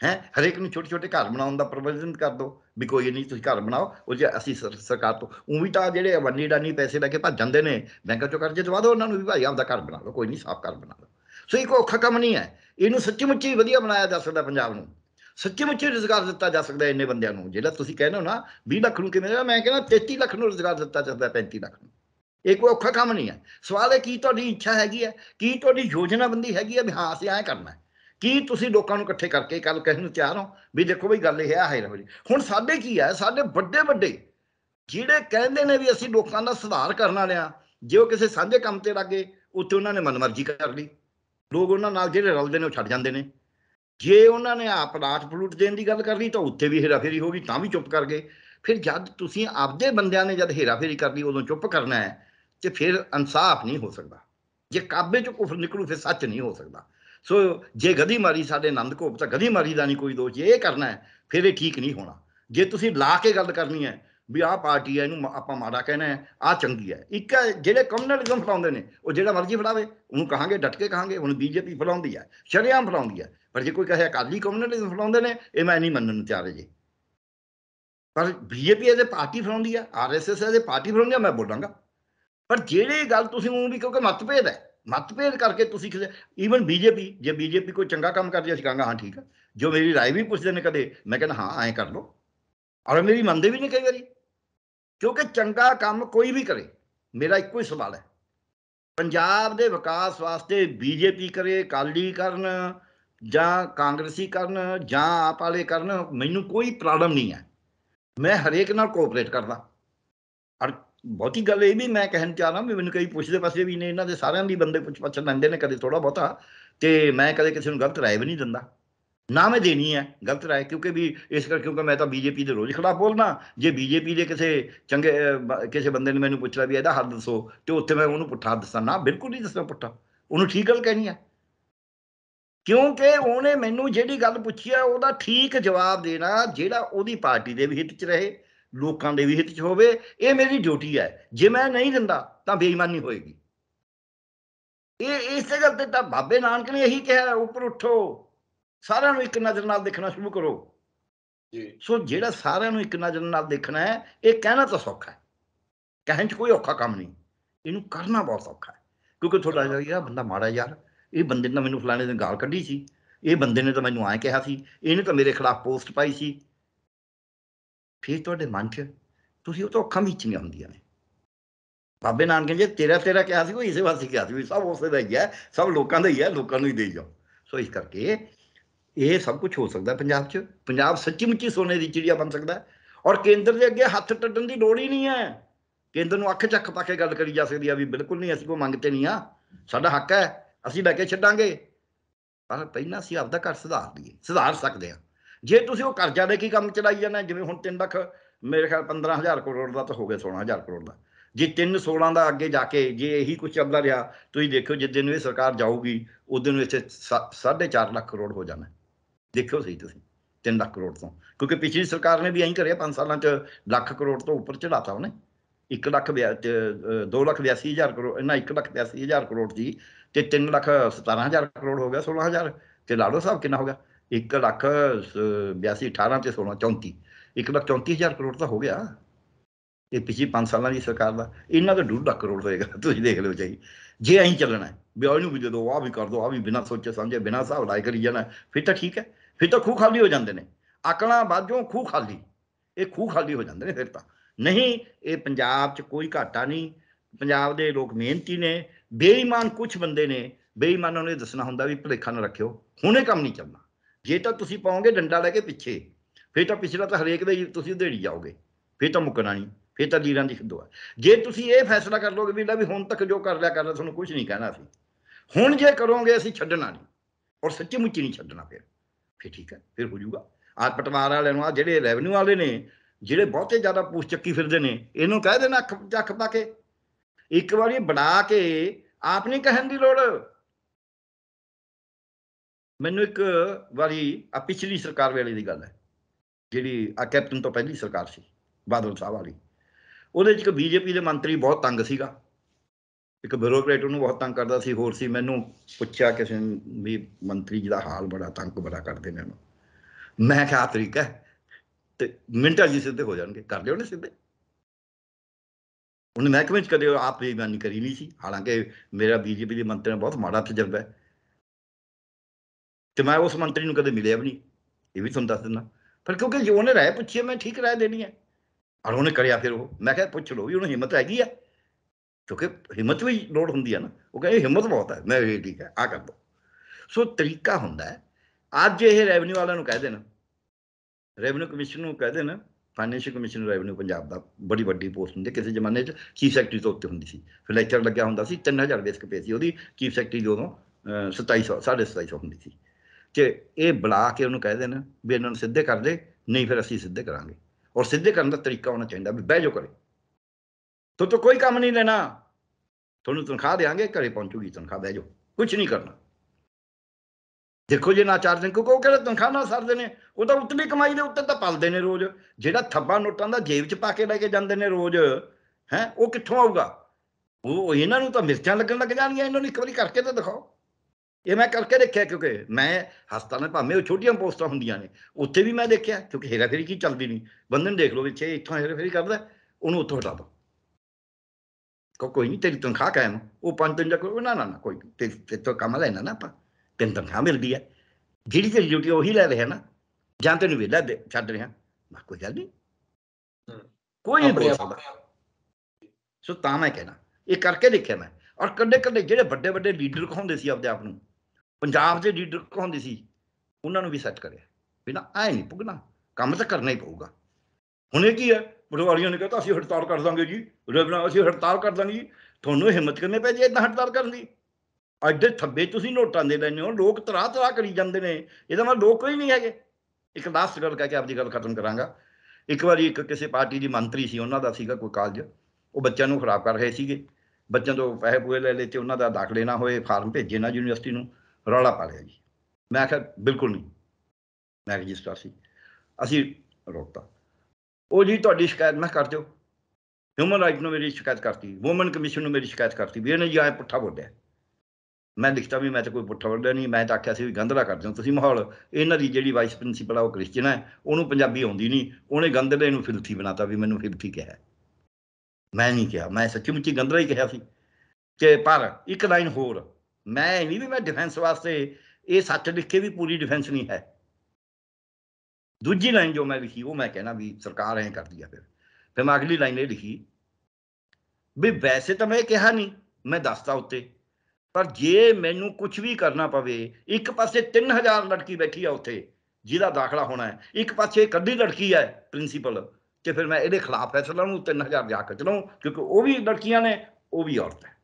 ਹੈ ਹਰੇਕ ਨੂੰ ਛੋਟੇ ਛੋਟੇ ਘਰ ਬਣਾਉਣ ਦਾ ਪ੍ਰੋਵੀਜ਼ਨ ਕਰ ਦੋ ਵੀ ਕੋਈ ਨਹੀਂ ਤੁਸੀਂ ਘਰ ਬਣਾਓ ਉਹ ਜੇ ਅਸੀਂ ਸਰਕਾਰ ਤੋਂ ਉਵੇਂ ਤਾਂ ਜਿਹੜੇ ਵੰਡੀ ਡਾਨੀ ਪੈਸੇ ਲੈ ਕੇ ਭੱਜ ਜਾਂਦੇ ਨੇ ਬੈਂਕਾਂ ਚੋਂ ਕਰਜ਼ੇ ਦਵਾ ਦੋ ਉਹਨਾਂ ਨੂੰ ਵੀ ਭਾਈ ਆਪਦਾ ਘਰ ਬਣਾ ਲਓ ਕੋਈ ਨਹੀਂ ਸਾਫ ਘਰ ਬਣਾ ਲਓ ਸੋ ਇਹ ਕੋਈ ਔਖਾ ਕੰਮ ਨਹੀਂ ਹੈ ਇਹਨੂੰ ਸੱਚੀ ਮੁੱਚੀ ਵਧੀਆ ਬਣਾਇਆ ਜਾ ਸਕਦਾ ਪੰਜਾਬ ਨੂੰ ਸੱਚੀ ਮੁੱਚੀ ਰਜ਼ਗਾਰ ਦਿੱਤਾ ਜਾ ਸਕਦਾ ਇੰਨੇ ਬੰਦਿਆਂ ਨੂੰ ਜਿਹੜਾ ਤੁਸੀਂ ਕਹਿੰਦੇ ਹੋ ਨਾ 20 ਲੱਖ ਨੂੰ ਕਿਵੇਂ ਮੈਂ ਕਹਿੰਦਾ 33 ਲੱਖ ਨੂੰ ਰਜ਼ਗਾਰ ਦਿੱਤਾ ਜਾਂਦਾ 35 ਲੱਖ ਨੂੰ ਇਹ ਕੋਈ ਔਖਾ ਕੰਮ ਨਹੀਂ ਹੈ ਸਵਾਲ ਹੈ ਕੀ ਤੁਹਾਡੀ ਇੱਛਾ ਹੈਗੀ ਹੈ ਕੀ ਤੁਹਾਡੀ ਯੋਜਨਾਬੰਦੀ ਹੈਗੀ ਹੈ ਵੀ ਹਾਂ ਅਸੀਂ ਐਂ ਕਰਨਾ ਹੈ ਕੀ ਤੁਸੀਂ ਲੋਕਾਂ ਨੂੰ ਇਕੱਠੇ ਕਰਕੇ ਕੱਲ ਕਹਿਣ ਨੂੰ ਤਿਆਰ ਹੋ ਵੀ ਦੇਖੋ ਬਈ ਗੱਲ ਇਹ ਆ ਹੈ ਰਹੋ ਜੀ ਹੁਣ ਸਾਡੇ ਕੀ ਆ ਸਾਡੇ ਵੱਡੇ ਵੱਡੇ ਜਿਹੜੇ ਕਹਿੰਦੇ ਨੇ ਵੀ ਅਸੀਂ ਲੋਕਾਂ ਦਾ ਸੁਧਾਰ ਕਰਨ ਵਾਲੇ ਆ ਜੇ ਉਹ ਕਿਸੇ ਸਾਂਝੇ ਕੰਮ ਤੇ ਲੱਗੇ ਉੱਥੇ ਉਹਨਾਂ ਨੇ ਮਨਮਰਜ਼ੀ ਕਰ ਲਈ ਲੋਕ ਉਹਨਾਂ ਨਾਲ ਜਿਹੜੇ ਰਲਦੇ ਨੇ ਉਹ ਛੱਡ ਜਾਂਦੇ ਨੇ ਜੇ ਉਹਨਾਂ ਨੇ ਆਪ ਰਾਤ ਫਲੂਟ ਦੇਣ ਦੀ ਗੱਲ ਕਰ ਲਈ ਤਾਂ ਉੱਥੇ ਵੀ ਹੇਰਾਫੇਰੀ ਹੋ ਗਈ ਤਾਂ ਵੀ ਚੁੱਪ ਕਰ ਗਏ ਫਿਰ ਜਦ ਤੁਸੀਂ ਆਪਦੇ ਬੰਦਿਆਂ ਨੇ ਜਦ ਹੇਰਾਫੇਰੀ ਕਰ ਲਈ ਉਦੋਂ ਚੁੱਪ ਕਰਨਾ ਹੈ ਤੇ ਫਿਰ ਇਨਸਾਫ ਨਹੀਂ ਹੋ ਸਕਦਾ ਜੇ ਕਾਬੇ ਚ ਕੁਫਰ ਨਿਕਲੂ ਫਿਰ ਸੱਚ ਨਹੀਂ ਹੋ ਸਕਦਾ ਸੋ ਜੇ ਗਦੀ ਮਾਰੀ ਸਾਡੇ ਆਨੰਦ ਕੋਪ ਤਾਂ ਗਦੀ ਮਾਰੀ ਦਾ ਨਹੀਂ ਕੋਈ ਦੋਸ਼ ਇਹ ਕਰਨਾ ਹੈ ਫਿਰ ਇਹ ਠੀਕ ਨਹੀਂ ਹੋਣਾ ਜੇ ਤੁਸੀਂ ਲਾ ਕੇ ਗੱਲ ਕਰਨੀ ਹੈ ਵੀ ਆਹ ਪਾਰਟੀ ਹੈ ਇਹਨੂੰ ਆਪਾਂ ਮਾੜਾ ਕਹਿਣਾ ਹੈ ਆਹ ਚੰਗੀ ਹੈ ਇੱਕ ਜਿਹੜੇ ਕਮਿਊਨਲਿਜ਼ਮ ਫਲਾਉਂਦੇ ਨੇ ਉਹ ਜਿਹੜਾ ਮਰਜ਼ੀ ਫੜਾਵੇ ਉਹਨੂੰ ਕਹਾਂਗੇ ਡਟ ਕੇ ਕਹਾਂਗੇ ਹੁਣ ਬੀਜੇਪੀ ਫਲਾਉਂਦੀ ਹੈ ਸ਼ਰਿਆਮ ਫਲਾਉਂਦੀ ਹੈ ਪਰ ਜੇ ਕੋਈ ਕਹੇ ਅਕਾਲੀ ਕਮਿਊਨਲਿਜ਼ਮ ਫਲਾਉਂਦੇ ਨੇ ਇਹ ਮੈਂ ਨਹੀਂ ਮੰਨਣ ਤਿਆਰ ਜੀ ਪਰ ਬੀਜੇਪੀ ਇਹਦੇ ਪਾਰਟੀ ਫਲਾਉਂਦੀ ਹੈ ਆਰਐਸਐਸ ਇਹਦੇ ਪਾਰਟੀ ਫਲਾਉਂਦੀ ਹੈ ਮੈਂ ਬੋਲਾਂਗਾ ਪਰ ਜਿਹੜੇ ਗੱਲ ਤੁਸੀਂ ਉਹ ਵੀ ਕਿਉਂਕਿ ਮਤਭੇਦ ਹੈ ਮਤਭੇਦ ਕਰਕੇ ਤੁਸੀਂ ਕਿਸੇ ਈਵਨ ਬੀਜੇਪੀ ਜੇ ਬੀਜੇਪੀ ਕੋਈ ਚੰਗਾ ਕੰਮ ਕਰਦੀ ਅਸੀਂ ਕਹਾਂਗਾ ਹਾਂ ਠੀਕ ਹੈ ਜੋ ਮੇਰੀ رائے ਵੀ ਪੁੱਛਦੇ ਨੇ ਕਦੇ ਮੈਂ ਕਹਿੰਦਾ ਹਾਂ ਐਂ ਕਰ ਲਓ ਔਰ ਮੇਰੀ ਮੰਨਦੇ ਵੀ ਨਹੀਂ ਕਈ ਵਾਰੀ ਕਿਉਂਕਿ ਚੰਗਾ ਕੰਮ ਕੋਈ ਵੀ ਕਰੇ ਮੇਰਾ ਇੱਕੋ ਹੀ ਸਵਾਲ ਹੈ ਪੰਜਾਬ ਦੇ ਵਿਕਾਸ ਵਾਸਤੇ ਬੀਜੇਪੀ ਕਰੇ ਕਾਲੀ ਕਰਨ ਜਾਂ ਕਾਂਗਰਸੀ ਕਰਨ ਜਾਂ ਆਪ ਵਾਲੇ ਕਰਨ ਮੈਨੂੰ ਕੋਈ ਪ੍ਰੋਬਲਮ ਨਹੀਂ ਹੈ ਮੈਂ ਹਰੇਕ ਨਾਲ ਕੋਆਪਰੇਟ ਕਰਦਾ ਬਹੁਤੀ ਗੱਲ ਇਹ ਵੀ ਮੈਂ ਕਹਿਣ ਚਾਹਣਾ ਵੀ ਮੈਨੂੰ ਕਈ ਪੁੱਛਦੇ ਪਾਸੇ ਵੀ ਨੇ ਇਹਨਾਂ ਦੇ ਸਾਰਿਆਂ ਦੀ ਬੰਦੇ ਪੁੱਛ ਪਛਣ ਲੈਂਦੇ ਨੇ ਕਦੇ ਥੋੜਾ ਬਹੁਤਾ ਤੇ ਮੈਂ ਕਦੇ ਕਿਸੇ ਨੂੰ ਗਲਤ رائے ਵੀ ਨਹੀਂ ਦਿੰਦਾ ਨਾ ਮੈਂ ਦੇਣੀ ਹੈ ਗਲਤ رائے ਕਿਉਂਕਿ ਵੀ ਇਸ ਕਰਕੇ ਕਿਉਂਕਿ ਮੈਂ ਤਾਂ ਬੀਜੇਪੀ ਦੇ ਰੋਜ਼ ਖੜਾ ਬੋਲਣਾ ਜੇ ਬੀਜੇਪੀ ਦੇ ਕਿਸੇ ਚੰਗੇ ਕਿਸੇ ਬੰਦੇ ਨੇ ਮੈਨੂੰ ਪੁੱਛਿਆ ਵੀ ਇਹਦਾ ਹੱਦ ਦੱਸੋ ਤੇ ਉੱਥੇ ਮੈਂ ਉਹਨੂੰ ਪੁੱਠਾ ਦੱਸਾਂ ਨਾ ਬਿਲਕੁਲ ਨਹੀਂ ਦੱਸਣਾ ਪੁੱਠਾ ਉਹਨੂੰ ਠੀਕ ਗੱਲ ਕਹਿਣੀ ਹੈ ਕਿਉਂਕਿ ਉਹਨੇ ਮੈਨੂੰ ਜਿਹੜੀ ਗੱਲ ਪੁੱਛੀ ਆ ਉਹਦਾ ਠੀਕ ਜਵਾਬ ਦੇਣਾ ਜਿਹੜਾ ਉਹਦੀ ਪਾਰਟੀ ਦੇ ਵੀ ਹਿੱਤ 'ਚ ਰਹੇ ਲੋਕਾਂ ਦੇ ਵੀ ਹਿੱਤ 'ਚ ਹੋਵੇ ਇਹ ਮੇਰੀ ਡਿਊਟੀ ਹੈ ਜੇ ਮੈਂ ਨਹੀਂ ਦਿੰਦਾ ਤਾਂ ਬੇਈਮਾਨੀ ਹੋਏਗੀ ਇਹ ਇਸੇ ਗੱਲ ਤੇ ਤਾਂ ਬਾਬੇ ਨਾਨਕ ਨੇ ਇਹੀ ਕਿਹਾ ਉੱਪਰ ਉੱਠੋ ਸਾਰਿਆਂ ਨੂੰ ਇੱਕ ਨਜ਼ਰ ਨਾਲ ਦੇਖਣਾ ਸ਼ੁਰੂ ਕਰੋ ਜੀ ਸੋ ਜਿਹੜਾ ਸਾਰਿਆਂ ਨੂੰ ਇੱਕ ਨਜ਼ਰ ਨਾਲ ਦੇਖਣਾ ਹੈ ਇਹ ਕਹਿਣਾ ਤਾਂ ਸੌਖਾ ਹੈ ਕਹਿਣ 'ਚ ਕੋਈ ਔਖਾ ਕੰਮ ਨਹੀਂ ਇਹਨੂੰ ਕਰਨਾ ਬਹੁਤ ਔਖਾ ਹੈ ਕਿਉਂਕਿ ਤੁਹਾਡਾ ਜਿਹੜਾ ਬੰਦਾ ਮਾੜਾ ਯਾਰ ਇਹ ਬੰਦੇ ਨੇ ਮੈਨੂੰ ਫਲਾਣੇ ਦਿਨ ਗਾਲ ਕੱਢੀ ਸੀ ਇਹ ਬੰਦੇ ਨੇ ਤਾਂ ਮੈਨੂੰ ਐਂ ਕਿਹਾ ਸੀ ਇਹਨੇ ਤਾਂ ਮੇਰੇ ਖਿਲਾਫ ਪੋਸਟ ਪਾਈ ਸੀ ਫਿਰ ਤੁਹਾਡੇ ਮਨ 'ਚ ਤੁਸੀਂ ਉਹ ਤੋਂ ਅੱਖਾਂ ਮੀਚੀਆਂ ਹੁੰਦੀਆਂ ਨੇ ਬਾਬੇ ਨਾਨਕ ਜੀ ਤੇਰਾ ਤੇਰਾ ਕਿਹਾ ਸੀ ਉਹ ਇਸੇ ਵਾਸਤੇ ਕਿਹਾ ਸੀ ਸਭ ਉਸੇ ਦਾ ਹੀ ਹੈ ਸਭ ਲੋਕਾਂ ਦਾ ਹੀ ਹੈ ਲੋਕਾਂ ਨੂੰ ਹੀ ਦੇ ਜਾਓ ਸੋ ਇਸ ਕਰਕੇ ਇਹ ਸਭ ਕੁਝ ਹੋ ਸਕਦਾ ਪੰਜਾਬ 'ਚ ਪੰਜਾਬ ਸੱਚੀ ਮੁੱਚੀ ਸੋਨੇ ਦੀ ਚਿੜੀਆ ਬਣ ਸਕਦਾ ਔਰ ਕੇਂਦਰ ਦੇ ਅੱਗੇ ਹੱਥ ਟੱਟਣ ਦੀ ਲੋੜ ਹੀ ਨਹੀਂ ਹੈ ਕੇਂਦਰ ਨੂੰ ਅੱਖ ਚੱਕ ਪਾ ਕੇ ਗੱਲ ਕਰੀ ਜਾ ਸਕਦੀ ਆ ਵੀ ਬਿਲਕੁਲ ਨਹੀਂ ਅਸੀਂ ਕੋਈ ਮੰਗਤੇ ਨਹੀਂ ਆ ਸਾਡਾ ਹੱਕ ਹੈ ਅਸੀਂ ਲੈ ਕੇ ਛੱਡਾਂਗੇ ਪਰ ਪਹਿਲਾਂ ਅਸੀਂ ਆਪਦਾ ਘਰ ਸੁਧਾਰ ਲਈਏ ਸੁਧਾਰ ਸਕਦੇ ਆ ਜੇ ਤੁਸੀਂ ਉਹ ਕਰਜ਼ਾ ਦੇ ਕੀ ਕੰਮ ਚਲਾਈ ਜਾਂਦਾ ਜਿਵੇਂ ਹੁਣ 3 ਲੱਖ ਮੇਰੇ ਖਿਆਲ 15000 ਕਰੋੜ ਦਾ ਤਾਂ ਹੋ ਗਿਆ 16000 ਕਰੋੜ ਦਾ ਜੇ 3 16 ਦਾ ਅੱਗੇ ਜਾ ਕੇ ਜੇ ਇਹੀ ਕੁਝ ਚੱਲਦਾ ਰਿਹਾ ਤੁਸੀਂ ਦੇਖੋ ਜਿਸ ਦਿਨ ਇਹ ਸਰਕਾਰ ਜਾਊਗੀ ਉਸ ਦਿਨ ਇੱਥੇ 4.5 ਲੱਖ ਕਰੋੜ ਹੋ ਜਾਣਾ ਦੇਖਿਓ ਸਹੀ ਤੁਸੀਂ 3 ਲੱਖ ਕਰੋੜ ਤੋਂ ਕਿਉਂਕਿ ਪਿਛਲੀ ਸਰਕਾਰ ਨੇ ਵੀ ਐਂ ਕਰਿਆ 5 ਸਾਲਾਂ 'ਚ ਲੱਖ ਕਰੋੜ ਤੋਂ ਉੱਪਰ ਚੜਾਤਾ ਉਹਨੇ 1 ਲੱਖ 2 ਲੱਖ 82000 ਕਰੋੜ ਇਹਨਾਂ 1 ਲੱਖ 82000 ਕਰੋੜ ਦੀ ਤੇ 3 ਲੱਖ 17000 ਕਰੋੜ ਹੋ ਗਿਆ 16000 ਤੇ ਲਾਡੋ ਸਾਹਿਬ ਕਿੰਨਾ ਹੋ ਗਿਆ 1 ਲੱਖ 82 ਤੇ 16 34 1 ਲੱਖ 34000 ਕਰੋੜ ਤਾਂ ਹੋ ਗਿਆ ਇਹ ਪਿਛੇ 5 ਸਾਲਾਂ ਦੀ ਸਰਕਾਰ ਦਾ ਇਹਨਾਂ ਦਾ 2 ਲੱਖ ਕਰੋੜ ਹੋਏਗਾ ਤੁਸੀਂ ਦੇਖ ਲਓ ਜੀ ਜੇ ਐਂ ਚੱਲਣਾ ਵੀ ਆ ਨੂੰ ਵੀ ਦੇ ਦੋ ਆ ਵੀ ਕਰ ਦੋ ਆ ਵੀ ਬਿਨਾਂ ਸੋਚੇ ਸਮਝੇ ਬਿਨਾਂ ਹਿਸਾਬ ਲਾਇ ਕਰੀ ਜਾਣਾ ਫਿਰ ਤਾਂ ਠੀਕ ਹੈ ਫਿਰ ਤਾਂ ਖੂ ਖਾਲੀ ਹੋ ਜਾਂਦੇ ਨੇ ਆਕਲਾਂ ਬਾਝੋਂ ਖੂ ਖਾਲੀ ਇਹ ਖੂ ਖਾਲੀ ਹੋ ਜਾਂਦੇ ਨੇ ਫਿਰ ਤਾਂ ਨਹੀਂ ਇਹ ਪੰਜਾਬ 'ਚ ਕੋਈ ਘਾਟਾ ਨਹੀਂ ਪੰਜਾਬ ਦੇ ਲੋਕ ਮਿਹਨਤੀ ਨੇ ਬੇਈਮਾਨ ਕੁਝ ਬੰਦੇ ਨੇ ਬੇਈਮਾਨਾਂ ਨੂੰ ਇਹ ਦੱਸਣਾ ਹੁੰਦਾ ਵੀ ਭਲੇਖਾ ਨਾ ਰੱਖਿਓ ਹੁਣੇ ਕੰਮ ਨਹੀਂ ਚੱਲਣਾ ਜੇ ਤਾਂ ਤੁਸੀਂ ਪਾਉਂਗੇ ਡੰਡਾ ਲੈ ਕੇ ਪਿੱਛੇ ਫਿਰ ਤਾਂ ਪਿਛਲਾ ਤਾਂ ਹਰੇਕ ਦੇ ਤੁਸੀਂ ਉਧੇੜੀ ਜਾਓਗੇ ਫਿਰ ਤਾਂ ਮੁੱਕਣਾ ਨਹੀਂ ਫਿਰ ਤਾਂ ਲੀਰਾਂ ਦੀ ਖਿੱਦੋ ਜੇ ਤੁਸੀਂ ਇਹ ਫੈਸਲਾ ਕਰ ਲੋਗੇ ਵੀ ਇਹਦਾ ਵੀ ਹੁਣ ਤੱਕ ਜੋ ਕਰ ਲਿਆ ਕਰਨਾ ਤੁਹਾਨੂੰ ਕੁਝ ਨਹੀਂ ਕਹਿਣਾ ਸੀ ਹੁਣ ਜੇ ਕਰੋਗੇ ਅਸੀਂ ਛੱਡਣਾ ਨਹੀਂ ਔਰ ਸੱਚੀ ਮੁੱਚੀ ਨਹੀਂ ਛੱਡਣਾ ਫਿਰ ਫਿਰ ਠੀਕ ਹੈ ਫਿਰ ਹੋ ਜਾਊਗਾ ਆ ਪਟਵਾਰ ਵਾਲਿਆਂ ਨੂੰ ਆ ਜਿਹੜੇ ਰੈਵਨਿਊ ਵਾਲੇ ਨੇ ਜਿਹੜੇ ਬਹੁਤੇ ਜ਼ਿਆਦਾ ਪੂਛ ਚੱਕੀ ਫਿਰਦੇ ਨੇ ਇਹਨੂੰ ਕਹਿ ਦੇਣਾ ਅੱਖ ਚੱਕ ਪਾ ਕੇ ਇੱਕ ਵਾਰੀ ਬਣਾ ਕੇ ਆਪ ਨਹੀਂ ਕਹਿਣ ਦੀ ਲੋੜ ਮੈਨੂੰ ਇੱਕ ਵਾਰੀ ਆ ਪਿਛਲੀ ਸਰਕਾਰ ਵੇਲੇ ਦੀ ਗੱਲ ਹੈ ਜਿਹੜੀ ਆ ਕੈਪਟਨ ਤੋਂ ਪਹਿਲੀ ਸਰਕਾਰ ਸੀ ਬਾਦਲ ਸਾਹਿਬ ਵਾਲੀ ਉਹਦੇ ਵਿੱਚ ਇੱਕ ਬੀਜੇਪੀ ਦੇ ਮੰਤਰੀ ਬਹੁਤ ਤੰਗ ਸੀਗਾ ਇੱਕ ਬਿਊਰੋਕਰੇਟ ਉਹਨੂੰ ਬਹੁਤ ਤੰਗ ਕਰਦਾ ਸੀ ਹੋਰ ਸੀ ਮੈਨੂੰ ਪੁੱਛਿਆ ਕਿਸੇ ਵੀ ਮੰਤਰੀ ਜੀ ਦਾ ਹਾਲ ਬੜਾ ਤੰਗ ਬੜਾ ਕਰਦੇ ਨੇ ਉਹਨੂੰ ਮੈਂ ਕਿਹਾ ਤਰੀਕਾ ਤੇ ਮਿੰਟਾਂ ਜੀ ਸਿੱਧੇ ਹੋ ਜਾਣਗੇ ਕਰ ਲਿਓ ਨੇ ਸਿੱਧੇ ਉਹਨੇ ਮਹਿਕਮੇ 'ਚ ਕਦੇ ਆਪ ਬੇਈਮਾਨੀ ਕਰੀ ਨਹੀਂ ਸੀ ਹਾਲਾਂਕਿ ਮੇਰਾ ਬੀਜੇਪੀ ਦੇ ਮੰਤਰੀ ਨਾਲ ਬਹੁਤ ਮਾੜਾ ਤਜਰਬਾ ਹੈ ਤੇ ਮੈਂ ਉਸ ਮੰਤਰੀ ਨੂੰ ਕਦੇ ਮਿਲਿਆ ਵੀ ਨਹੀਂ ਇਹ ਵੀ ਤੁਹਾਨੂੰ ਦੱਸ ਦਿੰਦਾ ਪਰ ਕਿਉਂਕਿ ਜੇ ਉਹਨੇ ਰਾਏ ਪੁੱਛੀ ਮੈਂ ਠੀਕ رائے ਦੇਣੀ ਹੈ ਔਰ ਉਹਨੇ ਕਰਿਆ ਫਿਰ ਉਹ ਮੈਂ ਕਿਹਾ ਪੁੱਛ ਲੋ ਵੀ ਉਹਨੂੰ ਹਿੰਮਤ ਹੈਗੀ ਆ ਕਿਉਂਕਿ ਹਿੰਮਤ ਵੀ ਲੋੜ ਹੁੰਦੀ ਆ ਨਾ ਉਹ ਕਹਿੰਦੇ ਹਿੰਮਤ ਬਹੁਤ ਹੈ ਮੈਂ ਇਹ ਠੀਕ ਹੈ ਆ ਕਰ ਦੋ ਸੋ ਤਰੀਕਾ ਹੁੰਦਾ ਹੈ ਅੱਜ ਇਹ ਰੈਵਨਿਊ ਵਾਲਿਆਂ ਨੂੰ ਕਹਿ ਦੇਣਾ ਰੈਵਨਿਊ ਕਮਿਸ਼ਨ ਨੂੰ ਕਹਿ ਦੇਣਾ ਫਾਈਨੈਂਸ਼ੀਅਲ ਕਮਿਸ਼ਨ ਰੈਵਨਿਊ ਪੰਜਾਬ ਦਾ ਬੜੀ ਵੱਡੀ ਪੋਸਟ ਹੁੰਦੀ ਕਿਸੇ ਜ਼ਮਾਨੇ 'ਚ ਚੀਫ ਸੈਕਟਰੀ ਤੋਂ ਉੱਤੇ ਹੁੰਦੀ ਸੀ ਫਿਰ ਲੈਕਚਰ ਲੱਗਿਆ ਹੁੰਦਾ ਸੀ 3000 ਬੇਸਿਕ ਪੇ ਸੀ ਉਹਦੀ ਚੀਫ ਸੈਕਟਰੀ ਜਦੋਂ 2700 2750 ਹੁੰਦੀ ਸੀ ਕਿ ਇਹ ਬੁਲਾ ਕੇ ਉਹਨੂੰ ਕਹਿ ਦੇਣ ਵੀ ਇਹਨਾਂ ਨੂੰ ਸਿੱਧੇ ਕਰ ਦੇ ਨਹੀਂ ਫਿਰ ਅਸੀਂ ਸਿੱਧੇ ਕਰਾਂਗੇ ਔਰ ਸਿੱਧੇ ਕਰਨ ਦਾ ਤਰੀਕਾ ਹੋਣਾ ਚਾਹੀਦਾ ਵੀ ਬਹਿ ਜੋ ਕਰੇ ਤੋ ਤੋ ਕੋਈ ਕੰਮ ਨਹੀਂ ਲੈਣਾ ਤੁਹਾਨੂੰ ਤਨਖਾਹ ਦੇਾਂਗੇ ਘਰੇ ਪਹੁੰਚੂਗੀ ਤਨਖਾਹ ਬਹਿ ਜਾਓ ਕੁਝ ਨਹੀਂ ਕਰਨਾ ਦੇਖੋ ਜੇ ਨਾ ਚਾਰਜਿੰਗ ਕੋ ਕੋ ਕਿਹੜਾ ਤਨਖਾਹ ਨਾ ਸਰਦੇ ਨੇ ਉਹ ਤਾਂ ਉਤਲੀ ਕਮਾਈ ਦੇ ਉੱਤੇ ਤਾਂ ਪਲਦੇ ਨੇ ਰੋਜ਼ ਜਿਹੜਾ ਥੱਬਾ ਨੋਟਾਂ ਦਾ ਜੇਬ 'ਚ ਪਾ ਕੇ ਲੈ ਕੇ ਜਾਂਦੇ ਨੇ ਰੋਜ਼ ਹੈ ਉਹ ਕਿੱਥੋਂ ਆਊਗਾ ਉਹ ਇਹਨਾਂ ਨੂੰ ਤਾਂ ਮਿਰਚਾਂ ਲੱਗਣ ਲੱਗ ਜਾਣਗੀਆਂ ਇਹਨਾਂ ਨੂੰ ਇੱਕ ਵਾਰੀ ਕਰਕੇ ਤਾਂ ਦਿਖਾਓ ਇਹ ਮੈਂ ਕਰਕੇ ਦੇਖਿਆ ਕਿਉਂਕਿ ਮੈਂ ਹਸਪਤਾਲਾਂ ਭਾਵੇਂ ਉਹ ਛੋਟੀਆਂ ਪੋਸਟਾਂ ਹੁੰਦੀਆਂ ਨੇ ਉੱਥੇ ਵੀ ਮੈਂ ਦੇਖਿਆ ਕਿਉਂਕਿ ਹੇਰਾ ਫੇਰੀ ਕੀ ਚੱਲਦੀ ਨਹੀਂ ਬੰਦੇ ਨੂੰ ਦੇਖ ਲਓ ਵਿੱਚ ਇੱਥੋਂ ਹੇਰਾ ਫੇਰੀ ਕਰਦਾ ਉਹਨੂੰ ਉੱਥੋਂ ਹਟਾ ਦੋ ਕੋ ਕੋਈ ਨਹੀਂ ਤੇਰੀ ਤਨਖਾਹ ਕਾਇਮ ਉਹ ਪੰਜ ਦਿਨ ਜਾ ਕੋਈ ਨਾ ਨਾ ਨਾ ਕੋਈ ਤੇ ਤੇ ਕੰਮ ਲੈਣਾ ਨਾ ਆਪਾਂ ਤੇ ਤਨਖਾਹ ਮਿਲਦੀ ਹੈ ਜਿਹੜੀ ਤੇ ਡਿਊਟੀ ਉਹੀ ਲੈ ਰਿਹਾ ਨਾ ਜਾਂ ਤੈਨੂੰ ਵਿਹਲਾ ਛੱਡ ਰਿਹਾ ਮੈਂ ਕੋਈ ਗੱਲ ਨਹੀਂ ਕੋਈ ਨਹੀਂ ਬੋਲ ਸੋ ਤਾਂ ਮੈਂ ਕਹਿਣਾ ਇਹ ਕਰਕੇ ਦੇਖਿਆ ਮੈਂ ਔਰ ਕੱਡੇ ਕੱਡੇ ਜਿਹੜੇ ਵੱਡੇ ਵੱਡੇ ਲੀਡਰ ਕਹਾਉਂਦੇ ਸੀ ਆਪਦੇ ਆਪ ਨੂੰ ਪੰਜਾਬ ਦੇ ਲੀਡਰ ਕਹਿੰਦੇ ਸੀ ਉਹਨਾਂ ਨੂੰ ਵੀ ਸੈੱਟ ਕਰਿਆ ਬਿਨਾ ਆਏ ਨਹੀਂ ਪੁੱਗਣਾ ਕੰਮ ਤਾਂ ਕਰਨਾ ਹੀ ਪਊਗਾ ਹੁਣੇ ਕੀ ਹੈ ਪਟਵਾਰੀਆਂ ਨੇ ਤਾਂ ਅਸੀਂ ਹੜਤਾਲ ਕਰ ਦਾਂਗੇ ਜੀ ਰੈਵਨਿਊ ਅਸੀਂ ਹੜਤਾਲ ਕਰ ਦਾਂਗੇ ਜੀ ਤੁਹਾਨੂੰ ਹਿੰਮਤ ਕਰਨੀ ਪੈ ਜੇ ਇਦਾਂ ਹੜਤਾਲ ਕਰਨ ਦੀ ਐਡੇ ਥੱਬੇ ਤੁਸੀਂ ਨੋਟਾਂ ਦੇ ਲੈਣੇ ਹੋ ਲੋਕ ਤਰਾ ਤਰਾ ਕਰੀ ਜਾਂਦੇ ਨੇ ਇਹਦਾ ਮਤਲਬ ਲੋਕ ਕੋਈ ਨਹੀਂ ਹੈਗੇ ਇੱਕ ਲਾਸਟ ਗੱਲ ਕਹਿ ਕੇ ਆਪਦੀ ਗੱਲ ਖਤਮ ਕਰਾਂਗਾ ਇੱਕ ਵਾਰੀ ਇੱਕ ਕਿਸੇ ਪਾਰਟੀ ਦੀ ਮੰਤਰੀ ਸੀ ਉਹਨਾਂ ਦਾ ਸੀਗਾ ਕੋਈ ਕਾਲਜ ਉਹ ਬੱਚਿਆਂ ਨੂੰ ਖਰਾਬ ਕਰ ਰਹੇ ਸੀਗੇ ਬੱਚਿਆਂ ਤੋਂ ਪੈਸੇ ਪੂਏ ਲੈ ਲਏ ਤੇ ਉਹਨਾਂ ਦਾ ਦਾਖਲੇ ਨਾ ਹੋਏ ਫਾਰਮ ਭੇਜੇ ਨਾ ਯੂਨੀਵਰਸਿਟੀ ਨੂੰ ਰੌਲਾ ਪਾ ਲਿਆ ਜੀ ਮੈਂ ਕਿਹਾ ਬਿਲਕੁਲ ਨਹੀਂ ਮੈਂ ਕਿਹਾ ਜੀ ਅਸੀਂ ਰੋਕਤਾ ਉਹ ਜੀ ਤੁਹਾਡੀ ਸ਼ਿਕਾਇਤ ਮੈਂ ਕਰ ਦਿਓ ਹਿਊਮਨ ਰਾਈਟ ਨੂੰ ਮੇਰੀ ਸ਼ਿਕਾਇਤ ਕਰਤੀ ਔਮਨ ਕਮਿਸ਼ਨ ਨੂੰ ਮੇਰੀ ਸ਼ਿਕਾਇਤ ਕਰਤੀ ਵੀ ਇਹਨੇ ਜੀ ਆਏ ਪੁੱਠਾ ਬੋਲਿਆ ਮੈਂ ਲਿਖਤਾ ਵੀ ਮੈਂ ਤਾਂ ਕੋਈ ਪੁੱਠਾ ਬੋਲਿਆ ਨਹੀਂ ਮੈਂ ਤਾਂ ਆਖਿਆ ਸੀ ਵੀ ਗੰਦਲਾ ਕਰਦੇ ਹੋ ਤੁਸੀਂ ਮਾਹੌਲ ਇਹਨਾਂ ਦੀ ਜਿਹੜੀ ਵਾਈਸ ਪ੍ਰਿੰਸੀਪਲ ਆ ਉਹ ਕ੍ਰਿਸਚੀਅਨ ਹੈ ਉਹਨੂੰ ਪੰਜਾਬੀ ਆਉਂਦੀ ਨਹੀਂ ਉਹਨੇ ਗੰਦਲੇ ਨੂੰ ਫਿਲਥੀ ਬਣਾਤਾ ਵੀ ਮੈਨੂੰ ਫਿਲਥੀ ਕਿਹਾ ਮੈਂ ਨਹੀਂ ਕਿਹਾ ਮੈਂ ਸੱਚੀ ਮੁੱਚੀ ਗੰਦਲਾ ਹੀ ਕਿਹਾ ਸੀ ਕਿ ਪਰ ਇੱਕ ਲਾਈਨ ਹੋਰ ਮੈਂ ਇਹ ਨਹੀਂ ਵੀ ਮੈਂ ਡਿਫੈਂਸ ਵਾਸਤੇ ਇਹ ਸੱਚ ਲਿਖੇ ਵੀ ਪੂਰੀ ਡਿਫੈਂਸ ਨਹੀਂ ਹੈ ਦੂਜੀ ਲਾਈਨ ਜੋ ਮੈਂ ਲਿਖੀ ਉਹ ਮੈਂ ਕਹਿਣਾ ਵੀ ਸਰਕਾਰ ਐਂ ਕਰਦੀ ਆ ਫਿਰ ਫਿਰ ਮੈਂ ਅਗਲੀ ਲਾਈਨ ਇਹ ਲਿਖੀ ਵੀ ਵੈਸੇ ਤਾਂ ਮੈਂ ਕਿਹਾ ਨਹੀਂ ਮੈਂ ਦੱਸਦਾ ਉੱਤੇ ਪਰ ਜੇ ਮੈਨੂੰ ਕੁਝ ਵੀ ਕਰਨਾ ਪਵੇ ਇੱਕ ਪਾਸੇ 3000 ਲੜਕੀ ਬੈਠੀ ਆ ਉੱਥੇ ਜਿਹਦਾ ਦਾਖਲਾ ਹੋਣਾ ਹੈ ਇੱਕ ਪਾਸੇ ਕੱਢੀ ਲੜਕੀ ਹੈ ਪ੍ਰਿੰਸੀਪਲ ਤੇ ਫਿਰ ਮੈਂ ਇਹਦੇ ਖਿਲਾਫ ਫੈਸਲਾ ਨੂੰ 3000 ਜਾ ਕੇ ਚਲਾਉਂ ਕਿਉਂਕਿ ਉਹ ਵੀ ਲੜਕੀਆਂ ਨੇ ਉਹ ਵੀ ਔਰਤ ਹੈ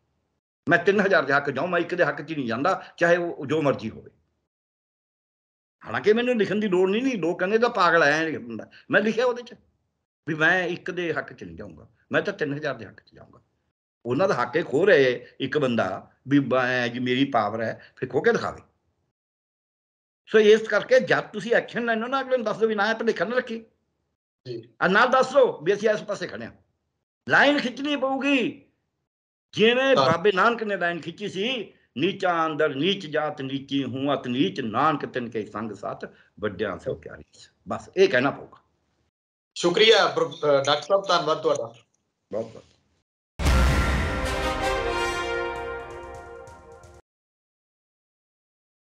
ਮੈਂ 3000 ਦੇ ਹੱਕ ਜਾਉ ਮੈਂ ਇੱਕ ਦੇ ਹੱਕ 'ਚ ਨਹੀਂ ਜਾਂਦਾ ਚਾਹੇ ਉਹ ਜੋ ਮਰਜ਼ੀ ਹੋਵੇ ਹਾਲਾਂਕਿ ਮੈਨੂੰ ਲਿਖਣ ਦੀ ਲੋੜ ਨਹੀਂ ਨਹੀਂ ਲੋਕ ਕਹਿੰਦੇ ਤਾਂ ਪਾਗਲ ਐ ਹੁੰਦਾ ਮੈਂ ਲਿਖਿਆ ਉਹਦੇ 'ਚ ਵੀ ਮੈਂ ਇੱਕ ਦੇ ਹੱਕ 'ਚ ਨਹੀਂ ਜਾਊਂਗਾ ਮੈਂ ਤਾਂ 3000 ਦੇ ਹੱਕ 'ਚ ਜਾਊਂਗਾ ਉਹਨਾਂ ਦਾ ਹੱਕ ਹੀ ਖੋ ਰਿਹਾ ਇੱਕ ਬੰਦਾ ਵੀ ਜੀ ਮੇਰੀ ਪਾਵਰ ਹੈ ਫਿਰ ਖੋ ਕੇ ਦਿਖਾਵੇ ਸੋ ਇਸ ਕਰਕੇ ਜਦ ਤੁਸੀਂ ਐਕਸ਼ਨ ਲੈਣੋ ਨਾ ਅਗਲੇ ਨੂੰ ਦੱਸ ਦਿਓ ਵੀ ਨਾ ਇਹ ਲਿਖਣ ਰੱਖੀ ਜੀ ਆ ਨਾਲ ਦੱਸੋ ਵੀ ਅਸੀਂ ਇਸ ਪਾਸੇ ਖੜੇ ਆ ਲਾਈਨ ਖਿੱਚਣੀ ਪਊਗੀ ਜਿਵੇਂ ਬਾਬੇ ਨਾਨਕ ਨੇ ਲਾਈਨ ਖਿੱਚੀ ਸੀ ਨੀਚਾ ਅੰਦਰ ਨੀਚ ਜਾਤ ਨੀਚੀ ਹੂੰ ਅਤ ਨੀਚ ਨਾਨਕ ਤਿਨ ਕੇ ਸੰਗ ਸਾਥ ਵੱਡਿਆਂ ਸੋ ਕਿਆਰੀ ਬਸ ਇਹ ਕਹਿਣਾ ਪਊਗਾ ਸ਼ੁਕਰੀਆ ਡਾਕਟਰ ਸਾਹਿਬ ਧੰਨਵਾਦ ਤੁਹਾਡਾ ਬਹੁਤ ਬਹੁਤ